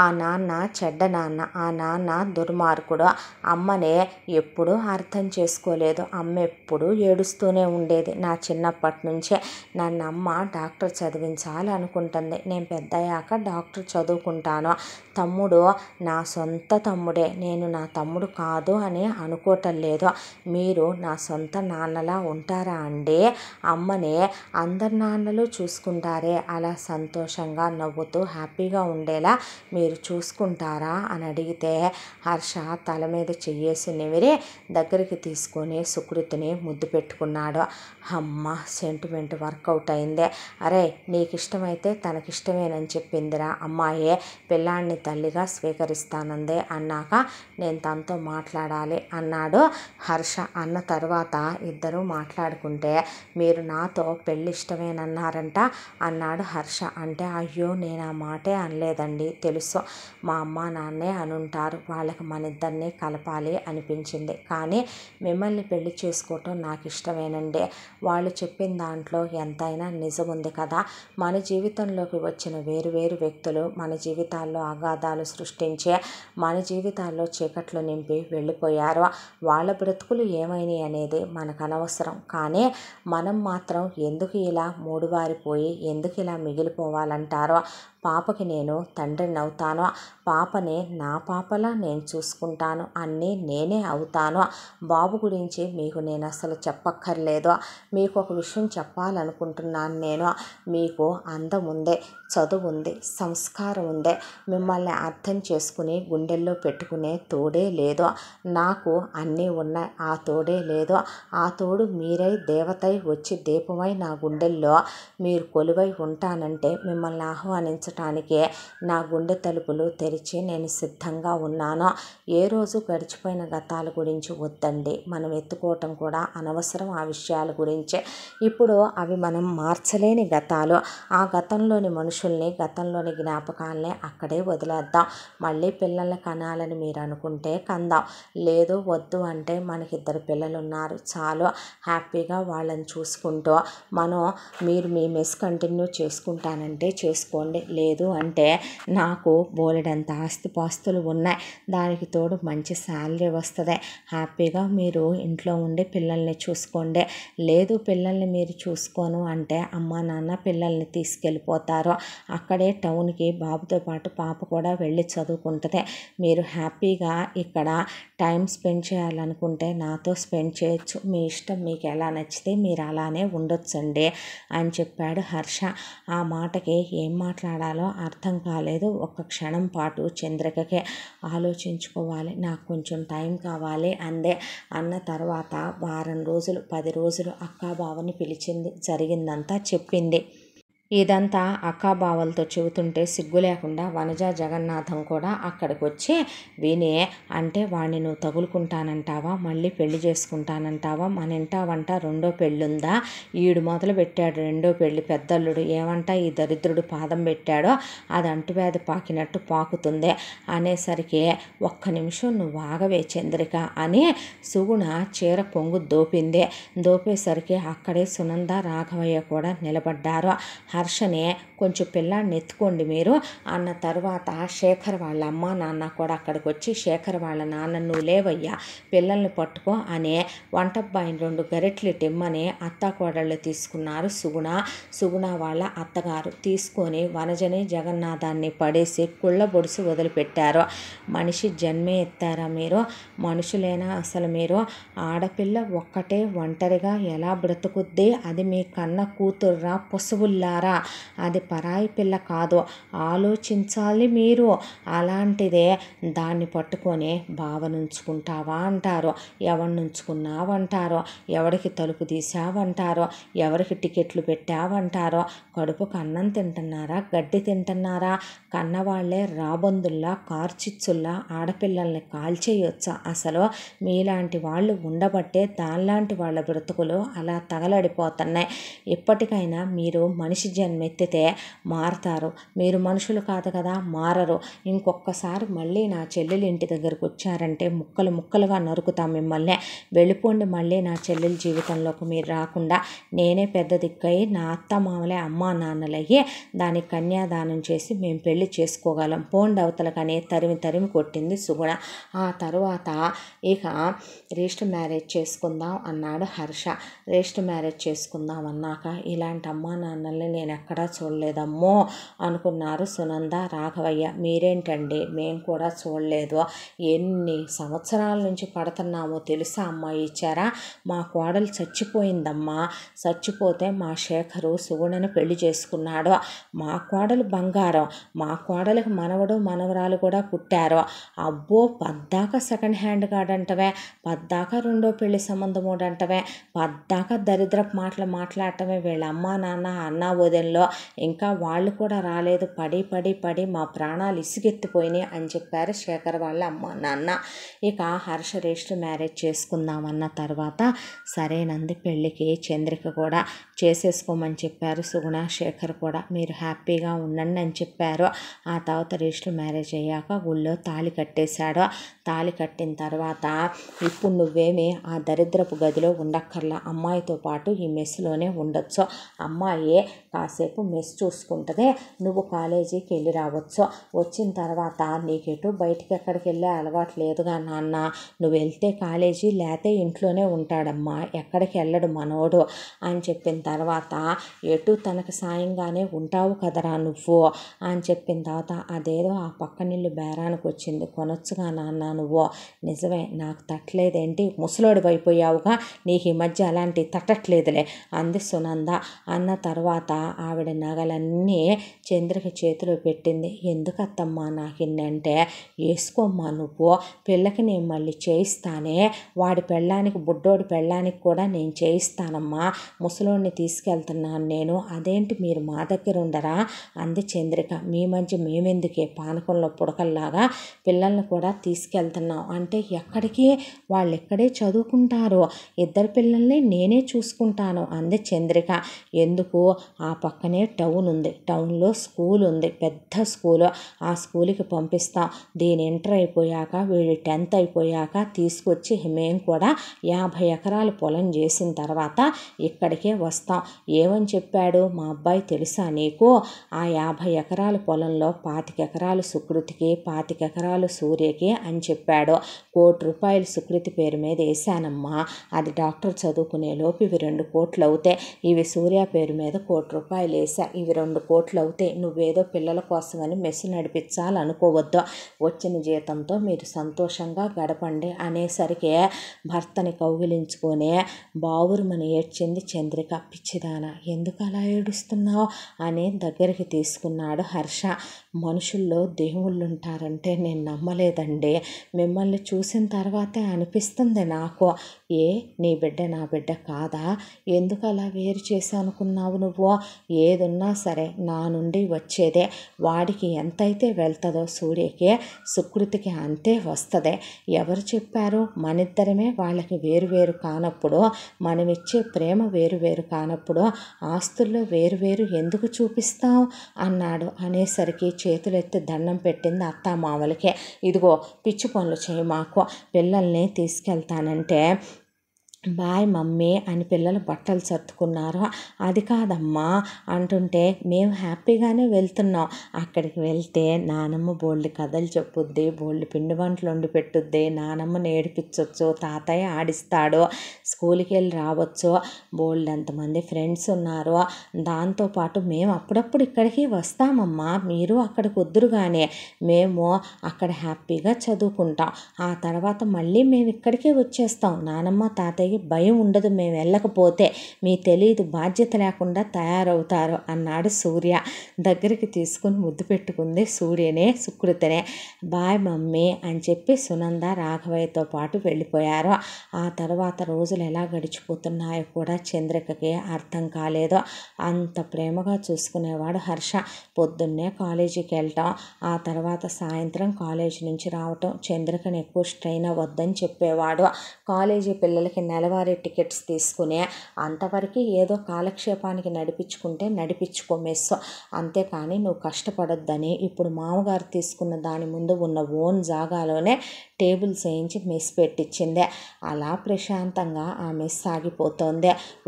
ఆ నాన్న చెడ్డ నాన్న ఆ నాన్న దుర్మార్గుడు అమ్మనే ఎప్పుడూ అర్థం చేసుకోలేదు అమ్మ ఎప్పుడూ ఏడుస్తూనే ఉండేది నా చిన్నప్పటి నుంచే నన్ను అమ్మ డాక్టర్ చదివించాలనుకుంటుంది నేను పెద్దయ్యాక డాక్టర్ చదువుకుంటాను తమ్ముడు నా సొంత తమ్ముడే నేను నా తమ్ముడు కాదు అని అనుకోవటం లేదు మీరు నా సొంత నాన్నలా ఉంటారా అండి అమ్మనే అందరి నాన్నలు చూసుకుంటారే అలా సంతోషంగా నవ్వుతూ హ్యాపీగా ఉండేలా మీరు చూసుకుంటారా అని అడిగితే హర్ష తల మీద చెయ్యేసి నిమిరే దగ్గరికి తీసుకొని సుకృతిని ముద్దు పెట్టుకున్నాడు అమ్మ సెంటిమెంట్ వర్కౌట్ అయిందే అరే నీకు ఇష్టమైతే తనకిష్టమేనని చెప్పిందిరా అమ్మాయే పిల్లాడిని తల్లిగా స్వీకరిస్తానందే అన్నాక నేను తనతో మాట్లాడాలి అన్నాడు హర్ష అన్న తర్వాత ఇద్దరూ మాట్లాడుకుంటే మీరు నాతో పెళ్ళి ఇష్టమేనన్నారంట అన్నాడు హర్ష అంటే అయ్యో నేను ఆ మాటే అనలేదండి తెలుసు తెలుసు మా అమ్మ నాన్నే అని ఉంటారు వాళ్ళకి మన ఇద్దరిని కలపాలి అనిపించింది కానీ మిమ్మల్ని పెళ్లి చేసుకోవటం నాకు ఇష్టమేనండి వాళ్ళు చెప్పిన దాంట్లో ఎంతైనా నిజం ఉంది కదా మన జీవితంలోకి వచ్చిన వేరు వేరు వ్యక్తులు మన జీవితాల్లో అగాధాలు సృష్టించే మన జీవితాల్లో చీకట్లు నింపి వెళ్ళిపోయారు వాళ్ళ బ్రతుకులు ఏమైనాయి అనేది మనకు అనవసరం కానీ మనం మాత్రం ఎందుకు ఇలా మూడువారిపోయి ఎందుకు ఇలా మిగిలిపోవాలంటారో పాపకి నేను తండ్రిని అవుతాను పాపని నా పాపలా నేను చూసుకుంటాను అన్నీ నేనే అవుతాను బాబు గురించి మీకు నేను అసలు చెప్పక్కర్లేదు మీకు ఒక విషయం చెప్పాలనుకుంటున్నాను నేను మీకు అందం ఉందే చదువు ఉంది సంస్కారం ఉందే మిమ్మల్ని అర్థం చేసుకుని గుండెల్లో పెట్టుకునే తోడే లేదు నాకు అన్నీ ఉన్నాయి ఆ తోడే లేదు ఆ తోడు మీరై దేవతై వచ్చి దీపమై నా గుండెల్లో మీరు కొలువై ఉంటానంటే మిమ్మల్ని ఆహ్వానించడం ప్రవేశించటానికే నా గుండె తలుపులు తెరిచి నేను సిద్ధంగా ఉన్నాను ఏ రోజు గడిచిపోయిన గతాల గురించి వద్దండి మనం ఎత్తుకోవటం కూడా అనవసరం ఆ విషయాల గురించి ఇప్పుడు అవి మనం మార్చలేని గతాలు ఆ గతంలోని మనుషుల్ని గతంలోని జ్ఞాపకాలని అక్కడే వదిలేద్దాం మళ్ళీ పిల్లల్ని కనాలని మీరు అనుకుంటే కందాం లేదు వద్దు అంటే మనకి ఇద్దరు పిల్లలు ఉన్నారు చాలు హ్యాపీగా వాళ్ళని చూసుకుంటూ మనం మీరు మీ మెస్ కంటిన్యూ చేసుకుంటానంటే చేసుకోండి లేదు అంటే నాకు బోలెడంత ఆస్తిపాస్తులు ఉన్నాయి దానికి తోడు మంచి శాలరీ వస్తుంది హ్యాపీగా మీరు ఇంట్లో ఉండి పిల్లల్ని చూసుకోండి లేదు పిల్లల్ని మీరు చూసుకోను అంటే అమ్మ నాన్న పిల్లల్ని తీసుకెళ్ళిపోతారు అక్కడే టౌన్కి బాబుతో పాటు పాప కూడా వెళ్ళి చదువుకుంటుంది మీరు హ్యాపీగా ఇక్కడ టైం స్పెండ్ చేయాలనుకుంటే నాతో స్పెండ్ చేయొచ్చు మీ ఇష్టం మీకు ఎలా నచ్చితే మీరు అలానే ఉండొచ్చండి అని చెప్పాడు హర్ష ఆ మాటకి ఏం మాట్లాడాలి మాట్లాడాలో అర్థం కాలేదు ఒక్క క్షణం పాటు చంద్రికకే ఆలోచించుకోవాలి నాకు కొంచెం టైం కావాలి అందే అన్న తర్వాత వారం రోజులు పది రోజులు అక్కా బావని పిలిచింది జరిగిందంతా చెప్పింది ఇదంతా అక్కాబావలతో చెబుతుంటే సిగ్గు లేకుండా వనజ జగన్నాథం కూడా అక్కడికి వచ్చి వినే అంటే వాణ్ణి నువ్వు తగులుకుంటానంటావా మళ్ళీ పెళ్లి చేసుకుంటానంటావా మన ఇంటావంట వంట రెండో పెళ్ళుందా ఈడు మొదలు పెట్టాడు రెండో పెళ్ళి పెద్దల్లుడు ఏమంట ఈ దరిద్రుడు పాదం పెట్టాడో అది అంటువ్యాధి పాకినట్టు పాకుతుంది అనేసరికి ఒక్క నిమిషం నువ్వు ఆగవే చంద్రిక అని సుగుణ చీర పొంగు దోపింది దోపేసరికి అక్కడే సునంద రాఘవయ్య కూడా నిలబడ్డారు హర్షనే కొంచెం పిల్లాడిని ఎత్తుకోండి మీరు అన్న తర్వాత శేఖర్ వాళ్ళ అమ్మ నాన్న కూడా అక్కడికి వచ్చి శేఖర్ వాళ్ళ నాన్న నువ్వు లేవయ్యా పిల్లల్ని పట్టుకో అనే వంటబ్బాయిని రెండు గరిట్లు టిమ్మని అత్త కోడళ్ళు తీసుకున్నారు సుగుణ సుగుణ వాళ్ళ అత్తగారు తీసుకొని వనజని జగన్నాథాన్ని పడేసి కుళ్ళ బొడుసు వదిలిపెట్టారు మనిషి జన్మే ఎత్తారా మీరు మనుషులేనా అసలు మీరు ఆడపిల్ల ఒక్కటే ఒంటరిగా ఎలా బ్రతుకుద్ది అది మీ కన్న కూతుర్రా పొసువుల్లారా కదా అది పరాయి పిల్ల కాదు ఆలోచించాలి మీరు అలాంటిదే దాన్ని పట్టుకొని బావనుంచుకుంటావా అంటారు ఎవరినుంచుకున్నావంటారో ఎవరికి తలుపు తీసావంటారో ఎవరికి టికెట్లు పెట్టావంటారో కడుపుకు అన్నం తింటున్నారా గడ్డి తింటున్నారా కన్నవాళ్లే రాబందుల్లా కార్చిచ్చుల్లా ఆడపిల్లల్ని కాల్చేయొచ్చు అసలు మీలాంటి వాళ్ళు ఉండబట్టే దానిలాంటి వాళ్ళ బ్రతుకులు అలా తగలడిపోతున్నాయి ఇప్పటికైనా మీరు మనిషి జన్మెత్తితే మారతారు మీరు మనుషులు కాదు కదా మారరు ఇంకొకసారి మళ్ళీ నా చెల్లెలు ఇంటి దగ్గరకు వచ్చారంటే ముక్కలు ముక్కలుగా నరుకుతాం మిమ్మల్ని వెళ్ళిపోండి మళ్ళీ నా చెల్లెల జీవితంలోకి మీరు రాకుండా నేనే పెద్ద దిక్కయి నా అత్త మామలే అమ్మ నాన్నలయ్యి దానికి కన్యాదానం చేసి మేము పెళ్లి చేసుకోగలం పోండి అవతలకని తరిమి తరిమి కొట్టింది సుగుణ ఆ తర్వాత ఇక రిజిస్టర్ మ్యారేజ్ చేసుకుందాం అన్నాడు హర్ష రిజిస్టర్ మ్యారేజ్ చేసుకుందాం అన్నాక ఇలాంటి అమ్మా నాన్నల్ని నేను నేను ఎక్కడా చూడలేదమ్మో అనుకున్నారు సునంద రాఘవయ్య మీరేంటండి మేము కూడా చూడలేదు ఎన్ని సంవత్సరాల నుంచి పడుతున్నామో తెలుసా అమ్మ ఇచ్చారా మా కోడలు చచ్చిపోయిందమ్మా చచ్చిపోతే మా శేఖరు సుగుణను పెళ్లి చేసుకున్నాడు మా కోడలు బంగారం మా కోడలకు మనవడు మనవరాలు కూడా పుట్టారు అబ్బో పద్దాక సెకండ్ హ్యాండ్ కాడంటవే పద్దాక రెండో పెళ్లి సంబంధం అంటవే పద్దాక దరిద్రపు మాటలు మాట్లాడటమే వీళ్ళ అమ్మ నాన్న అన్న వదిన ఆవేదనలో ఇంకా వాళ్ళు కూడా రాలేదు పడి పడి పడి మా ప్రాణాలు ఇసుగెత్తిపోయినాయి అని చెప్పారు శేఖర్ వాళ్ళ అమ్మ నాన్న ఇక హర్ష రేష్ట మ్యారేజ్ చేసుకుందామన్న తర్వాత సరేనంది పెళ్ళికి చంద్రిక కూడా చేసేసుకోమని చెప్పారు సుగుణ శేఖర్ కూడా మీరు హ్యాపీగా ఉండండి అని చెప్పారు ఆ తర్వాత రిజిస్టర్ మ్యారేజ్ అయ్యాక గుళ్ళో తాళి కట్టేశాడు తాళి కట్టిన తర్వాత ఇప్పుడు నువ్వేమి ఆ దరిద్రపు గదిలో ఉండక్కర్లా అమ్మాయితో పాటు ఈ మెస్లోనే ఉండొచ్చు అమ్మాయి కాసేపు మెస్ చూసుకుంటుంది నువ్వు కాలేజీకి వెళ్ళి రావచ్చు వచ్చిన తర్వాత నీకెటు బయటికి ఎక్కడికి వెళ్ళే అలవాటు లేదుగా నాన్న నువ్వు వెళ్తే కాలేజీ లేతే ఇంట్లోనే ఉంటాడమ్మా ఎక్కడికి వెళ్ళడు మనోడు అని చెప్పిన తర్వాత ఎటు తనకు సాయంగానే ఉంటావు కదరా నువ్వు అని చెప్పిన తర్వాత అదేదో ఆ పక్క నీళ్ళు బేరానికి వచ్చింది కొనొచ్చుగా నాన్న నువ్వు నిజమే నాకు తట్టలేదేంటి ముసలోడు అయిపోయావుగా నీకు ఈ మధ్య అలాంటి తట్టట్లేదులే అంది సునంద అన్న తర్వాత ఆవిడ నగలన్నీ చంద్రకి చేతిలో పెట్టింది ఎందుకు అత్తమ్మా ఇన్నంటే వేసుకోమ్మా నువ్వు పిల్లకి నేను మళ్ళీ చేయిస్తానే వాడి పెళ్ళానికి బుడ్డోడి పెళ్ళానికి కూడా నేను చేయిస్తానమ్మా ముసలోడిని తీసుకెళ్తున్నాను నేను అదేంటి మీరు మా దగ్గర ఉండరా అంది చంద్రిక మీ మంచి మేమెందుకే పానకంలో పుడకల్లాగా పిల్లల్ని కూడా తీసుకెళ్తున్నాం అంటే ఎక్కడికి వాళ్ళు ఎక్కడే చదువుకుంటారు ఇద్దరు పిల్లల్ని నేనే చూసుకుంటాను అంది చంద్రిక ఎందుకు ఆ పక్కనే టౌన్ ఉంది టౌన్లో స్కూల్ ఉంది పెద్ద స్కూల్ ఆ స్కూల్కి పంపిస్తాం దీని ఇంటర్ అయిపోయాక వీళ్ళు టెన్త్ అయిపోయాక తీసుకొచ్చి మేము కూడా యాభై ఎకరాలు పొలం చేసిన తర్వాత ఇక్కడికే వస్తాం వస్తా ఏమని చెప్పాడు మా అబ్బాయి తెలుసా నీకు ఆ యాభై ఎకరాల పొలంలో పాతిక ఎకరాలు సుకృతికి పాతిక ఎకరాలు సూర్యకి అని చెప్పాడు కోటి రూపాయలు సుకృతి పేరు మీద వేశానమ్మా అది డాక్టర్ చదువుకునే లోపు ఇవి రెండు కోట్లు అవుతాయి ఇవి సూర్య పేరు మీద కోటి రూపాయలు వేసా ఇవి రెండు కోట్లు అవుతాయి నువ్వేదో పిల్లల కోసమని మెస్సు నడిపించాలనుకోవద్దు వచ్చిన జీతంతో మీరు సంతోషంగా గడపండి అనేసరికి భర్తని కౌగిలించుకొని బావురుమని ఏడ్చింది చంద్రిక పిచ్చిదాన ఎందుకు అలా ఏడుస్తున్నావు అని దగ్గరికి తీసుకున్నాడు హర్ష మనుషుల్లో దేవుళ్ళుంటారంటే నేను నమ్మలేదండి మిమ్మల్ని చూసి చూసిన తర్వాతే అనిపిస్తుంది నాకు ఏ నీ బిడ్డ నా బిడ్డ కాదా ఎందుకు అలా వేరు చేసి అనుకున్నావు నువ్వు ఏదున్నా సరే నా నుండి వచ్చేదే వాడికి ఎంతైతే వెళ్తుందో సూర్యకి సుకృతికి అంతే వస్తుంది ఎవరు చెప్పారు మనిద్దరమే వాళ్ళకి వేరువేరు కానప్పుడు మనమిచ్చే ప్రేమ వేరువేరు కానప్పుడు ఆస్తుల్లో వేరువేరు ఎందుకు చూపిస్తాం అన్నాడు అనేసరికి చేతులెత్తి దండం పెట్టింది అత్తామామలకే ఇదిగో పిచ్చి పనులు మాకు పిల్లల్ని తీసుకెళ్తానంటే బాయ్ మమ్మీ అని పిల్లలు బట్టలు సర్దుకున్నారు అది కాదమ్మా అంటుంటే మేము హ్యాపీగానే వెళ్తున్నాం అక్కడికి వెళ్తే నానమ్మ బోల్డ్ కథలు చెప్పుద్ది బోళ్ళు పిండి వంటలు వండి పెట్టుద్ది నానమ్మ ఏడిపించవచ్చు తాతయ్య ఆడిస్తాడు స్కూల్కి వెళ్ళి రావచ్చు బోల్డ్ ఎంతమంది ఫ్రెండ్స్ ఉన్నారు దాంతోపాటు మేము అప్పుడప్పుడు ఇక్కడికి వస్తామమ్మా మీరు అక్కడికి వద్దురుగానే మేము అక్కడ హ్యాపీగా చదువుకుంటాం ఆ తర్వాత మళ్ళీ మేము ఇక్కడికే వచ్చేస్తాం నానమ్మ తాతయ్య భయం ఉండదు మేము వెళ్ళకపోతే మీ తెలియదు బాధ్యత లేకుండా తయారవుతారు అన్నాడు సూర్య దగ్గరికి తీసుకుని ముద్దు పెట్టుకుంది సూర్యనే సుకృతనే బాయ్ మమ్మీ అని చెప్పి సునంద రాఘవయ్యతో పాటు వెళ్ళిపోయారు ఆ తర్వాత రోజులు ఎలా గడిచిపోతున్నాయో కూడా చంద్రికకి అర్థం కాలేదు అంత ప్రేమగా చూసుకునేవాడు హర్ష పొద్దున్నే కాలేజీకి వెళ్ళటం ఆ తర్వాత సాయంత్రం కాలేజీ నుంచి రావటం చంద్రికను ఎక్కువ స్ట్రైన్ అవ్వద్దని చెప్పేవాడు కాలేజీ పిల్లలకి నెలవారీ టికెట్స్ తీసుకునే అంతవరకు ఏదో కాలక్షేపానికి నడిపించుకుంటే నడిపించుకో మెస్ అంతేకాని నువ్వు కష్టపడొద్దని ఇప్పుడు మామగారు తీసుకున్న దాని ముందు ఉన్న ఓన్ జాగాలోనే టేబుల్ చేయించి మెస్ పెట్టించింది అలా ప్రశాంతంగా ఆ మెస్ ఒక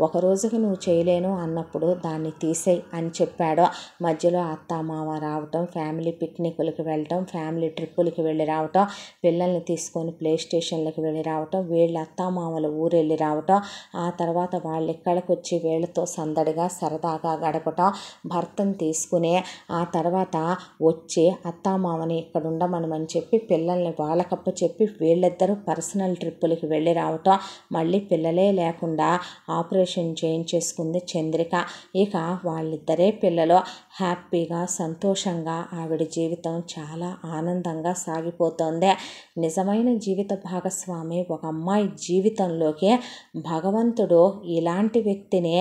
ఒకరోజుకి నువ్వు చేయలేను అన్నప్పుడు దాన్ని తీసేయి అని చెప్పాడు మధ్యలో అత్త మామ రావటం ఫ్యామిలీ పిక్నిక్లకి వెళ్ళటం ఫ్యామిలీ ట్రిప్పులకి వెళ్ళి రావటం పిల్లల్ని తీసుకొని ప్లే స్టేషన్లకి వెళ్ళి రావటం వీళ్ళ అత్తామామల ఊరు వెళ్ళి రావటం ఆ తర్వాత వాళ్ళు ఇక్కడికి వచ్చి వీళ్ళతో సందడిగా సరదాగా గడపటం భర్తను తీసుకునే ఆ తర్వాత వచ్చి అత్తామామని ఇక్కడ ఉండమనమని చెప్పి పిల్లల్ని వాళ్ళకప్ప చెప్పి వీళ్ళిద్దరూ పర్సనల్ ట్రిప్పులకి వెళ్ళి రావటం మళ్ళీ పిల్లలే లేకుండా ఆపరేషన్ చేయించేసుకుంది చంద్రిక ఇక వాళ్ళిద్దరే పిల్లలు హ్యాపీగా సంతోషంగా ఆవిడ జీవితం చాలా ఆనందంగా సాగిపోతోంది నిజమైన జీవిత భాగస్వామి ఒక అమ్మాయి జీవితంలోకి భగవంతుడు ఇలాంటి వ్యక్తిని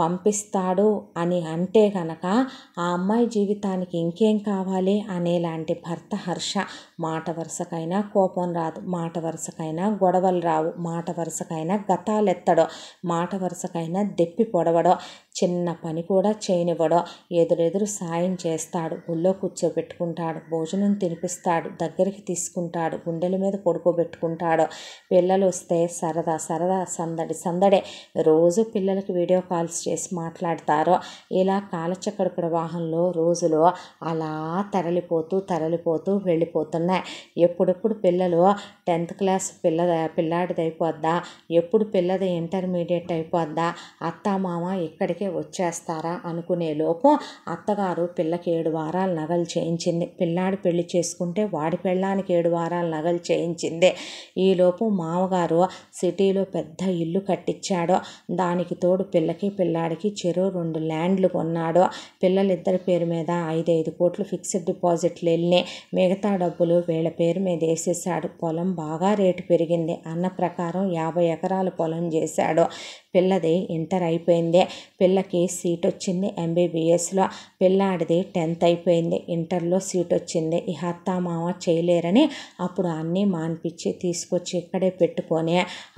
పంపిస్తాడు అని అంటే కనుక ఆ అమ్మాయి జీవితానికి ఇంకేం కావాలి అనేలాంటి భర్త హర్ష మాట వరుసకైనా కోపం రాదు మాట వరుసకైనా గొడవలు రావు మాట వరుసకైనా గతాలెత్తడో మాట వరుసకైనా దెప్పి పొడవడో చిన్న పని కూడా చేయనివ్వడు ఎదురెదురు సాయం చేస్తాడు ఒళ్ళో కూర్చోబెట్టుకుంటాడు భోజనం తినిపిస్తాడు దగ్గరికి తీసుకుంటాడు గుండెల మీద పడుకోబెట్టుకుంటాడు పిల్లలు వస్తే సరదా సరదా సందడి సందడే రోజు పిల్లలకి వీడియో కాల్స్ చేసి మాట్లాడతారు ఇలా కాలచక్ర ప్రవాహంలో రోజులు అలా తరలిపోతూ తరలిపోతూ వెళ్ళిపోతున్నాయి ఎప్పుడెప్పుడు పిల్లలు టెన్త్ క్లాస్ పిల్ల పిల్లాడిది అయిపోద్దా ఎప్పుడు పిల్లది ఇంటర్మీడియట్ అయిపోద్దా అత్త మామ ఇక్కడికి ఇంటికే వచ్చేస్తారా అనుకునే లోపం అత్తగారు పిల్లకి ఏడు వారాలు నగలు చేయించింది పిల్లాడి పెళ్లి చేసుకుంటే వాడి పెళ్ళానికి ఏడు వారాలు నగలు చేయించింది ఈలోపు మామగారు సిటీలో పెద్ద ఇల్లు కట్టించాడు దానికి తోడు పిల్లకి పిల్లాడికి చెరువు రెండు ల్యాండ్లు కొన్నాడు పిల్లలిద్దరి పేరు మీద ఐదైదు కోట్లు ఫిక్స్డ్ డిపాజిట్లు వెళ్ళి మిగతా డబ్బులు వీళ్ళ పేరు మీద వేసేసాడు పొలం బాగా రేటు పెరిగింది అన్న ప్రకారం యాభై ఎకరాలు పొలం చేశాడు పిల్లది ఇంటర్ అయిపోయింది పిల్ల పిల్లకి సీట్ వచ్చింది ఎంబీబీఎస్లో పిల్లాడిది టెన్త్ అయిపోయింది ఇంటర్లో సీట్ వచ్చింది ఈ అత్త మామ చేయలేరని అప్పుడు అన్నీ మాన్పించి తీసుకొచ్చి ఇక్కడే పెట్టుకొని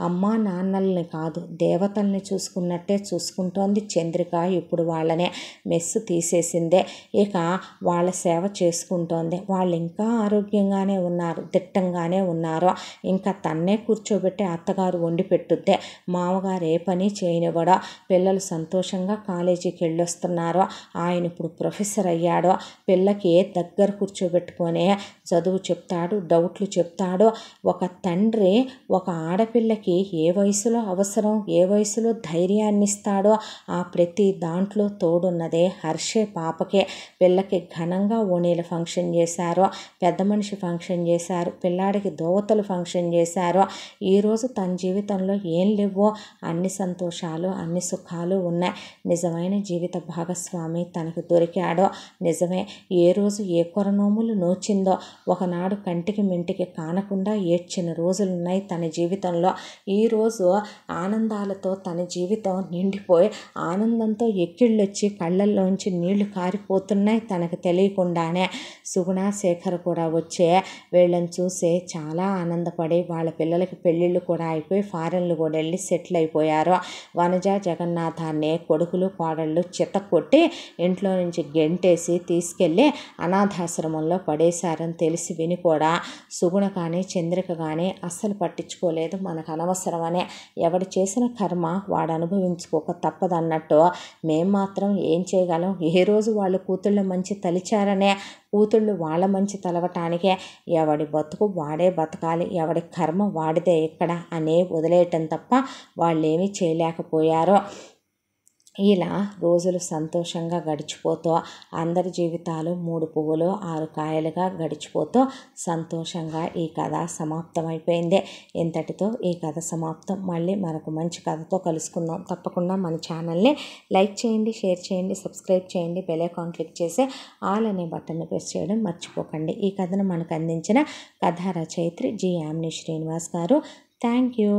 అమ్మ నాన్నల్ని కాదు దేవతల్ని చూసుకున్నట్టే చూసుకుంటోంది చంద్రిక ఇప్పుడు వాళ్ళనే మెస్సు తీసేసిందే ఇక వాళ్ళ సేవ చేసుకుంటోంది వాళ్ళు ఇంకా ఆరోగ్యంగానే ఉన్నారు దిట్టంగానే ఉన్నారు ఇంకా తన్నే కూర్చోబెట్టి అత్తగారు వండి పెట్టుద్దే మామగారు ఏ పని చేయనివ్వడా పిల్లలు సంతోషంగా సంతోషంగా కాలేజీకి వెళ్ళొస్తున్నారో ఆయన ఇప్పుడు ప్రొఫెసర్ అయ్యాడో పిల్లకి దగ్గర కూర్చోబెట్టుకొని చదువు చెప్తాడు డౌట్లు చెప్తాడో ఒక తండ్రి ఒక ఆడపిల్లకి ఏ వయసులో అవసరం ఏ వయసులో ధైర్యాన్ని ఇస్తాడో ఆ ప్రతి దాంట్లో తోడున్నదే హర్షే పాపకే పిల్లకి ఘనంగా ఓణీల ఫంక్షన్ చేశారు పెద్ద మనిషి ఫంక్షన్ చేశారు పిల్లాడికి దోవతలు ఫంక్షన్ చేశారు ఈరోజు తన జీవితంలో ఏం లేవో అన్ని సంతోషాలు అన్ని సుఖాలు ఉన్నాయి నిజమైన జీవిత భాగస్వామి తనకు దొరికాడో నిజమే ఏ రోజు ఏ కొరనోములు నోచిందో ఒకనాడు కంటికి మింటికి కానకుండా ఏడ్చిన రోజులున్నాయి తన జీవితంలో ఈరోజు ఆనందాలతో తన జీవితం నిండిపోయి ఆనందంతో ఎక్కిళ్ళొచ్చి కళ్ళల్లోంచి నీళ్లు కారిపోతున్నాయి తనకు తెలియకుండానే సుగుణ శేఖర్ కూడా వచ్చే వీళ్ళని చూసే చాలా ఆనందపడి వాళ్ళ పిల్లలకి పెళ్ళిళ్ళు కూడా అయిపోయి ఫారెన్లు కూడా వెళ్ళి సెటిల్ అయిపోయారు వనజ జగన్నాథాన్ని కొడుకు కొడుకులు కోడళ్ళు చిత కొట్టి ఇంట్లో నుంచి గెంటేసి తీసుకెళ్ళి అనాథాశ్రమంలో పడేశారని తెలిసి విని కూడా సుగుణ కానీ చంద్రిక కానీ అస్సలు పట్టించుకోలేదు మనకు అనవసరమనే ఎవడు చేసిన కర్మ వాడు అనుభవించుకోక తప్పదన్నట్టు మేం మాత్రం ఏం చేయగలం ఏ రోజు వాళ్ళు కూతుళ్ళు మంచి తలిచారనే కూతుళ్ళు వాళ్ళ మంచి తలవటానికే ఎవడి బతుకు వాడే బతకాలి ఎవడి కర్మ వాడిదే ఇక్కడ అనే వదిలేయటం తప్ప ఏమీ చేయలేకపోయారో ఇలా రోజులు సంతోషంగా గడిచిపోతూ అందరి జీవితాలు మూడు పువ్వులు ఆరు కాయలుగా గడిచిపోతూ సంతోషంగా ఈ కథ సమాప్తమైపోయింది ఇంతటితో ఈ కథ సమాప్తం మళ్ళీ మనకు మంచి కథతో కలుసుకుందాం తప్పకుండా మన ఛానల్ని లైక్ చేయండి షేర్ చేయండి సబ్స్క్రైబ్ చేయండి బెల్ ఐకాన్ క్లిక్ చేసి ఆల్ అనే బటన్ను ప్రెస్ చేయడం మర్చిపోకండి ఈ కథను మనకు అందించిన కథా రచయిత్రి జి యామిని శ్రీనివాస్ గారు థ్యాంక్ యూ